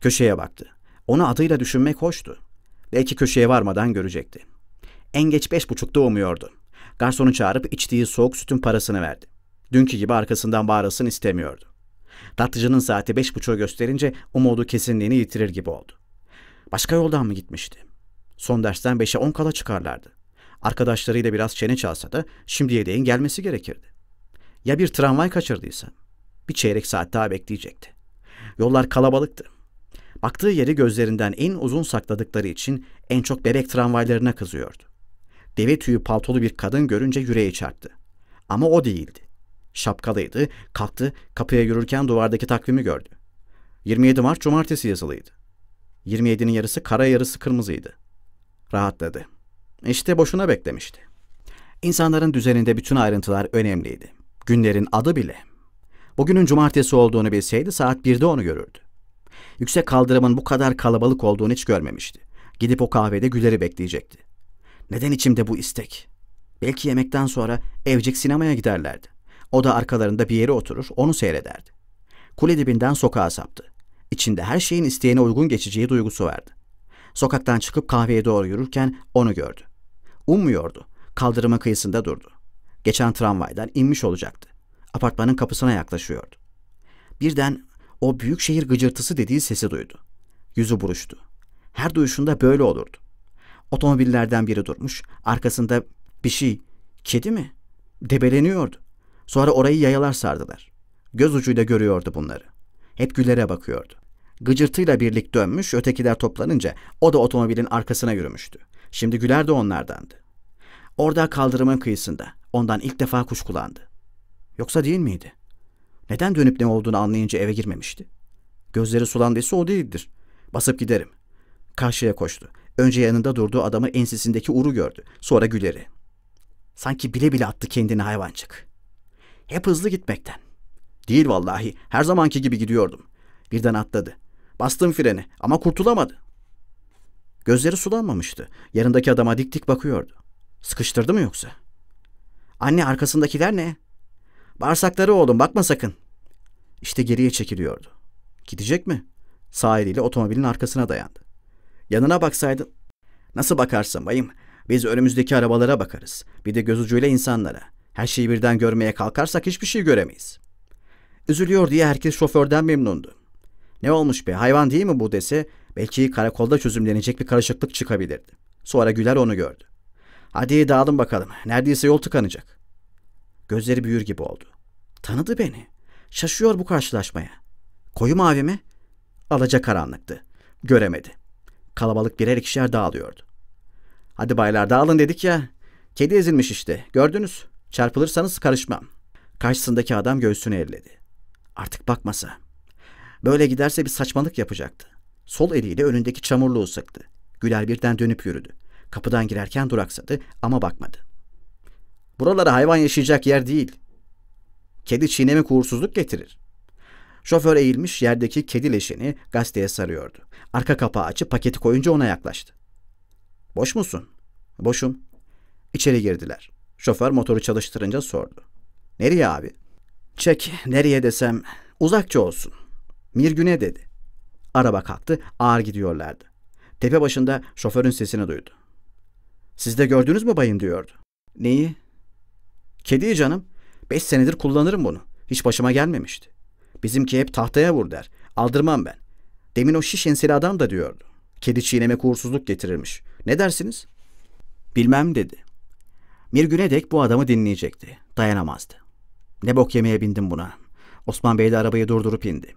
Köşeye baktı. Onu adıyla düşünmek hoştu. Belki köşeye varmadan görecekti. En geç beş buçukta umuyordu. Garsonu çağırıp içtiği soğuk sütün parasını verdi. Dünkü gibi arkasından bağırasın istemiyordu. Tatlıcının saati beş buçuğu gösterince umudu kesinliğini yitirir gibi oldu. Başka yoldan mı gitmişti? Son dersten beşe on kala çıkarlardı. Arkadaşlarıyla biraz çene çalsa da şimdiye değin gelmesi gerekirdi. Ya bir tramvay kaçırdıysa? Bir çeyrek saat daha bekleyecekti. Yollar kalabalıktı. Baktığı yeri gözlerinden en uzun sakladıkları için en çok bebek tramvaylarına kızıyordu. Deve tüyü paltolu bir kadın görünce yüreği çarptı. Ama o değildi. Şapkalıydı, kalktı, kapıya yürürken duvardaki takvimi gördü. 27 Mart Cumartesi yazılıydı. 27'nin yarısı kara yarısı kırmızıydı. Rahatladı. İşte boşuna beklemişti. İnsanların düzeninde bütün ayrıntılar önemliydi. Günlerin adı bile. Bugünün cumartesi olduğunu bilseydi saat 1'de onu görürdü. Yüksek kaldırımın bu kadar kalabalık olduğunu hiç görmemişti. Gidip o kahvede Güler'i bekleyecekti. Neden içimde bu istek? Belki yemekten sonra evcik sinemaya giderlerdi. O da arkalarında bir yere oturur, onu seyrederdi. Kule dibinden sokağa saptı. İçinde her şeyin isteğine uygun geçeceği duygusu vardı. Sokaktan çıkıp kahveye doğru yürürken onu gördü. Ummuyordu. Kaldırımın kıyısında durdu. Geçen tramvaydan inmiş olacaktı. Apartmanın kapısına yaklaşıyordu. Birden o büyük şehir gıcırtısı dediği sesi duydu. Yüzü buruştu. Her duyuşunda böyle olurdu. Otomobillerden biri durmuş. Arkasında bir şey, kedi mi? Debeleniyordu. Sonra orayı yayalar sardılar. Göz ucuyla görüyordu bunları. Hep Güler'e bakıyordu. Gıcırtıyla birlik dönmüş, ötekiler toplanınca o da otomobilin arkasına yürümüştü. Şimdi Güler de onlardandı. Orada kaldırımın kıyısında. Ondan ilk defa kuş kullandı. Yoksa değil miydi? Neden dönüp ne olduğunu anlayınca eve girmemişti? Gözleri sulandıysa o değildir. Basıp giderim. Karşıya koştu. Önce yanında durduğu adamı ensisindeki uru gördü. Sonra Güler'i. Sanki bile bile attı kendini hayvancık. Hep hızlı gitmekten. Değil vallahi. Her zamanki gibi gidiyordum. Birden atladı. Bastım freni ama kurtulamadı. Gözleri sulanmamıştı. Yanındaki adama dik dik bakıyordu. Sıkıştırdı mı yoksa? Anne arkasındakiler ne? Bağırsakları oğlum bakma sakın. İşte geriye çekiliyordu. Gidecek mi? Sağ eliyle otomobilin arkasına dayandı. Yanına baksaydın. Nasıl bakarsın bayım? Biz önümüzdeki arabalara bakarız. Bir de göz ucuyla insanlara. Her şeyi birden görmeye kalkarsak hiçbir şey göremeyiz. Üzülüyor diye herkes şoförden memnundu. Ne olmuş be hayvan değil mi bu dese belki karakolda çözümlenecek bir karışıklık çıkabilirdi. Sonra Güler onu gördü. Hadi dağılın bakalım. Neredeyse yol tıkanacak. Gözleri büyür gibi oldu. Tanıdı beni. Şaşıyor bu karşılaşmaya. Koyu mavi mi? Alaca karanlıktı. Göremedi. Kalabalık birer ikişer dağılıyordu. Hadi baylar dağılın dedik ya. Kedi ezilmiş işte. Gördünüz. Çarpılırsanız karışmam. Karşısındaki adam göğsünü elledi. Artık bakmasa. Böyle giderse bir saçmalık yapacaktı. Sol eliyle önündeki çamurluğu sıktı. Güler birden dönüp yürüdü. Kapıdan girerken duraksadı ama bakmadı. Buralara hayvan yaşayacak yer değil. Kedi çiğnemek uğursuzluk getirir. Şoför eğilmiş yerdeki kedi leşini gazeteye sarıyordu. Arka kapağı açıp paketi koyunca ona yaklaştı. Boş musun? Boşum. İçeri girdiler. Şoför motoru çalıştırınca sordu. Nereye abi? Çek nereye desem uzakça olsun. Mirgün'e dedi. Araba kalktı ağır gidiyorlardı. Tepe başında şoförün sesini duydu. Siz de gördünüz mü bayım diyordu. Neyi? Kediyi canım. Beş senedir kullanırım bunu. Hiç başıma gelmemişti. Bizimki hep tahtaya vur der. Aldırmam ben. Demin o şiş enseli adam da diyordu. Kedi çiğneme uğursuzluk getirirmiş. Ne dersiniz? Bilmem dedi. Bir güne dek bu adamı dinleyecekti. Dayanamazdı. Ne bok yemeye bindim buna. Osman Bey de arabayı durdurup indi.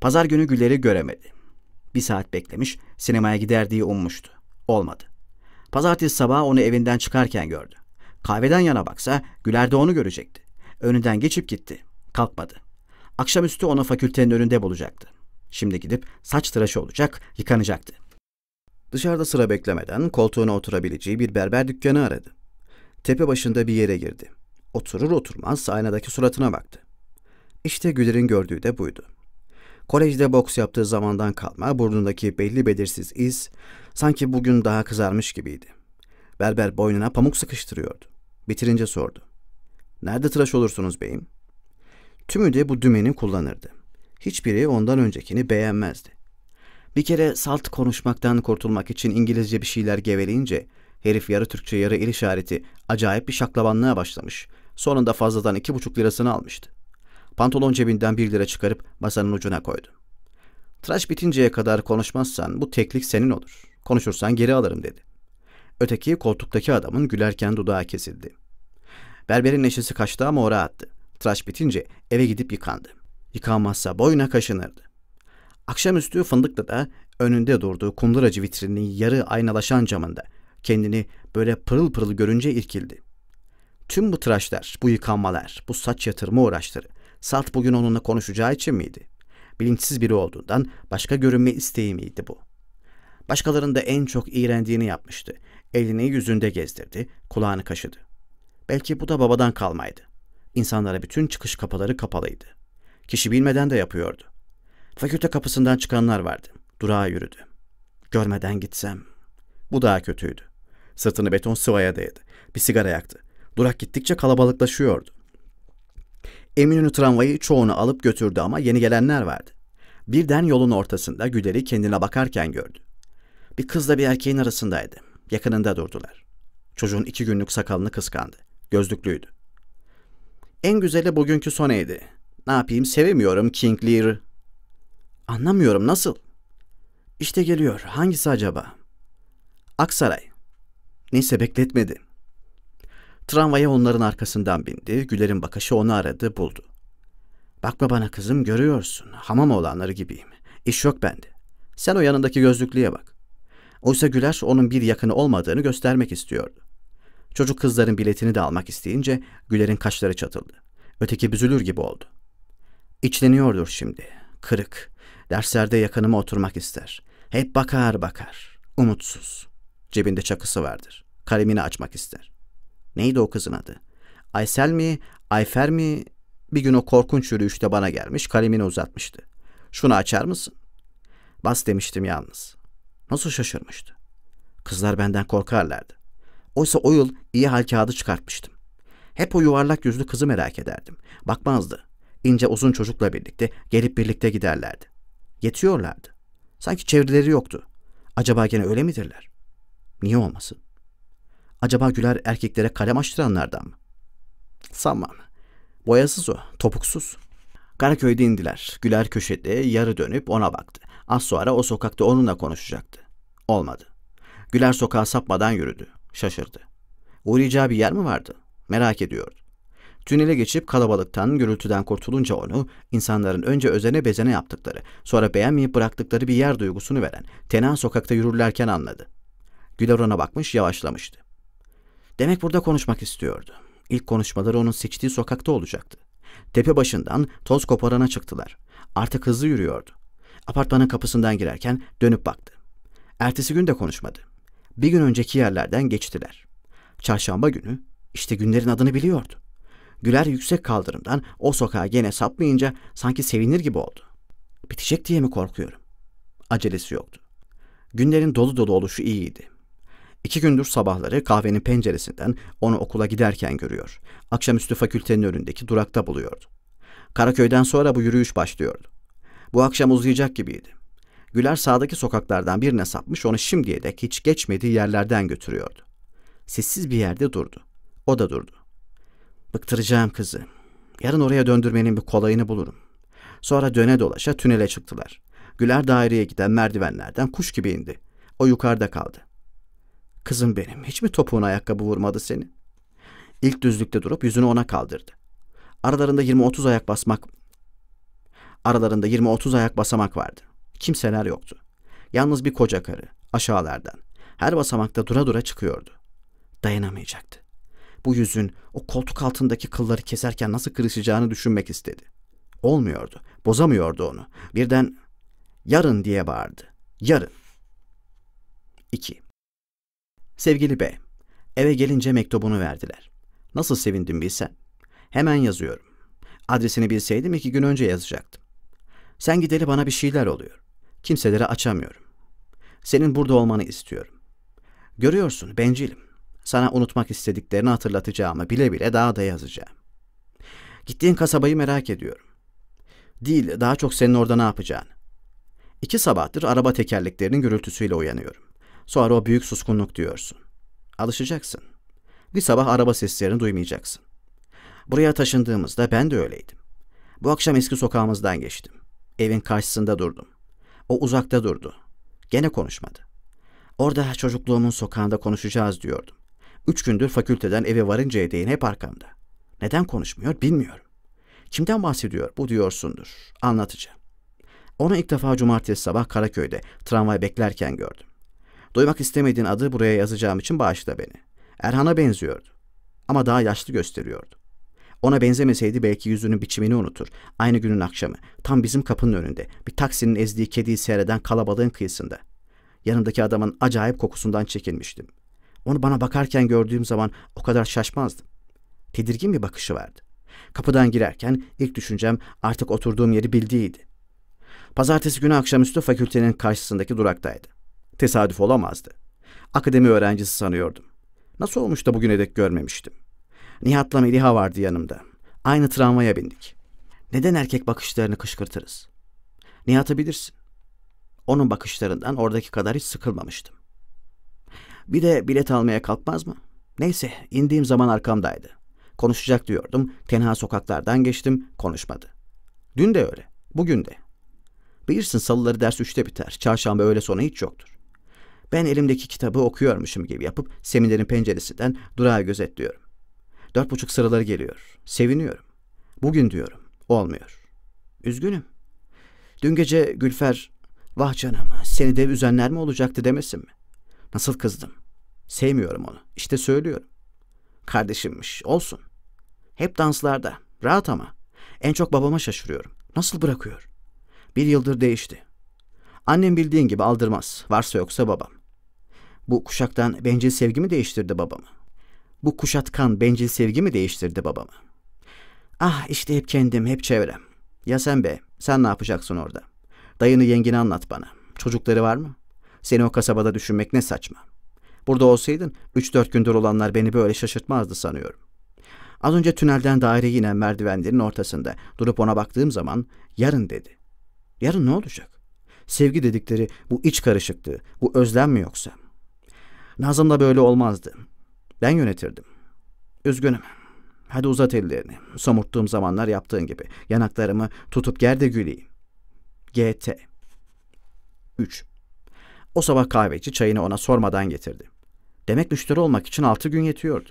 Pazar günü Güler'i göremedi. Bir saat beklemiş, sinemaya gider diye ummuştu. Olmadı. Pazartesi sabahı onu evinden çıkarken gördü. Kahveden yana baksa Güler de onu görecekti. Önünden geçip gitti. Kalkmadı. Akşamüstü onu fakültenin önünde bulacaktı. Şimdi gidip saç tıraşı olacak, yıkanacaktı. Dışarıda sıra beklemeden koltuğuna oturabileceği bir berber dükkanı aradı. Tepe başında bir yere girdi. Oturur oturmaz aynadaki suratına baktı. İşte Güler'in gördüğü de buydu. Kolejde boks yaptığı zamandan kalma burnundaki belli belirsiz iz, Sanki bugün daha kızarmış gibiydi. Berber boynuna pamuk sıkıştırıyordu. Bitirince sordu. Nerede tıraş olursunuz beyim? Tümü de bu dümeni kullanırdı. Hiçbiri ondan öncekini beğenmezdi. Bir kere salt konuşmaktan kurtulmak için İngilizce bir şeyler geveleyince herif yarı Türkçe yarı el işareti acayip bir şaklabanlığa başlamış. Sonunda fazladan iki buçuk lirasını almıştı. Pantolon cebinden bir lira çıkarıp masanın ucuna koydu. Tıraş bitinceye kadar konuşmazsan bu teklik senin olur.'' Konuşursan geri alırım dedi. Öteki koltuktaki adamın gülerken dudağı kesildi. Berberin neşesi kaçtı ama ora attı. Tıraş bitince eve gidip yıkandı. Yıkanmazsa boyuna kaşınırdı. Akşamüstü da önünde durduğu kumlaracı vitrinin yarı aynalaşan camında kendini böyle pırıl pırıl görünce irkildi. Tüm bu tıraşlar, bu yıkanmalar, bu saç yatırma uğraşları Salt bugün onunla konuşacağı için miydi? Bilinçsiz biri olduğundan başka görünme isteği miydi bu?'' Başkalarında en çok iğrendiğini yapmıştı. Elini yüzünde gezdirdi, kulağını kaşıdı. Belki bu da babadan kalmaydı. İnsanlara bütün çıkış kapıları kapalıydı. Kişi bilmeden de yapıyordu. Fakülte kapısından çıkanlar vardı. Durağa yürüdü. Görmeden gitsem. Bu daha kötüydü. Sırtını beton sıvaya değdi. Bir sigara yaktı. Durak gittikçe kalabalıklaşıyordu. Eminönü tramvayı çoğunu alıp götürdü ama yeni gelenler vardı. Birden yolun ortasında Güler'i kendine bakarken gördü. Bir kızla bir erkeğin arasındaydı. Yakınında durdular. Çocuğun iki günlük sakalını kıskandı. Gözlüklüydü. En güzeli bugünkü soneydi. Ne yapayım sevemiyorum King Lear. Anlamıyorum nasıl? İşte geliyor. Hangisi acaba? Aksaray. Neyse bekletmedi. Tramvaya onların arkasından bindi. Güler'in bakışı onu aradı, buldu. Bakma bana kızım görüyorsun. Hamam olanları gibiyim. İş yok bende. Sen o yanındaki gözlüklüye bak. Oysa Güler onun bir yakını olmadığını göstermek istiyordu. Çocuk kızların biletini de almak isteyince Güler'in kaşları çatıldı. Öteki büzülür gibi oldu. İçleniyordur şimdi. Kırık. Derslerde yakınıma oturmak ister. Hep bakar bakar. Umutsuz. Cebinde çakısı vardır. Kalemini açmak ister. Neydi o kızın adı? Aysel mi? Ayfer mi? Bir gün o korkunç yürüyüşte bana gelmiş kalemini uzatmıştı. Şunu açar mısın? Bas demiştim yalnız. Nasıl şaşırmıştı. Kızlar benden korkarlardı. Oysa o yıl iyi hal kağıdı çıkartmıştım. Hep o yuvarlak yüzlü kızı merak ederdim. Bakmazdı. İnce uzun çocukla birlikte gelip birlikte giderlerdi. Yetiyorlardı. Sanki çevreleri yoktu. Acaba gene öyle midirler? Niye olmasın? Acaba Güler erkeklere kalem açtıranlardan mı? Sanmam. Boyasız o, topuksuz. Karaköy'de indiler. Güler köşede yarı dönüp ona baktı. Az sonra o sokakta onunla konuşacaktı. Olmadı. Güler sokağa sapmadan yürüdü. Şaşırdı. Uğrayacağı bir yer mi vardı? Merak ediyordu. Tünele geçip kalabalıktan, gürültüden kurtulunca onu, insanların önce özene bezene yaptıkları, sonra beğenmeyip bıraktıkları bir yer duygusunu veren, tena sokakta yürürlerken anladı. Güler ona bakmış, yavaşlamıştı. Demek burada konuşmak istiyordu. İlk konuşmaları onun seçtiği sokakta olacaktı. Tepe başından toz koparana çıktılar. Artık hızlı yürüyordu. Apartmanın kapısından girerken dönüp baktı. Ertesi gün de konuşmadı. Bir gün önceki yerlerden geçtiler. Çarşamba günü işte günlerin adını biliyordu. Güler yüksek kaldırımdan o sokağa gene sapmayınca sanki sevinir gibi oldu. Bitecek diye mi korkuyorum? Acelesi yoktu. Günlerin dolu dolu oluşu iyiydi. İki gündür sabahları kahvenin penceresinden onu okula giderken görüyor. Akşamüstü fakültenin önündeki durakta buluyordu. Karaköy'den sonra bu yürüyüş başlıyordu. Bu akşam uzayacak gibiydi. Güler sağdaki sokaklardan birine sapmış onu şimdiye dek hiç geçmediği yerlerden götürüyordu. Sessiz bir yerde durdu. O da durdu. Bıktıracağım kızı. Yarın oraya döndürmenin bir kolayını bulurum. Sonra döne dolaşa tünele çıktılar. Güler daireye giden merdivenlerden kuş gibi indi. O yukarıda kaldı. Kızım benim hiç mi topuğun ayakkabı vurmadı seni? İlk düzlükte durup yüzünü ona kaldırdı. Aralarında 20-30 ayak basmak aralarında 20-30 ayak basamak vardı. Kimseler yoktu. Yalnız bir koca karı aşağılardan her basamakta dura dura çıkıyordu. Dayanamayacaktı. Bu yüzün o koltuk altındaki kılları keserken nasıl kırışacağını düşünmek istedi. Olmuyordu. Bozamıyordu onu. Birden yarın diye bağırdı. Yarın. 2. Sevgili B. Eve gelince mektubunu verdiler. Nasıl sevindim bilsen. Hemen yazıyorum. Adresini bilseydim iki gün önce yazacaktım. Sen gideli bana bir şeyler oluyor. Kimselere açamıyorum. Senin burada olmanı istiyorum. Görüyorsun bencilim. Sana unutmak istediklerini hatırlatacağımı bile bile daha da yazacağım. Gittiğin kasabayı merak ediyorum. Değil, daha çok senin orada ne yapacağını. İki sabahtır araba tekerleklerinin gürültüsüyle uyanıyorum. Sonra o büyük suskunluk diyorsun. Alışacaksın. Bir sabah araba seslerini duymayacaksın. Buraya taşındığımızda ben de öyleydim. Bu akşam eski sokağımızdan geçtim. Evin karşısında durdum. O uzakta durdu. Gene konuşmadı. Orada çocukluğumun sokağında konuşacağız diyordum. Üç gündür fakülteden eve varıncaya değin hep arkamda. Neden konuşmuyor bilmiyorum. Kimden bahsediyor bu diyorsundur. Anlatacağım. Onu ilk defa cumartesi sabah Karaköy'de tramvay beklerken gördüm. Duymak istemediğin adı buraya yazacağım için bağışla beni. Erhan'a benziyordu. Ama daha yaşlı gösteriyordu. Ona benzemeseydi belki yüzünün biçimini unutur. Aynı günün akşamı, tam bizim kapının önünde, bir taksinin ezdiği kediyi seyreden kalabalığın kıyısında. Yanındaki adamın acayip kokusundan çekilmiştim. Onu bana bakarken gördüğüm zaman o kadar şaşmazdım. Tedirgin bir bakışı vardı. Kapıdan girerken ilk düşüncem artık oturduğum yeri bildiğiydi. Pazartesi günü akşamüstü fakültenin karşısındaki duraktaydı. Tesadüf olamazdı. Akademi öğrencisi sanıyordum. Nasıl olmuş da bugüne dek görmemiştim. Nihat'la Meliha vardı yanımda. Aynı tramvaya bindik. Neden erkek bakışlarını kışkırtırız? Nihat'ı bilirsin. Onun bakışlarından oradaki kadar hiç sıkılmamıştım. Bir de bilet almaya kalkmaz mı? Neyse indiğim zaman arkamdaydı. Konuşacak diyordum. Tenha sokaklardan geçtim. Konuşmadı. Dün de öyle. Bugün de. Bilirsin salıları ders üçte biter. Çarşamba öyle sonu hiç yoktur. Ben elimdeki kitabı okuyormuşum gibi yapıp seminerin penceresinden durağı gözetliyorum. Dört buçuk sıraları geliyor. Seviniyorum. Bugün diyorum. Olmuyor. Üzgünüm. Dün gece Gülfer, vah canım seni de üzenler mi olacaktı demesin mi? Nasıl kızdım. Sevmiyorum onu. İşte söylüyorum. Kardeşimmiş. Olsun. Hep danslarda. Rahat ama. En çok babama şaşırıyorum. Nasıl bırakıyor? Bir yıldır değişti. Annem bildiğin gibi aldırmaz. Varsa yoksa babam. Bu kuşaktan bencil sevgimi değiştirdi babamı? Bu kuşatkan bencil sevgi mi değiştirdi babamı? Ah işte hep kendim, hep çevrem. Ya sen be, sen ne yapacaksın orada? Dayını yengini anlat bana. Çocukları var mı? Seni o kasabada düşünmek ne saçma. Burada olsaydın 3-4 gündür olanlar beni böyle şaşırtmazdı sanıyorum. Az önce tünelden daire yine merdivenlerin ortasında durup ona baktığım zaman yarın dedi. Yarın ne olacak? Sevgi dedikleri bu iç karışıklığı, bu özlem mi yoksa? Nazım'la böyle olmazdı. Ben yönetirdim. Üzgünüm. Hadi uzat ellerini. Somurttuğum zamanlar yaptığın gibi. Yanaklarımı tutup gerde güleyim. GT 3. O sabah kahveci çayını ona sormadan getirdi. Demek müşteri olmak için altı gün yetiyordu.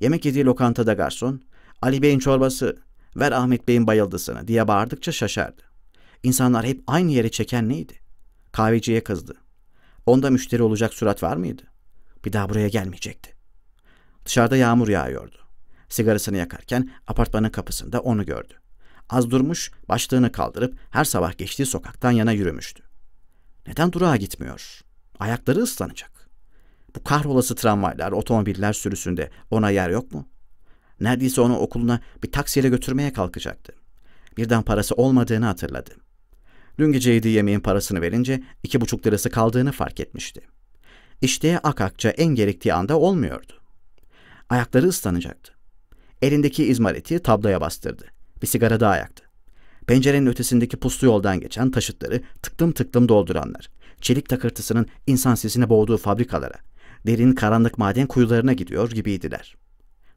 Yemek yediği lokantada garson, Ali Bey'in çorbası, ver Ahmet Bey'in bayıldısını diye bağırdıkça şaşardı. İnsanlar hep aynı yere çeken neydi? Kahveciye kızdı. Onda müşteri olacak surat var mıydı? Bir daha buraya gelmeyecekti. Dışarıda yağmur yağıyordu. Sigarasını yakarken apartmanın kapısında onu gördü. Az durmuş, başlığını kaldırıp her sabah geçtiği sokaktan yana yürümüştü. Neden durağa gitmiyor? Ayakları ıslanacak. Bu kahrolası tramvaylar, otomobiller sürüsünde ona yer yok mu? Neredeyse onu okuluna bir taksiyle götürmeye kalkacaktı. Birden parası olmadığını hatırladı. Dün gece yediği yemeğin parasını verince iki buçuk lirası kaldığını fark etmişti. İşte akakça en gerektiği anda olmuyordu. Ayakları ıslanacaktı. Elindeki izmariti tabloya bastırdı. Bir sigara daha yaktı. Pencerenin ötesindeki puslu yoldan geçen taşıtları tıklım tıklım dolduranlar, çelik takırtısının insan sesine boğduğu fabrikalara, derin karanlık maden kuyularına gidiyor gibiydiler.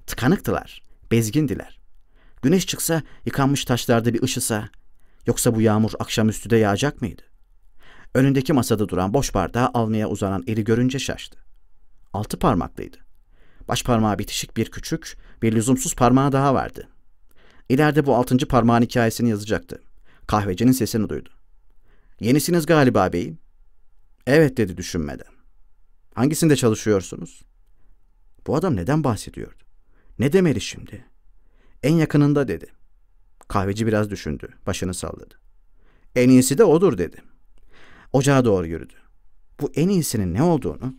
Tıkanıktılar, bezgindiler. Güneş çıksa, yıkanmış taşlarda bir ışısa, yoksa bu yağmur akşamüstü de yağacak mıydı? Önündeki masada duran boş bardağı almaya uzanan eli görünce şaştı. Altı parmaklıydı baş parmağı bitişik bir küçük, bir lüzumsuz parmağı daha vardı. İleride bu altıncı parmağın hikayesini yazacaktı. Kahvecinin sesini duydu. Yenisiniz galiba beyim. Evet dedi düşünmeden. Hangisinde çalışıyorsunuz? Bu adam neden bahsediyordu? Ne demeli şimdi? En yakınında dedi. Kahveci biraz düşündü, başını salladı. En iyisi de odur dedi. Ocağa doğru yürüdü. Bu en iyisinin ne olduğunu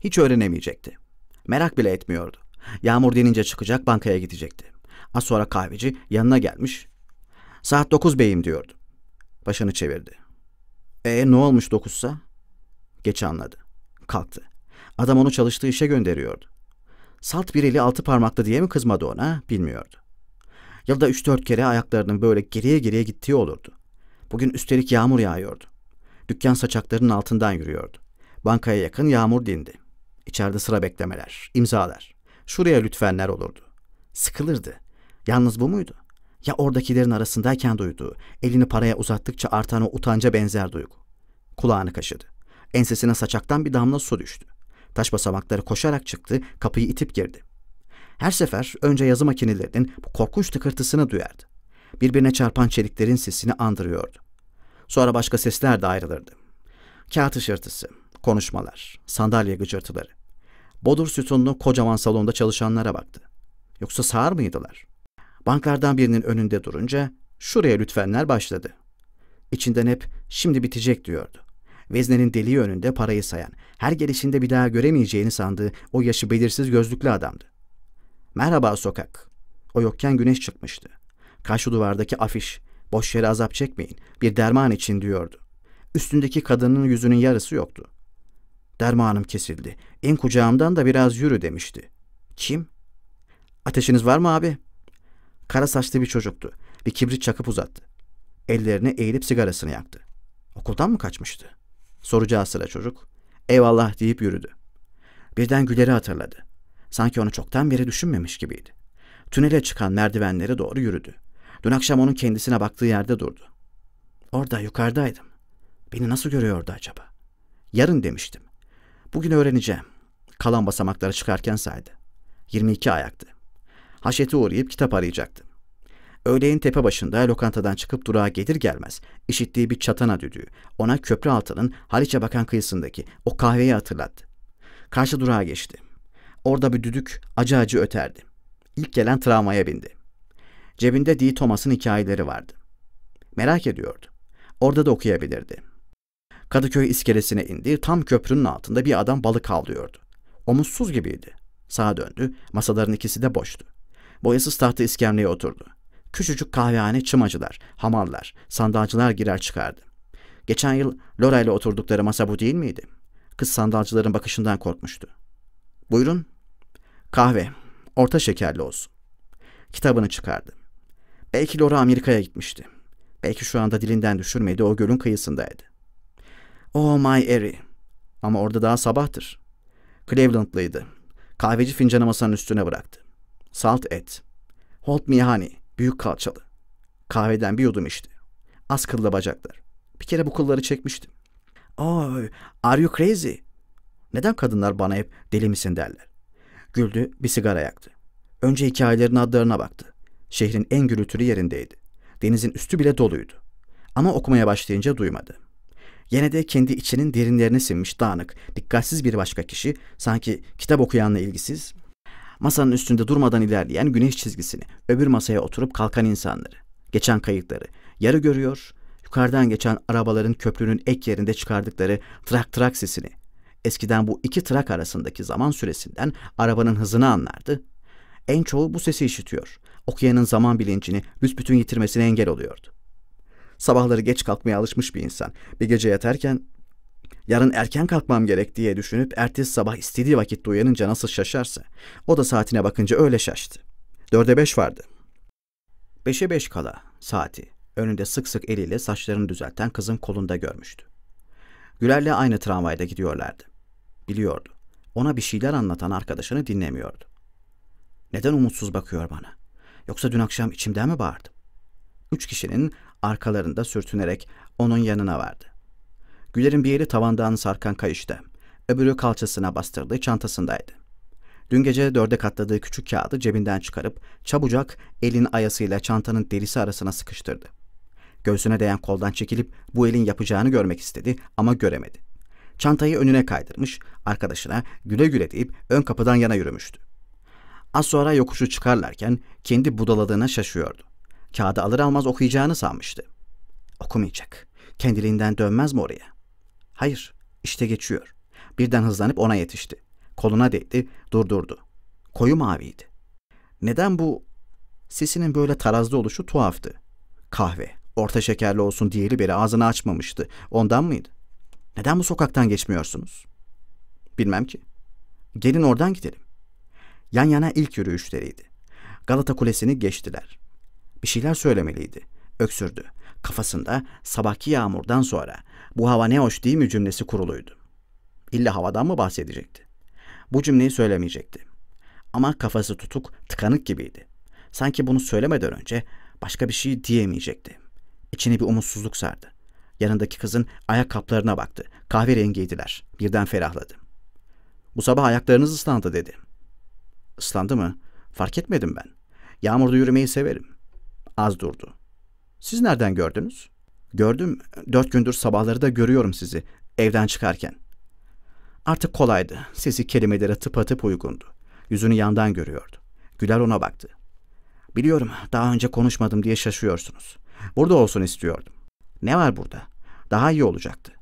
hiç öğrenemeyecekti. Merak bile etmiyordu. Yağmur dinince çıkacak bankaya gidecekti. Az sonra kahveci yanına gelmiş. Saat dokuz beyim diyordu. Başını çevirdi. E ne olmuş dokuzsa? Geç anladı. Kalktı. Adam onu çalıştığı işe gönderiyordu. Salt bir eli altı parmaklı diye mi kızmadı ona bilmiyordu. Yılda üç dört kere ayaklarının böyle geriye geriye gittiği olurdu. Bugün üstelik yağmur yağıyordu. Dükkan saçaklarının altından yürüyordu. Bankaya yakın yağmur dindi. İçeride sıra beklemeler, imzalar. Şuraya lütfenler olurdu. Sıkılırdı. Yalnız bu muydu? Ya oradakilerin arasındayken duyduğu, elini paraya uzattıkça artan o utanca benzer duygu. Kulağını kaşıdı. Ensesine saçaktan bir damla su düştü. Taş basamakları koşarak çıktı, kapıyı itip girdi. Her sefer önce yazı makinelerinin bu korkunç tıkırtısını duyardı. Birbirine çarpan çeliklerin sesini andırıyordu. Sonra başka sesler de ayrılırdı. Kağıt ışırtısı, konuşmalar, sandalye gıcırtıları. Bodur sütunlu kocaman salonda çalışanlara baktı. Yoksa sağır mıydılar? Banklardan birinin önünde durunca şuraya lütfenler başladı. İçinden hep şimdi bitecek diyordu. Veznenin deliği önünde parayı sayan, her gelişinde bir daha göremeyeceğini sandığı o yaşı belirsiz gözlüklü adamdı. Merhaba sokak. O yokken güneş çıkmıştı. Karşı duvardaki afiş, boş yere azap çekmeyin, bir derman için diyordu. Üstündeki kadının yüzünün yarısı yoktu. Dermanım kesildi. En kucağımdan da biraz yürü demişti. Kim? Ateşiniz var mı abi? Kara saçlı bir çocuktu. Bir kibrit çakıp uzattı. Ellerini eğilip sigarasını yaktı. Okuldan mı kaçmıştı? Soracağı sıra çocuk. Eyvallah deyip yürüdü. Birden Güler'i hatırladı. Sanki onu çoktan beri düşünmemiş gibiydi. Tünele çıkan merdivenlere doğru yürüdü. Dün akşam onun kendisine baktığı yerde durdu. Orada yukarıdaydım. Beni nasıl görüyordu acaba? Yarın demiştim. Bugün öğreneceğim. Kalan basamakları çıkarken saydı. 22 ayaktı. Haşete uğrayıp kitap arayacaktı. Öğleyin tepe başında lokantadan çıkıp durağa gelir gelmez işittiği bir çatana düdüğü ona köprü altının Haliç'e bakan kıyısındaki o kahveyi hatırlattı. Karşı durağa geçti. Orada bir düdük acı acı öterdi. İlk gelen travmaya bindi. Cebinde D. Thomas'ın hikayeleri vardı. Merak ediyordu. Orada da okuyabilirdi. Kadıköy iskelesine indi. Tam köprünün altında bir adam balık avlıyordu. Omuzsuz gibiydi. Sağa döndü. Masaların ikisi de boştu. Boyasız tahta iskemleye oturdu. Küçücük kahvehane çımacılar, hamallar, sandalcılar girer çıkardı. Geçen yıl Lora ile oturdukları masa bu değil miydi? Kız sandalcıların bakışından korkmuştu. Buyurun. Kahve. Orta şekerli olsun. Kitabını çıkardı. Belki Lora Amerika'ya gitmişti. Belki şu anda dilinden düşürmedi o gölün kıyısındaydı. Oh my Erie, Ama orada daha sabahtır. Cleveland'lıydı. Kahveci fincanı masanın üstüne bıraktı. Salt et. Hold me mihani. Büyük kalçalı. Kahveden bir yudum içti. Az kıllı bacaklar. Bir kere bu kılları çekmiştim. Oy, are you crazy? Neden kadınlar bana hep deli misin derler. Güldü, bir sigara yaktı. Önce hikayelerin adlarına baktı. Şehrin en gürültülü yerindeydi. Denizin üstü bile doluydu. Ama okumaya başlayınca duymadı.'' Yine de kendi içinin derinlerine sinmiş dağınık, dikkatsiz bir başka kişi, sanki kitap okuyanla ilgisiz, masanın üstünde durmadan ilerleyen güneş çizgisini, öbür masaya oturup kalkan insanları, geçen kayıkları, yarı görüyor, yukarıdan geçen arabaların köprünün ek yerinde çıkardıkları trak trak sesini, eskiden bu iki trak arasındaki zaman süresinden arabanın hızını anlardı. En çoğu bu sesi işitiyor. Okuyanın zaman bilincini büsbütün yitirmesine engel oluyordu. Sabahları geç kalkmaya alışmış bir insan. Bir gece yatarken yarın erken kalkmam gerek diye düşünüp ertesi sabah istediği vakitte uyanınca nasıl şaşarsa o da saatine bakınca öyle şaştı. Dörde beş vardı. Beşe beş kala saati önünde sık sık eliyle saçlarını düzelten kızın kolunda görmüştü. Güler'le aynı tramvayda gidiyorlardı. Biliyordu. Ona bir şeyler anlatan arkadaşını dinlemiyordu. Neden umutsuz bakıyor bana? Yoksa dün akşam içimden mi bağırdım? Üç kişinin arkalarında sürtünerek onun yanına vardı. Güler'in bir eli tavandan sarkan kayışta, öbürü kalçasına bastırdığı çantasındaydı. Dün gece dörde katladığı küçük kağıdı cebinden çıkarıp çabucak elin ayasıyla çantanın derisi arasına sıkıştırdı. Göğsüne değen koldan çekilip bu elin yapacağını görmek istedi ama göremedi. Çantayı önüne kaydırmış, arkadaşına güle güle deyip ön kapıdan yana yürümüştü. Az sonra yokuşu çıkarlarken kendi budaladığına şaşıyordu. Kağıdı alır almaz okuyacağını sanmıştı. Okumayacak. Kendiliğinden dönmez mi oraya? Hayır, işte geçiyor. Birden hızlanıp ona yetişti. Koluna değdi, durdurdu. Koyu maviydi. Neden bu sesinin böyle tarazlı oluşu tuhaftı. Kahve, orta şekerli olsun diyeli beri ağzını açmamıştı. Ondan mıydı? Neden bu sokaktan geçmiyorsunuz? Bilmem ki. Gelin oradan gidelim. Yan yana ilk yürüyüşleriydi. Galata Kulesi'ni geçtiler. Bir şeyler söylemeliydi. Öksürdü. Kafasında sabahki yağmurdan sonra bu hava ne hoş değil mi cümlesi kuruluydu. İlla havadan mı bahsedecekti? Bu cümleyi söylemeyecekti. Ama kafası tutuk, tıkanık gibiydi. Sanki bunu söylemeden önce başka bir şey diyemeyecekti. İçine bir umutsuzluk sardı. Yanındaki kızın ayak kaplarına baktı. Kahverengiydiler. Birden ferahladı. Bu sabah ayaklarınız ıslandı dedi. Islandı mı? Fark etmedim ben. Yağmurda yürümeyi severim az durdu. Siz nereden gördünüz? Gördüm, dört gündür sabahları da görüyorum sizi, evden çıkarken. Artık kolaydı, sesi kelimelere tıpatıp uygundu. Yüzünü yandan görüyordu. Güler ona baktı. Biliyorum, daha önce konuşmadım diye şaşıyorsunuz. Burada olsun istiyordum. Ne var burada? Daha iyi olacaktı.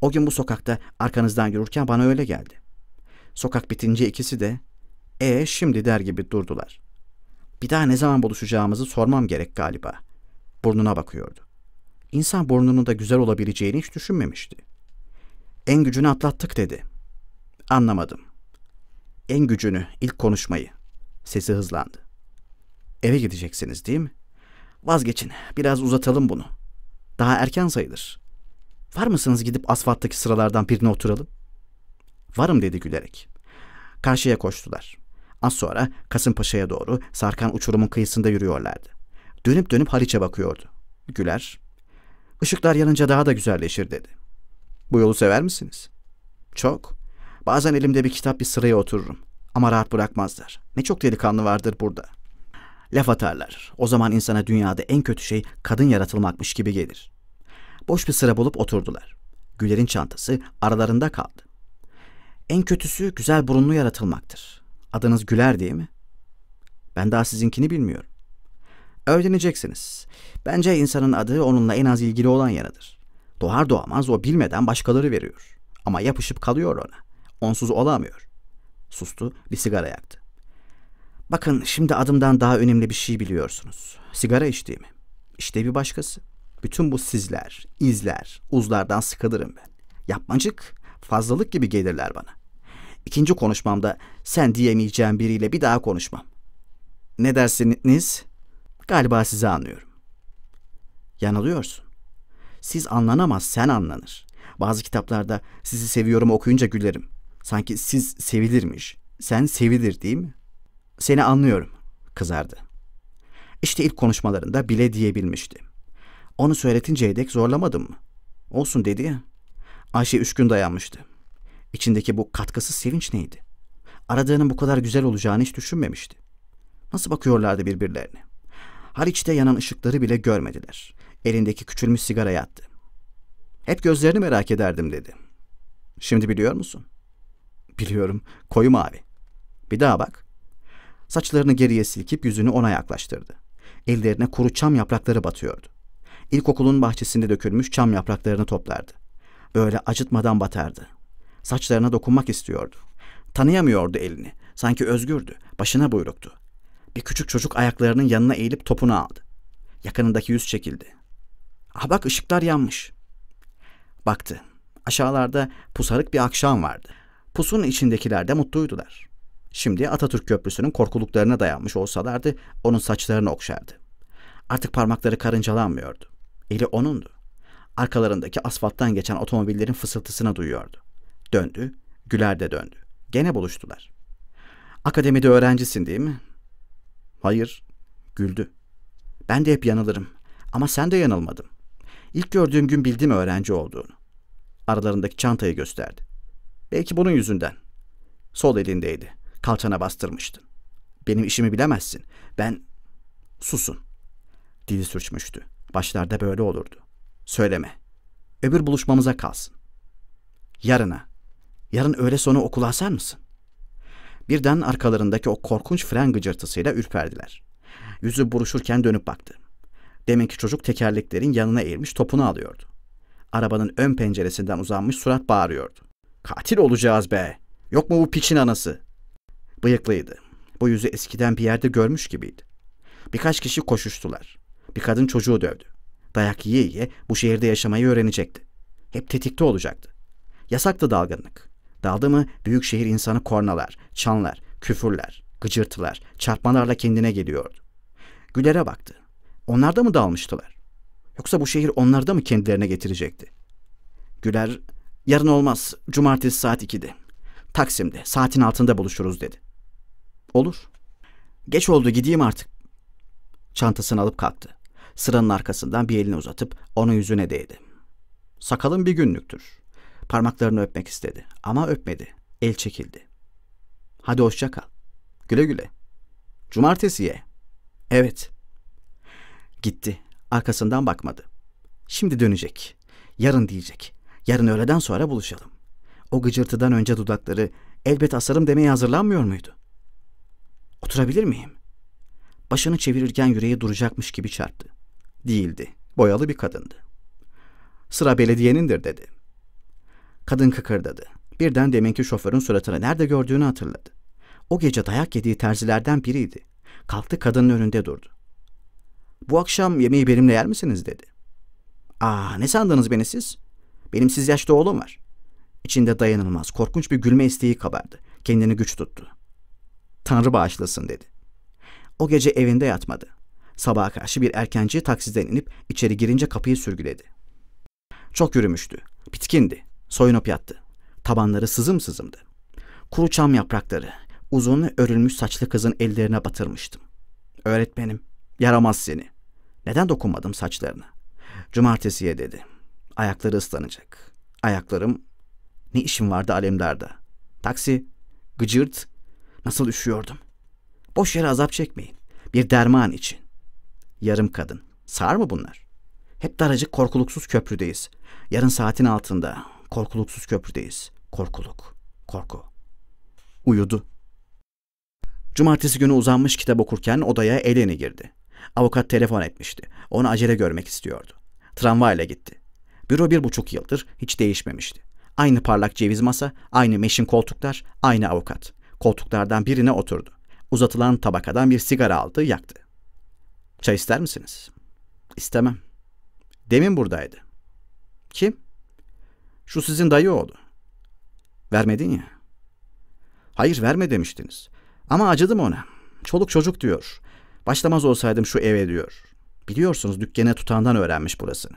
O gün bu sokakta arkanızdan yürürken bana öyle geldi. Sokak bitince ikisi de e ee, şimdi der gibi durdular. Bir daha ne zaman buluşacağımızı sormam gerek galiba. Burnuna bakıyordu. İnsan burnunun da güzel olabileceğini hiç düşünmemişti. En gücünü atlattık dedi. Anlamadım. En gücünü, ilk konuşmayı. Sesi hızlandı. Eve gideceksiniz değil mi? Vazgeçin, biraz uzatalım bunu. Daha erken sayılır. Var mısınız gidip asfalttaki sıralardan birine oturalım? Varım dedi gülerek. Karşıya koştular.'' Az sonra Kasımpaşa'ya doğru sarkan uçurumun kıyısında yürüyorlardı. Dönüp dönüp Haliç'e bakıyordu. Güler, Işıklar yanınca daha da güzelleşir dedi. Bu yolu sever misiniz? Çok. Bazen elimde bir kitap bir sıraya otururum. Ama rahat bırakmazlar. Ne çok delikanlı vardır burada. Laf atarlar. O zaman insana dünyada en kötü şey kadın yaratılmakmış gibi gelir. Boş bir sıra bulup oturdular. Güler'in çantası aralarında kaldı. En kötüsü güzel burunlu yaratılmaktır. Adınız Güler değil mi? Ben daha sizinkini bilmiyorum. Öğreneceksiniz. Bence insanın adı onunla en az ilgili olan yanıdır. Doğar doğamaz o bilmeden başkaları veriyor. Ama yapışıp kalıyor ona. Onsuz olamıyor. Sustu, bir sigara yaktı. Bakın şimdi adımdan daha önemli bir şey biliyorsunuz. Sigara içtiğimi. İşte bir başkası. Bütün bu sizler, izler, uzlardan sıkılırım ben. Yapmacık, fazlalık gibi gelirler bana. İkinci konuşmamda sen diyemeyeceğim biriyle bir daha konuşmam. Ne dersiniz? Galiba sizi anlıyorum. Yanılıyorsun. Siz anlanamaz, sen anlanır. Bazı kitaplarda sizi seviyorum okuyunca gülerim. Sanki siz sevilirmiş, sen sevilir değil mi? Seni anlıyorum, kızardı. İşte ilk konuşmalarında bile diyebilmişti. Onu söyletinceye dek zorlamadım mı? Olsun dedi ya. Ayşe üç gün dayanmıştı. İçindeki bu katkısız sevinç neydi? Aradığının bu kadar güzel olacağını hiç düşünmemişti. Nasıl bakıyorlardı birbirlerine? Haliç'te yanan ışıkları bile görmediler. Elindeki küçülmüş sigara yattı. Hep gözlerini merak ederdim dedi. Şimdi biliyor musun? Biliyorum. Koyu mavi. Bir daha bak. Saçlarını geriye silkip yüzünü ona yaklaştırdı. Ellerine kuru çam yaprakları batıyordu. İlkokulun bahçesinde dökülmüş çam yapraklarını toplardı. Böyle acıtmadan batardı. Saçlarına dokunmak istiyordu. Tanıyamıyordu elini. Sanki özgürdü. Başına buyruktu. Bir küçük çocuk ayaklarının yanına eğilip topunu aldı. Yakınındaki yüz çekildi. Ah bak ışıklar yanmış. Baktı. Aşağılarda pusarık bir akşam vardı. Pusun içindekiler de mutluydular. Şimdi Atatürk Köprüsü'nün korkuluklarına dayanmış olsalardı onun saçlarını okşardı. Artık parmakları karıncalanmıyordu. Eli onundu. Arkalarındaki asfalttan geçen otomobillerin fısıltısını duyuyordu. Döndü, Güler de döndü. Gene buluştular. Akademide öğrencisin değil mi? Hayır, güldü. Ben de hep yanılırım ama sen de yanılmadın. İlk gördüğüm gün bildim öğrenci olduğunu. Aralarındaki çantayı gösterdi. Belki bunun yüzünden. Sol elindeydi. Kalçana bastırmıştın. Benim işimi bilemezsin. Ben... Susun. Dili sürçmüştü. Başlarda böyle olurdu. Söyleme. Öbür buluşmamıza kalsın. Yarına. Yarın öğle sonu okula asar mısın? Birden arkalarındaki o korkunç fren gıcırtısıyla ürperdiler. Yüzü buruşurken dönüp baktı. Demek ki çocuk tekerleklerin yanına eğilmiş topunu alıyordu. Arabanın ön penceresinden uzanmış surat bağırıyordu. Katil olacağız be! Yok mu bu piçin anası? Bıyıklıydı. Bu yüzü eskiden bir yerde görmüş gibiydi. Birkaç kişi koşuştular. Bir kadın çocuğu dövdü. Dayak yiye yiye bu şehirde yaşamayı öğrenecekti. Hep tetikte olacaktı. Yasaktı dalgınlık. Daldı mı büyük şehir insanı kornalar, çanlar, küfürler, gıcırtılar, çarpmalarla kendine geliyordu. Güler'e baktı. Onlar da mı dalmıştılar? Yoksa bu şehir onları da mı kendilerine getirecekti? Güler, yarın olmaz, cumartesi saat 2'de. Taksim'de, saatin altında buluşuruz dedi. Olur. Geç oldu gideyim artık. Çantasını alıp kalktı. Sıranın arkasından bir elini uzatıp onun yüzüne değdi. Sakalın bir günlüktür. Parmaklarını öpmek istedi ama öpmedi. El çekildi. Hadi hoşça kal. Güle güle. Cumartesiye. Evet. Gitti. Arkasından bakmadı. Şimdi dönecek. Yarın diyecek. Yarın öğleden sonra buluşalım. O gıcırtıdan önce dudakları elbet asarım demeye hazırlanmıyor muydu? Oturabilir miyim? Başını çevirirken yüreği duracakmış gibi çarptı. Değildi. Boyalı bir kadındı. Sıra belediyenindir dedi.'' Kadın kıkırdadı. Birden deminki şoförün suratını nerede gördüğünü hatırladı. O gece dayak yediği terzilerden biriydi. Kalktı kadının önünde durdu. Bu akşam yemeği benimle yer misiniz dedi. Aa ne sandınız beni siz? Benim siz yaşta oğlum var. İçinde dayanılmaz korkunç bir gülme isteği kabardı. Kendini güç tuttu. Tanrı bağışlasın dedi. O gece evinde yatmadı. Sabaha karşı bir erkenci taksiden inip içeri girince kapıyı sürgüledi. Çok yürümüştü. Bitkindi. Soyunup yattı. Tabanları sızım sızımdı. Kuru çam yaprakları, uzun örülmüş saçlı kızın ellerine batırmıştım. Öğretmenim, yaramaz seni. Neden dokunmadım saçlarına? Cumartesiye dedi. Ayakları ıslanacak. Ayaklarım... Ne işim vardı alemdarda? Taksi, gıcırt, nasıl üşüyordum. Boş yere azap çekmeyin. Bir derman için. Yarım kadın. Sağır mı bunlar? Hep daracık korkuluksuz köprüdeyiz. Yarın saatin altında Korkuluksuz köprüdeyiz. Korkuluk. Korku. Uyudu. Cumartesi günü uzanmış kitap okurken odaya Eleni girdi. Avukat telefon etmişti. Onu acele görmek istiyordu. Tramvayla gitti. Büro bir buçuk yıldır hiç değişmemişti. Aynı parlak ceviz masa, aynı meşin koltuklar, aynı avukat. Koltuklardan birine oturdu. Uzatılan tabakadan bir sigara aldı, yaktı. Çay ister misiniz? İstemem. Demin buradaydı. Kim? Şu sizin dayı oğlu. Vermedin ya. Hayır verme demiştiniz. Ama acıdım ona. Çoluk çocuk diyor. Başlamaz olsaydım şu eve diyor. Biliyorsunuz dükkene tutandan öğrenmiş burasını.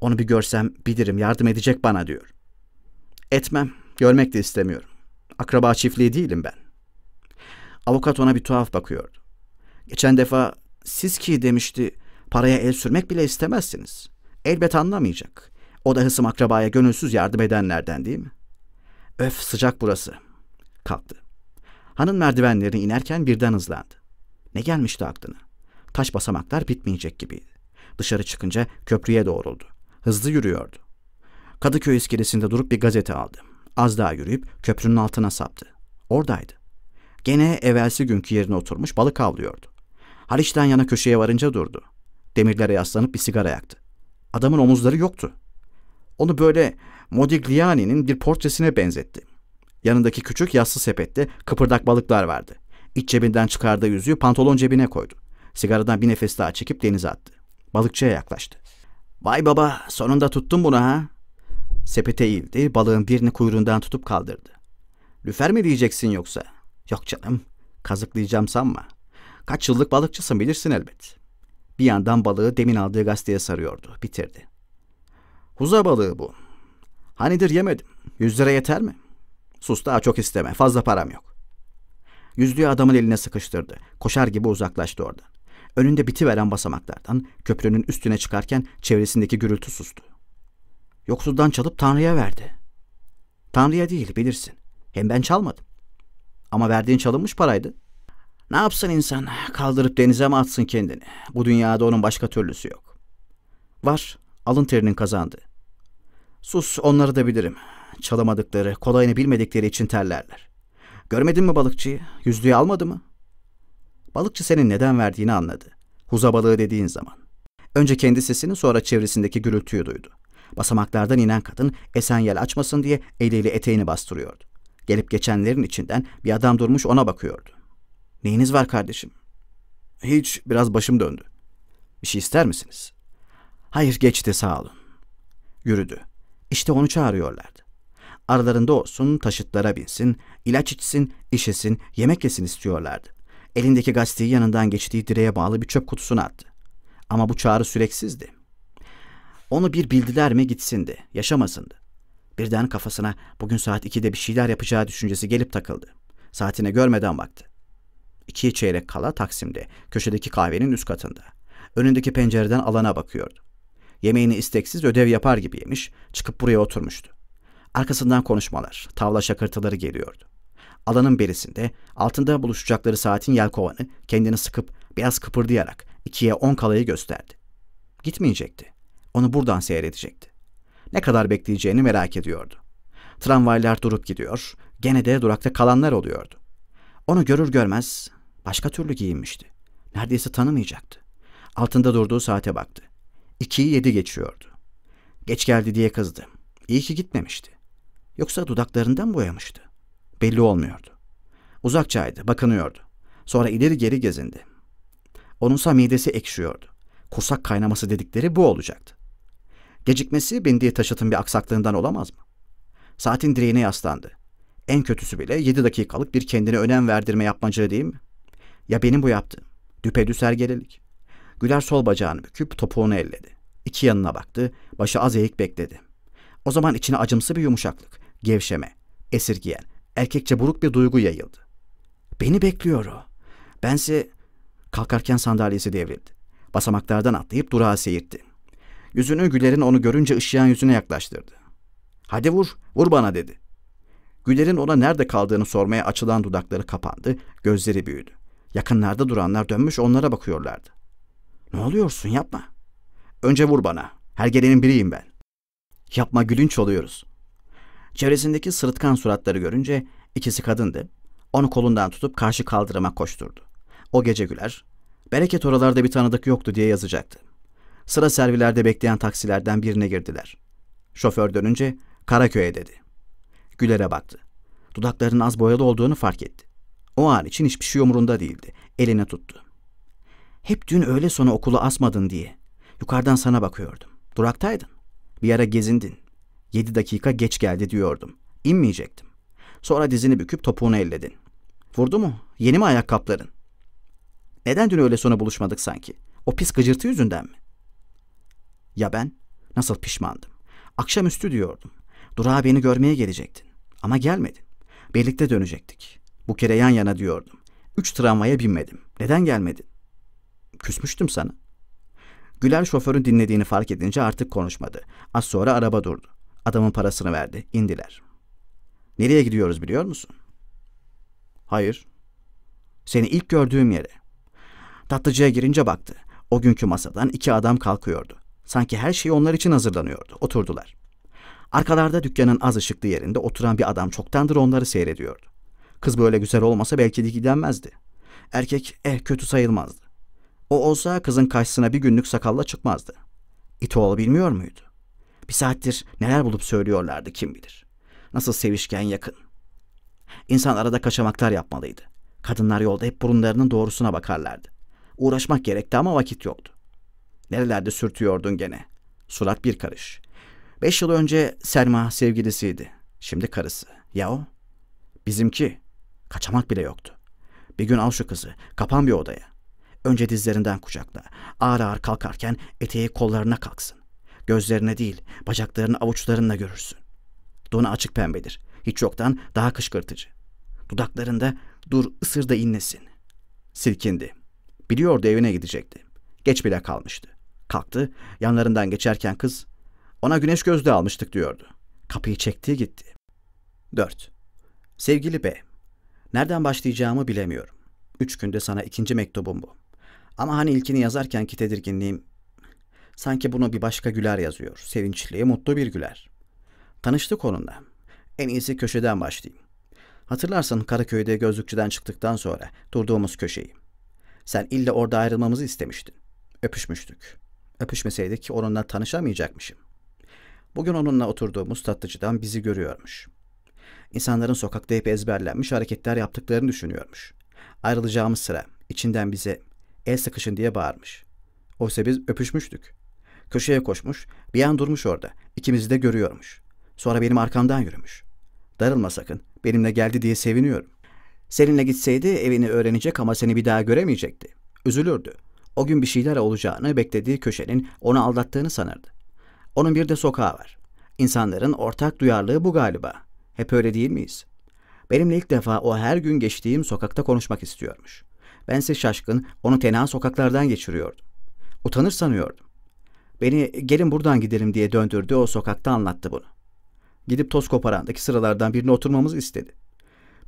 Onu bir görsem bilirim yardım edecek bana diyor. Etmem. Görmek de istemiyorum. Akraba çiftliği değilim ben. Avukat ona bir tuhaf bakıyordu. Geçen defa siz ki demişti paraya el sürmek bile istemezsiniz. Elbet anlamayacak. O da hısım akrabaya gönülsüz yardım edenlerden değil mi? Öf sıcak burası. Kalktı. Hanın merdivenlerini inerken birden hızlandı. Ne gelmişti aklına? Taş basamaklar bitmeyecek gibiydi. Dışarı çıkınca köprüye doğruldu. Hızlı yürüyordu. Kadıköy iskelesinde durup bir gazete aldı. Az daha yürüyüp köprünün altına saptı. Oradaydı. Gene evvelsi günkü yerine oturmuş balık avlıyordu. Haliç'ten yana köşeye varınca durdu. Demirlere yaslanıp bir sigara yaktı. Adamın omuzları yoktu. Onu böyle Modigliani'nin bir portresine benzetti. Yanındaki küçük yassı sepette kıpırdak balıklar vardı. İç cebinden çıkardığı yüzüğü pantolon cebine koydu. Sigaradan bir nefes daha çekip denize attı. Balıkçıya yaklaştı. Vay baba sonunda tuttun bunu ha. Sepete eğildi balığın birini kuyruğundan tutup kaldırdı. Lüfer mi diyeceksin yoksa? Yok canım kazıklayacağım sanma. Kaç yıllık balıkçısın bilirsin elbet. Bir yandan balığı demin aldığı gazeteye sarıyordu. Bitirdi. Kuza balığı bu. Hanidir yemedim. Yüz lira yeter mi? Sus daha çok isteme. Fazla param yok. Yüzlüğü adamın eline sıkıştırdı. Koşar gibi uzaklaştı oradan. Önünde biti veren basamaklardan köprünün üstüne çıkarken çevresindeki gürültü sustu. Yoksuldan çalıp Tanrı'ya verdi. Tanrı'ya değil bilirsin. Hem ben çalmadım. Ama verdiğin çalınmış paraydı. Ne yapsın insan? Kaldırıp denize mi atsın kendini? Bu dünyada onun başka türlüsü yok. Var, alın terinin kazandığı. Sus onları da bilirim. Çalamadıkları, kolayını bilmedikleri için terlerler. Görmedin mi balıkçıyı? Yüzlüğü almadı mı? Balıkçı senin neden verdiğini anladı. Huza balığı dediğin zaman. Önce kendi sesini sonra çevresindeki gürültüyü duydu. Basamaklardan inen kadın esen açmasın diye eliyle eteğini bastırıyordu. Gelip geçenlerin içinden bir adam durmuş ona bakıyordu. Neyiniz var kardeşim? Hiç biraz başım döndü. Bir şey ister misiniz? Hayır geçti sağ olun. Yürüdü. İşte onu çağırıyorlardı. Aralarında olsun, taşıtlara binsin, ilaç içsin, işesin, yemek yesin istiyorlardı. Elindeki gazeteyi yanından geçtiği direğe bağlı bir çöp kutusuna attı. Ama bu çağrı süreksizdi. Onu bir bildiler mi gitsindi, yaşamasındı. Birden kafasına bugün saat 2'de bir şeyler yapacağı düşüncesi gelip takıldı. Saatine görmeden baktı. İkiye çeyrek kala Taksim'de, köşedeki kahvenin üst katında. Önündeki pencereden alana bakıyordu. Yemeğini isteksiz ödev yapar gibi yemiş, çıkıp buraya oturmuştu. Arkasından konuşmalar, tavla şakırtıları geliyordu. Alanın berisinde, altında buluşacakları saatin yelkovanı kendini sıkıp biraz kıpırdayarak ikiye on kalayı gösterdi. Gitmeyecekti. Onu buradan seyredecekti. Ne kadar bekleyeceğini merak ediyordu. Tramvaylar durup gidiyor, gene de durakta kalanlar oluyordu. Onu görür görmez başka türlü giyinmişti. Neredeyse tanımayacaktı. Altında durduğu saate baktı. İkiyi yedi geçiyordu. Geç geldi diye kızdı. İyi ki gitmemişti. Yoksa dudaklarından boyamıştı. Belli olmuyordu. Uzakçaydı, bakınıyordu. Sonra ileri geri gezindi. Onunsa midesi ekşiyordu. Kusak kaynaması dedikleri bu olacaktı. Gecikmesi bindiği taşıtın bir aksaklığından olamaz mı? Saatin direğine yaslandı. En kötüsü bile yedi dakikalık bir kendine önem verdirme yapmacılığı değil mi? Ya benim bu yaptığım? Düpedüz ergelelik. Güler sol bacağını büküp topuğunu elledi. İki yanına baktı, başı az eğik bekledi. O zaman içine acımsı bir yumuşaklık, gevşeme, esirgiyen, erkekçe buruk bir duygu yayıldı. Beni bekliyor o. Bense kalkarken sandalyesi devrildi. Basamaklardan atlayıp durağa seyirtti. Yüzünü Güler'in onu görünce ışıyan yüzüne yaklaştırdı. Hadi vur, vur bana dedi. Güler'in ona nerede kaldığını sormaya açılan dudakları kapandı, gözleri büyüdü. Yakınlarda duranlar dönmüş onlara bakıyorlardı. Ne oluyorsun yapma. Önce vur bana. Her gelenin biriyim ben. Yapma gülünç oluyoruz. Çevresindeki sırıtkan suratları görünce ikisi kadındı. Onu kolundan tutup karşı kaldırıma koşturdu. O gece güler, bereket oralarda bir tanıdık yoktu diye yazacaktı. Sıra servilerde bekleyen taksilerden birine girdiler. Şoför dönünce Karaköy'e dedi. Güler'e baktı. Dudaklarının az boyalı olduğunu fark etti. O an için hiçbir şey umurunda değildi. Eline tuttu. Hep dün öğle sonu okulu asmadın diye. Yukarıdan sana bakıyordum. Duraktaydın. Bir ara gezindin. Yedi dakika geç geldi diyordum. İnmeyecektim. Sonra dizini büküp topuğunu elledin. Vurdu mu? Yeni mi ayakkabıların? Neden dün öğle sonu buluşmadık sanki? O pis gıcırtı yüzünden mi? Ya ben? Nasıl pişmandım. Akşamüstü diyordum. Durağa beni görmeye gelecektin. Ama gelmedin. Birlikte dönecektik. Bu kere yan yana diyordum. Üç tramvaya binmedim. Neden gelmedin? Küsmüştüm sana. Güler şoförün dinlediğini fark edince artık konuşmadı. Az sonra araba durdu. Adamın parasını verdi. İndiler. Nereye gidiyoruz biliyor musun? Hayır. Seni ilk gördüğüm yere. Tatlıcıya girince baktı. O günkü masadan iki adam kalkıyordu. Sanki her şey onlar için hazırlanıyordu. Oturdular. Arkalarda dükkanın az ışıklı yerinde oturan bir adam çoktandır onları seyrediyordu. Kız böyle güzel olmasa belki de gidenmezdi. Erkek eh kötü sayılmazdı. O olsa kızın karşısına bir günlük sakalla çıkmazdı. İtoğlu bilmiyor muydu? Bir saattir neler bulup söylüyorlardı kim bilir. Nasıl sevişken yakın. İnsan arada kaçamaklar yapmalıydı. Kadınlar yolda hep burunlarının doğrusuna bakarlardı. Uğraşmak gerekti ama vakit yoktu. Nerelerde sürtüyordun gene? Surat bir karış. Beş yıl önce Selma sevgilisiydi. Şimdi karısı. Ya o? Bizimki. Kaçamak bile yoktu. Bir gün al şu kızı. Kapan bir odaya. Önce dizlerinden kucakla. Ağır ağır kalkarken eteği kollarına kalksın. Gözlerine değil, bacaklarını avuçlarınla görürsün. Donu açık pembedir. Hiç yoktan daha kışkırtıcı. Dudaklarında dur ısır da inlesin. Silkindi. Biliyordu evine gidecekti. Geç bile kalmıştı. Kalktı, yanlarından geçerken kız, ona güneş gözlüğü almıştık diyordu. Kapıyı çekti gitti. 4. Sevgili B, nereden başlayacağımı bilemiyorum. Üç günde sana ikinci mektubum bu. Ama hani ilkini yazarkenki tedirginliğim sanki bunu bir başka Güler yazıyor. Sevinçli, mutlu bir Güler. Tanıştı konuda. En iyisi köşeden başlayayım. Hatırlarsın Karaköy'de gözlükçüden çıktıktan sonra durduğumuz köşeyi. Sen illa orada ayrılmamızı istemiştin. Öpüşmüştük. Öpüşmeseydik onunla tanışamayacakmışım. Bugün onunla oturduğumuz tatlıcıdan bizi görüyormuş. İnsanların sokakta hep ezberlenmiş hareketler yaptıklarını düşünüyormuş. Ayrılacağımız sıra içinden bize el sıkışın diye bağırmış. Oysa biz öpüşmüştük. Köşeye koşmuş, bir an durmuş orada. İkimizi de görüyormuş. Sonra benim arkamdan yürümüş. Darılma sakın, benimle geldi diye seviniyorum. Seninle gitseydi evini öğrenecek ama seni bir daha göremeyecekti. Üzülürdü. O gün bir şeyler olacağını beklediği köşenin onu aldattığını sanırdı. Onun bir de sokağı var. İnsanların ortak duyarlılığı bu galiba. Hep öyle değil miyiz? Benimle ilk defa o her gün geçtiğim sokakta konuşmak istiyormuş. Bense şaşkın, onu tenha sokaklardan geçiriyordum. Utanır sanıyordum. Beni gelin buradan gidelim diye döndürdü o sokakta anlattı bunu. Gidip toz koparandaki sıralardan birine oturmamızı istedi.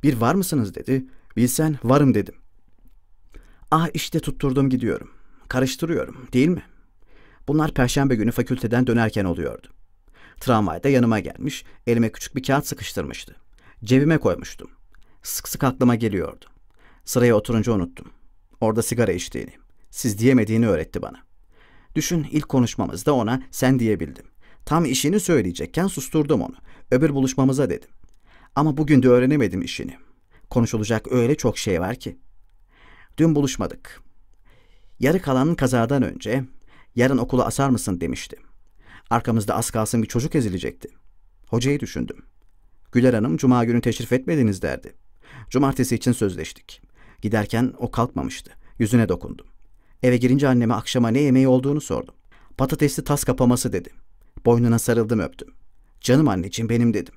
Bir var mısınız dedi. Bilsen varım dedim. Ah işte tutturdum gidiyorum. Karıştırıyorum değil mi? Bunlar perşembe günü fakülteden dönerken oluyordu. Tramvayda yanıma gelmiş, elime küçük bir kağıt sıkıştırmıştı. Cebime koymuştum. Sık sık aklıma geliyordu. Sıraya oturunca unuttum. Orada sigara içtiğini, siz diyemediğini öğretti bana. Düşün ilk konuşmamızda ona sen diyebildim. Tam işini söyleyecekken susturdum onu. Öbür buluşmamıza dedim. Ama bugün de öğrenemedim işini. Konuşulacak öyle çok şey var ki. Dün buluşmadık. Yarı kalan kazadan önce yarın okula asar mısın demişti. Arkamızda az kalsın bir çocuk ezilecekti. Hocayı düşündüm. Güler Hanım cuma günü teşrif etmediniz derdi. Cumartesi için sözleştik. Giderken o kalkmamıştı. Yüzüne dokundum. Eve girince anneme akşama ne yemeği olduğunu sordum. Patatesli tas kapaması dedim. Boynuna sarıldım öptüm. Canım anneciğim benim dedim.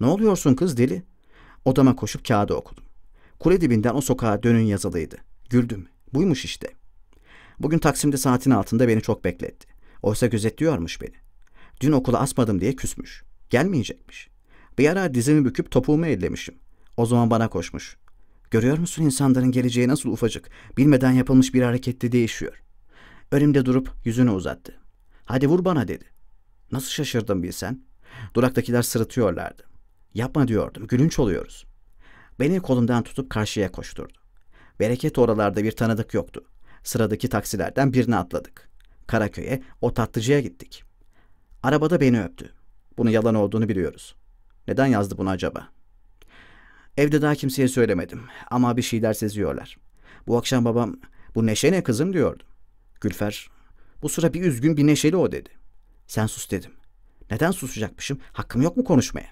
Ne oluyorsun kız deli? Odama koşup kağıdı okudum. Kule dibinden o sokağa dönün yazılıydı. Güldüm. Buymuş işte. Bugün Taksim'de saatin altında beni çok bekletti. Oysa gözetliyormuş beni. Dün okula asmadım diye küsmüş. Gelmeyecekmiş. Bir ara dizimi büküp topuğumu ellemişim. O zaman bana koşmuş. Görüyor musun insanların geleceği nasıl ufacık, bilmeden yapılmış bir harekette değişiyor. Önümde durup yüzünü uzattı. Hadi vur bana dedi. Nasıl şaşırdım bilsen. Duraktakiler sırıtıyorlardı. Yapma diyordum, gülünç oluyoruz. Beni kolumdan tutup karşıya koşturdu. Bereket oralarda bir tanıdık yoktu. Sıradaki taksilerden birini atladık. Karaköy'e, o tatlıcıya gittik. Arabada beni öptü. Bunu yalan olduğunu biliyoruz. Neden yazdı bunu acaba?'' Evde daha kimseye söylemedim ama bir şeyler seziyorlar. Bu akşam babam bu neşe ne kızım diyordu. Gülfer bu sıra bir üzgün bir neşeli o dedi. Sen sus dedim. Neden susacakmışım? Hakkım yok mu konuşmaya?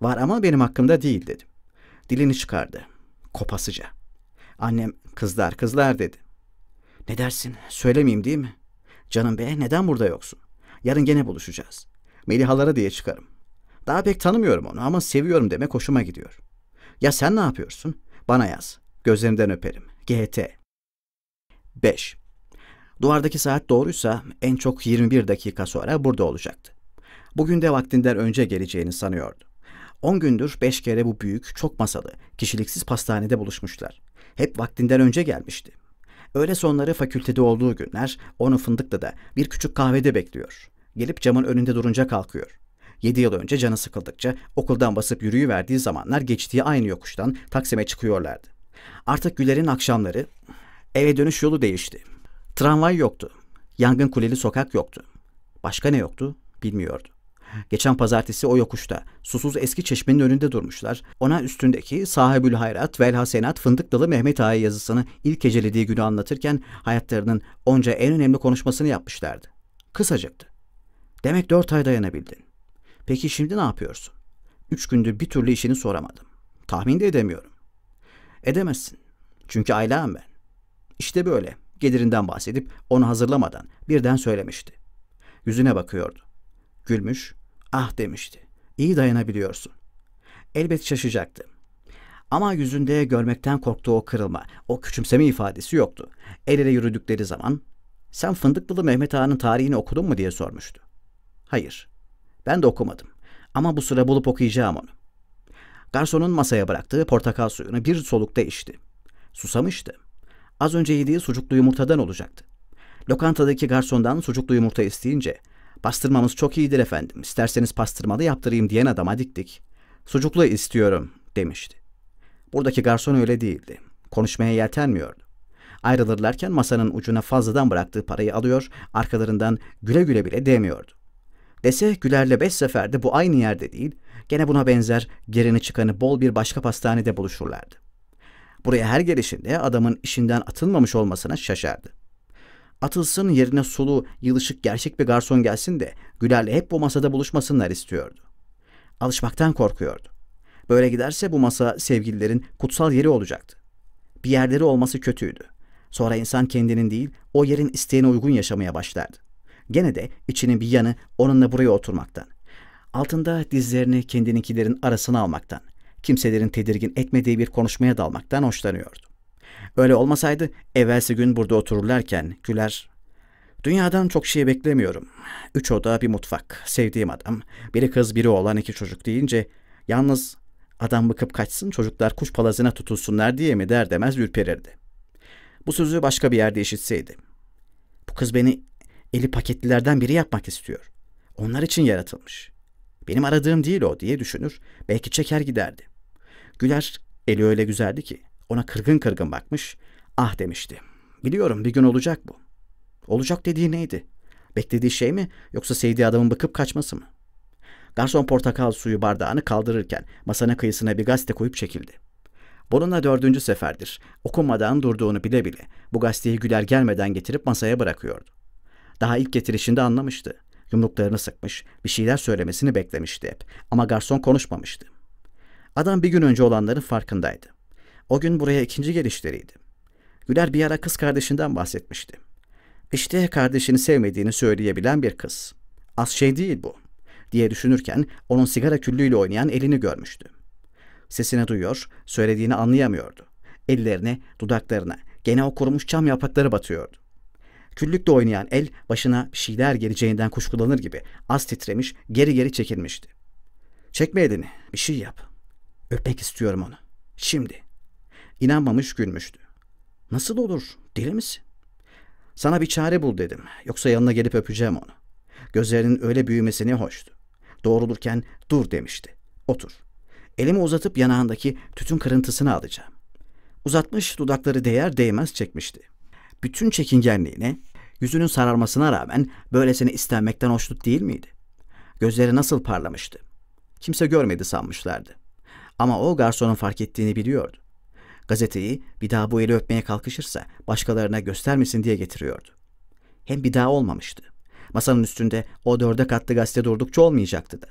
Var ama benim hakkımda değil dedim. Dilini çıkardı. Kopasıca. Annem kızlar kızlar dedi. Ne dersin? Söylemeyeyim değil mi? Canım be neden burada yoksun? Yarın gene buluşacağız. Melihalara diye çıkarım. Daha pek tanımıyorum onu ama seviyorum demek hoşuma gidiyor.'' Ya sen ne yapıyorsun? Bana yaz. Gözlerinden öperim. GT. 5. Duvardaki saat doğruysa en çok 21 dakika sonra burada olacaktı. Bugün de vaktinden önce geleceğini sanıyordu. 10 gündür 5 kere bu büyük, çok masalı, kişiliksiz pastanede buluşmuşlar. Hep vaktinden önce gelmişti. Öğle sonları fakültede olduğu günler onu fındıkla da bir küçük kahvede bekliyor. Gelip camın önünde durunca kalkıyor. 7 yıl önce canı sıkıldıkça okuldan basıp yürüyüverdiği zamanlar geçtiği aynı yokuştan Taksim'e çıkıyorlardı. Artık Güler'in akşamları eve dönüş yolu değişti. Tramvay yoktu. Yangın kuleli sokak yoktu. Başka ne yoktu bilmiyordu. Geçen pazartesi o yokuşta susuz eski çeşmenin önünde durmuşlar. Ona üstündeki Sahibül Hayrat Velhasenat Fındık Dalı Mehmet Ağa yazısını ilk ecelediği günü anlatırken hayatlarının onca en önemli konuşmasını yapmışlardı. Kısacıktı. Demek dört ay dayanabildin. Peki şimdi ne yapıyorsun? Üç gündür bir türlü işini soramadım. Tahmin de edemiyorum. Edemezsin. Çünkü ailem ben. İşte böyle. Gelirinden bahsedip onu hazırlamadan birden söylemişti. Yüzüne bakıyordu. Gülmüş, ah demişti. İyi dayanabiliyorsun. Elbet şaşacaktı. Ama yüzünde görmekten korktuğu o kırılma, o küçümseme ifadesi yoktu. El ele yürüdükleri zaman, sen Fındıklılı Mehmet Ağa'nın tarihini okudun mu diye sormuştu. Hayır, ben de okumadım. Ama bu sıra bulup okuyacağım onu. Garsonun masaya bıraktığı portakal suyunu bir solukta içti. Susamıştı. Az önce yediği sucuklu yumurtadan olacaktı. Lokantadaki garsondan sucuklu yumurta isteyince, pastırmamız çok iyidir efendim, isterseniz pastırmalı yaptırayım diyen adama diktik. Sucuklu istiyorum demişti. Buradaki garson öyle değildi. Konuşmaya yeltenmiyordu. Ayrılırlarken masanın ucuna fazladan bıraktığı parayı alıyor, arkalarından güle güle bile demiyordu. Dese Güler'le beş seferde bu aynı yerde değil, gene buna benzer gereni çıkanı bol bir başka pastanede buluşurlardı. Buraya her gelişinde adamın işinden atılmamış olmasına şaşardı. Atılsın yerine sulu, yılışık gerçek bir garson gelsin de Güler'le hep bu masada buluşmasınlar istiyordu. Alışmaktan korkuyordu. Böyle giderse bu masa sevgililerin kutsal yeri olacaktı. Bir yerleri olması kötüydü. Sonra insan kendinin değil, o yerin isteğine uygun yaşamaya başlardı. Gene de içinin bir yanı onunla buraya oturmaktan. Altında dizlerini kendininkilerin arasına almaktan, kimselerin tedirgin etmediği bir konuşmaya dalmaktan hoşlanıyordu. Öyle olmasaydı evvelsi gün burada otururlarken güler Dünyadan çok şey beklemiyorum. Üç oda, bir mutfak. Sevdiğim adam. Biri kız, biri oğlan, iki çocuk deyince yalnız adam bıkıp kaçsın çocuklar kuş palazına tutulsunlar diye mi der demez ürperirdi. Bu sözü başka bir yerde işitseydi. Bu kız beni eli paketlilerden biri yapmak istiyor. Onlar için yaratılmış. Benim aradığım değil o diye düşünür. Belki çeker giderdi. Güler eli öyle güzeldi ki ona kırgın kırgın bakmış. Ah demişti. Biliyorum bir gün olacak bu. Olacak dediği neydi? Beklediği şey mi yoksa sevdiği adamın bakıp kaçması mı? Garson portakal suyu bardağını kaldırırken masanın kıyısına bir gazete koyup çekildi. Bununla dördüncü seferdir okunmadan durduğunu bile bile bu gazeteyi Güler gelmeden getirip masaya bırakıyordu. Daha ilk getirişinde anlamıştı. Yumruklarını sıkmış, bir şeyler söylemesini beklemişti hep. Ama garson konuşmamıştı. Adam bir gün önce olanların farkındaydı. O gün buraya ikinci gelişleriydi. Güler bir ara kız kardeşinden bahsetmişti. İşte kardeşini sevmediğini söyleyebilen bir kız. Az şey değil bu diye düşünürken onun sigara küllüğüyle oynayan elini görmüştü. Sesini duyuyor, söylediğini anlayamıyordu. Ellerine, dudaklarına, gene o kurumuş çam yaprakları batıyordu. Küllükle oynayan el başına şeyler geleceğinden kuşkulanır gibi az titremiş, geri geri çekilmişti. Çekme elini, bir şey yap. Öpmek istiyorum onu. Şimdi. İnanmamış gülmüştü. Nasıl olur, deli misin? Sana bir çare bul dedim. Yoksa yanına gelip öpeceğim onu. Gözlerinin öyle büyümesini hoştu. Doğrulurken dur demişti. Otur. Elimi uzatıp yanağındaki tütün kırıntısını alacağım. Uzatmış dudakları değer değmez çekmişti bütün çekingenliğini, yüzünün sararmasına rağmen böylesine istenmekten hoşnut değil miydi? Gözleri nasıl parlamıştı? Kimse görmedi sanmışlardı. Ama o garsonun fark ettiğini biliyordu. Gazeteyi bir daha bu eli öpmeye kalkışırsa başkalarına göstermesin diye getiriyordu. Hem bir daha olmamıştı. Masanın üstünde o dörde katlı gazete durdukça olmayacaktı da.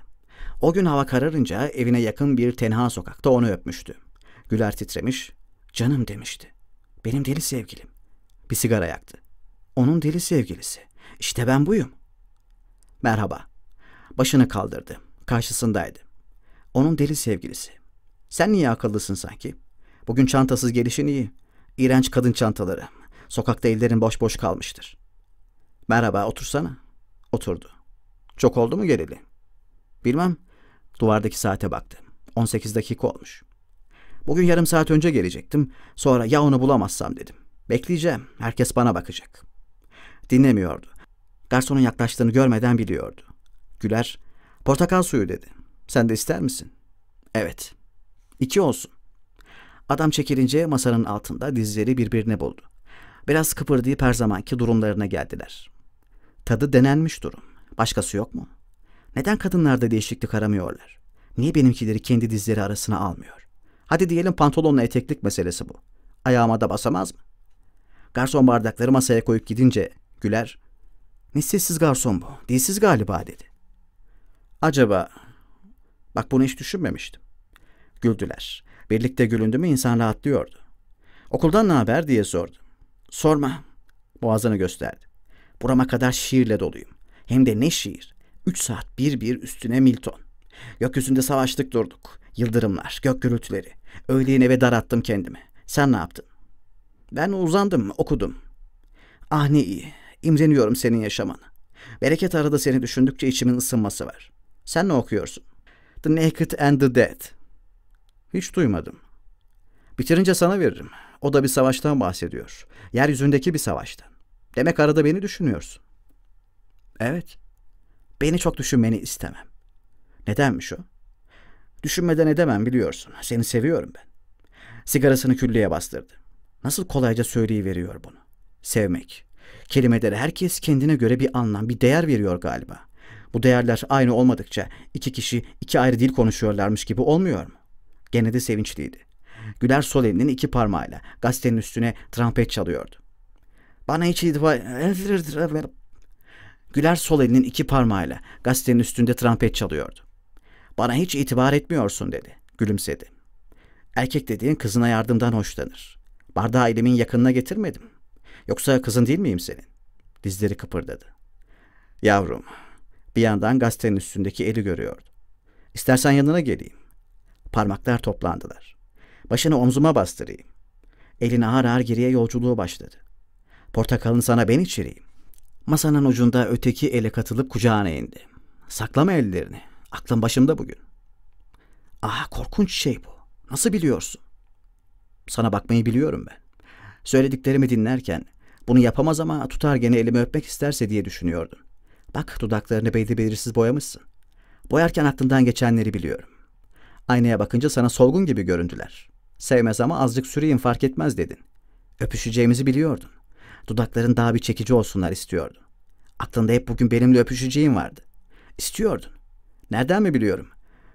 O gün hava kararınca evine yakın bir tenha sokakta onu öpmüştü. Güler titremiş, canım demişti. Benim deli sevgilim. Bir sigara yaktı. Onun deli sevgilisi. İşte ben buyum. Merhaba. Başını kaldırdı. Karşısındaydı. Onun deli sevgilisi. Sen niye akıllısın sanki? Bugün çantasız gelişin iyi. İğrenç kadın çantaları. Sokakta ellerin boş boş kalmıştır. Merhaba otursana. Oturdu. Çok oldu mu geleli? Bilmem. Duvardaki saate baktı. 18 dakika olmuş. Bugün yarım saat önce gelecektim. Sonra ya onu bulamazsam dedim. Bekleyeceğim. Herkes bana bakacak. Dinlemiyordu. Garsonun yaklaştığını görmeden biliyordu. Güler, portakal suyu dedi. Sen de ister misin? Evet. İki olsun. Adam çekilince masanın altında dizleri birbirine buldu. Biraz kıpırdayıp her zamanki durumlarına geldiler. Tadı denenmiş durum. Başkası yok mu? Neden kadınlarda değişiklik aramıyorlar? Niye benimkileri kendi dizleri arasına almıyor? Hadi diyelim pantolonla eteklik meselesi bu. Ayağıma da basamaz mı? Garson bardakları masaya koyup gidince Güler, ne garson bu, dilsiz galiba dedi. Acaba, bak bunu hiç düşünmemiştim. Güldüler. Birlikte gülündü mü insan rahatlıyordu. Okuldan ne haber diye sordu. Sorma, boğazını gösterdi. Burama kadar şiirle doluyum. Hem de ne şiir. Üç saat bir bir üstüne Milton. Gökyüzünde savaştık durduk. Yıldırımlar, gök gürültüleri. Öğleyin eve attım kendimi. Sen ne yaptın? Ben uzandım, okudum. Ah ne iyi, imreniyorum senin yaşamanı. Bereket arada seni düşündükçe içimin ısınması var. Sen ne okuyorsun? The Naked and the Dead. Hiç duymadım. Bitirince sana veririm. O da bir savaştan bahsediyor. Yeryüzündeki bir savaştan. Demek arada beni düşünüyorsun. Evet. Beni çok düşünmeni istemem. Nedenmiş o? Düşünmeden edemem biliyorsun. Seni seviyorum ben. Sigarasını küllüye bastırdı. Nasıl kolayca söyleyiveriyor bunu. Sevmek. Kelimelere herkes kendine göre bir anlam, bir değer veriyor galiba. Bu değerler aynı olmadıkça iki kişi iki ayrı dil konuşuyorlarmış gibi olmuyor mu? Gene de sevinçliydi. Güler sol elinin iki parmağıyla gazetenin üstüne trompet çalıyordu. Bana hiç itibar... Güler sol elinin iki parmağıyla gazetenin üstünde trompet çalıyordu. Bana hiç itibar etmiyorsun dedi. Gülümsedi. Erkek dediğin kızına yardımdan hoşlanır. Bardağı elimin yakınına getirmedim. Yoksa kızın değil miyim senin? Dizleri kıpırdadı. Yavrum, bir yandan gazetenin üstündeki eli görüyordu. İstersen yanına geleyim. Parmaklar toplandılar. Başını omzuma bastırayım. Elin ağır ağır geriye yolculuğu başladı. Portakalın sana ben içireyim. Masanın ucunda öteki ele katılıp kucağına indi. Saklama ellerini. Aklım başımda bugün. Ah korkunç şey bu. Nasıl biliyorsun? Sana bakmayı biliyorum ben. Söylediklerimi dinlerken bunu yapamaz ama tutar gene elimi öpmek isterse diye düşünüyordum. Bak dudaklarını belli belirsiz boyamışsın. Boyarken aklından geçenleri biliyorum. Aynaya bakınca sana solgun gibi göründüler. Sevmez ama azıcık süreyim fark etmez dedin. Öpüşeceğimizi biliyordun. Dudakların daha bir çekici olsunlar istiyordun. Aklında hep bugün benimle öpüşeceğin vardı. İstiyordun. Nereden mi biliyorum?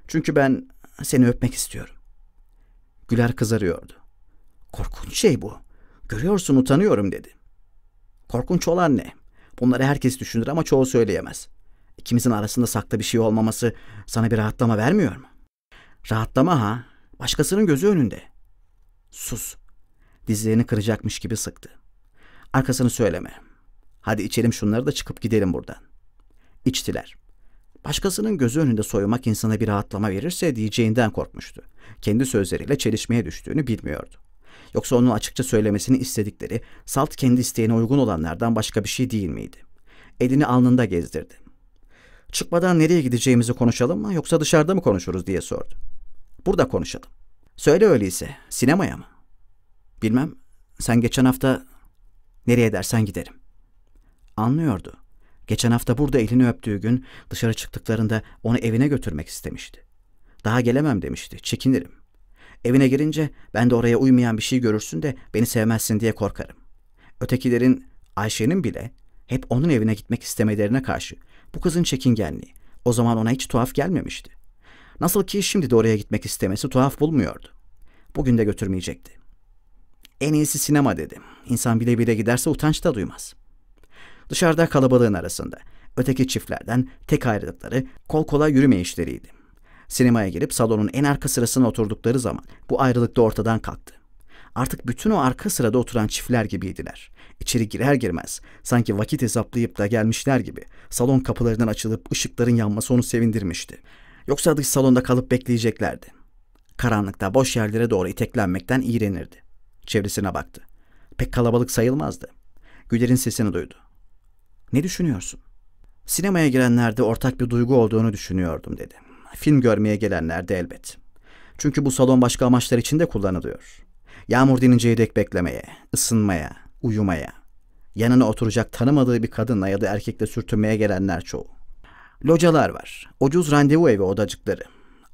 Çünkü ben seni öpmek istiyorum. Güler kızarıyordu. Korkunç şey bu. Görüyorsun utanıyorum dedi. Korkunç olan ne? Bunları herkes düşünür ama çoğu söyleyemez. İkimizin arasında saklı bir şey olmaması sana bir rahatlama vermiyor mu? Rahatlama ha. Başkasının gözü önünde. Sus. Dizlerini kıracakmış gibi sıktı. Arkasını söyleme. Hadi içelim şunları da çıkıp gidelim buradan. İçtiler. Başkasının gözü önünde soyumak insana bir rahatlama verirse diyeceğinden korkmuştu. Kendi sözleriyle çelişmeye düştüğünü bilmiyordu. Yoksa onun açıkça söylemesini istedikleri salt kendi isteğine uygun olanlardan başka bir şey değil miydi? Elini alnında gezdirdi. Çıkmadan nereye gideceğimizi konuşalım mı yoksa dışarıda mı konuşuruz diye sordu. Burada konuşalım. Söyle öyleyse sinemaya mı? Bilmem sen geçen hafta nereye dersen giderim. Anlıyordu. Geçen hafta burada elini öptüğü gün dışarı çıktıklarında onu evine götürmek istemişti. Daha gelemem demişti, çekinirim. Evine girince ben de oraya uymayan bir şey görürsün de beni sevmezsin diye korkarım. Ötekilerin, Ayşe'nin bile hep onun evine gitmek istemelerine karşı bu kızın çekingenliği o zaman ona hiç tuhaf gelmemişti. Nasıl ki şimdi de oraya gitmek istemesi tuhaf bulmuyordu. Bugün de götürmeyecekti. En iyisi sinema dedim. İnsan bile bile giderse utanç da duymaz. Dışarıda kalabalığın arasında öteki çiftlerden tek ayrılıkları kol kola yürüme işleriydi. Sinemaya gelip salonun en arka sırasına oturdukları zaman bu ayrılık da ortadan kalktı. Artık bütün o arka sırada oturan çiftler gibiydiler. İçeri girer girmez sanki vakit hesaplayıp da gelmişler gibi salon kapılarından açılıp ışıkların yanması onu sevindirmişti. Yoksa dış salonda kalıp bekleyeceklerdi. Karanlıkta boş yerlere doğru iteklenmekten iğrenirdi. Çevresine baktı. Pek kalabalık sayılmazdı. Güler'in sesini duydu. Ne düşünüyorsun? Sinemaya girenlerde ortak bir duygu olduğunu düşünüyordum dedi film görmeye gelenler de elbet. Çünkü bu salon başka amaçlar için de kullanılıyor. Yağmur dininceye dek beklemeye, ısınmaya, uyumaya, yanına oturacak tanımadığı bir kadınla ya da erkekle sürtünmeye gelenler çoğu. Localar var, ucuz randevu evi odacıkları,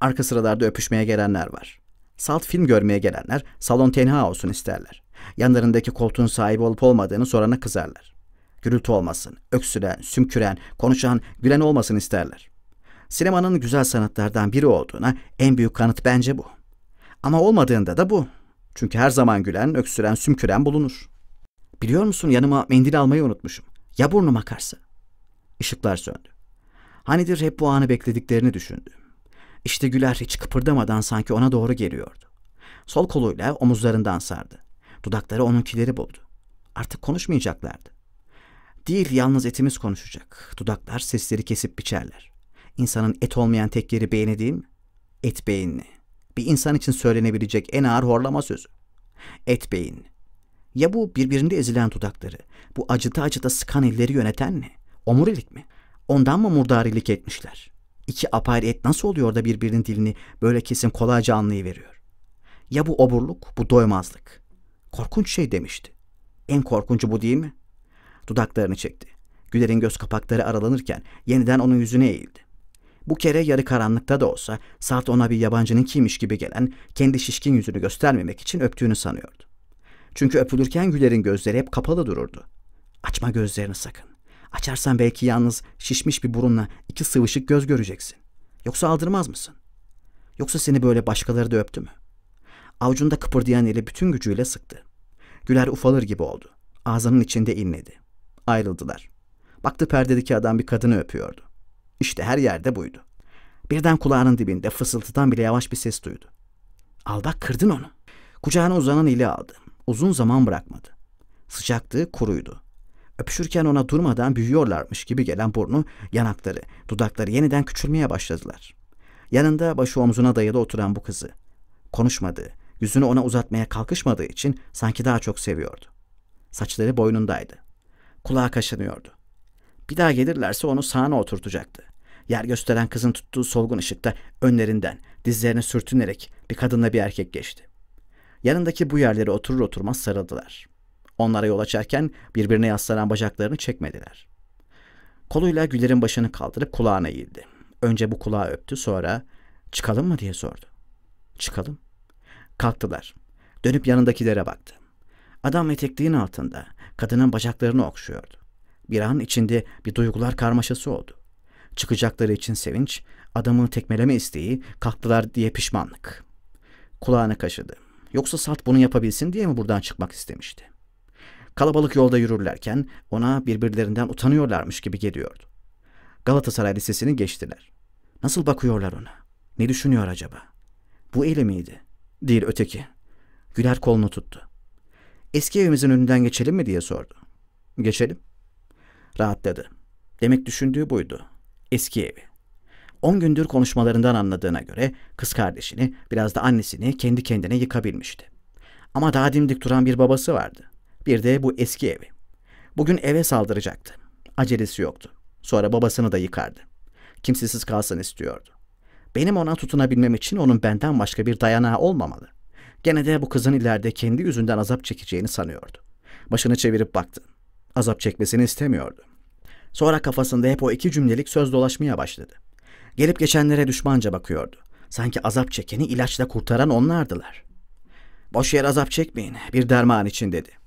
arka sıralarda öpüşmeye gelenler var. Salt film görmeye gelenler salon tenha olsun isterler. Yanlarındaki koltuğun sahibi olup olmadığını sorana kızarlar. Gürültü olmasın, öksüren, sümküren, konuşan, gülen olmasın isterler sinemanın güzel sanatlardan biri olduğuna en büyük kanıt bence bu. Ama olmadığında da bu. Çünkü her zaman gülen, öksüren, sümküren bulunur. Biliyor musun yanıma mendil almayı unutmuşum. Ya burnuma akarsa? Işıklar söndü. Hanidir hep bu anı beklediklerini düşündü. İşte Güler hiç kıpırdamadan sanki ona doğru geliyordu. Sol koluyla omuzlarından sardı. Dudakları onunkileri buldu. Artık konuşmayacaklardı. Değil yalnız etimiz konuşacak. Dudaklar sesleri kesip biçerler. İnsanın et olmayan tek yeri beğeni Et beyinli. Bir insan için söylenebilecek en ağır horlama sözü. Et beyin. Ya bu birbirinde ezilen dudakları, bu acıta acıta sıkan elleri yöneten ne? Omurilik mi? Ondan mı murdarilik etmişler? İki apayrı et nasıl oluyor da birbirinin dilini böyle kesin kolayca anlayıveriyor? Ya bu oburluk, bu doymazlık? Korkunç şey demişti. En korkuncu bu değil mi? Dudaklarını çekti. Güler'in göz kapakları aralanırken yeniden onun yüzüne eğildi. Bu kere yarı karanlıkta da olsa saat ona bir yabancının kimmiş gibi gelen kendi şişkin yüzünü göstermemek için öptüğünü sanıyordu. Çünkü öpülürken Güler'in gözleri hep kapalı dururdu. Açma gözlerini sakın. Açarsan belki yalnız şişmiş bir burunla iki sıvışık göz göreceksin. Yoksa aldırmaz mısın? Yoksa seni böyle başkaları da öptü mü? Avucunda kıpırdayan eli bütün gücüyle sıktı. Güler ufalır gibi oldu. Ağzının içinde inledi. Ayrıldılar. Baktı perdedeki adam bir kadını öpüyordu. İşte her yerde buydu. Birden kulağının dibinde fısıltıdan bile yavaş bir ses duydu. Al bak kırdın onu. Kucağına uzanan ili aldı. Uzun zaman bırakmadı. Sıcaktı, kuruydu. Öpüşürken ona durmadan büyüyorlarmış gibi gelen burnu, yanakları, dudakları yeniden küçülmeye başladılar. Yanında başı omzuna dayalı oturan bu kızı. Konuşmadığı, yüzünü ona uzatmaya kalkışmadığı için sanki daha çok seviyordu. Saçları boynundaydı. Kulağa kaşınıyordu. Bir daha gelirlerse onu sağına oturtacaktı. Yer gösteren kızın tuttuğu solgun ışıkta önlerinden dizlerine sürtünerek bir kadınla bir erkek geçti. Yanındaki bu yerlere oturur oturmaz sarıldılar. Onlara yol açarken birbirine yaslanan bacaklarını çekmediler. Koluyla Güler'in başını kaldırıp kulağına eğildi. Önce bu kulağı öptü sonra çıkalım mı diye sordu. Çıkalım. Kalktılar. Dönüp yanındakilere baktı. Adam etekliğin altında kadının bacaklarını okşuyordu. Bir an içinde bir duygular karmaşası oldu çıkacakları için sevinç, adamı tekmeleme isteği, kalktılar diye pişmanlık. Kulağını kaşıdı. Yoksa salt bunu yapabilsin diye mi buradan çıkmak istemişti? Kalabalık yolda yürürlerken ona birbirlerinden utanıyorlarmış gibi geliyordu. Galatasaray Lisesi'ni geçtiler. Nasıl bakıyorlar ona? Ne düşünüyor acaba? Bu eli miydi? Değil öteki. Güler kolunu tuttu. Eski evimizin önünden geçelim mi diye sordu. Geçelim. Rahatladı. Demek düşündüğü buydu eski evi. 10 gündür konuşmalarından anladığına göre kız kardeşini, biraz da annesini kendi kendine yıkabilmişti. Ama daha dimdik duran bir babası vardı. Bir de bu eski evi. Bugün eve saldıracaktı. Acelesi yoktu. Sonra babasını da yıkardı. Kimsesiz kalsın istiyordu. Benim ona tutunabilmem için onun benden başka bir dayanağı olmamalı. Gene de bu kızın ileride kendi yüzünden azap çekeceğini sanıyordu. Başını çevirip baktı. Azap çekmesini istemiyordu. Sonra kafasında hep o iki cümlelik söz dolaşmaya başladı. Gelip geçenlere düşmanca bakıyordu. Sanki azap çekeni ilaçla kurtaran onlardılar. Boş yer azap çekmeyin, bir derman için dedi.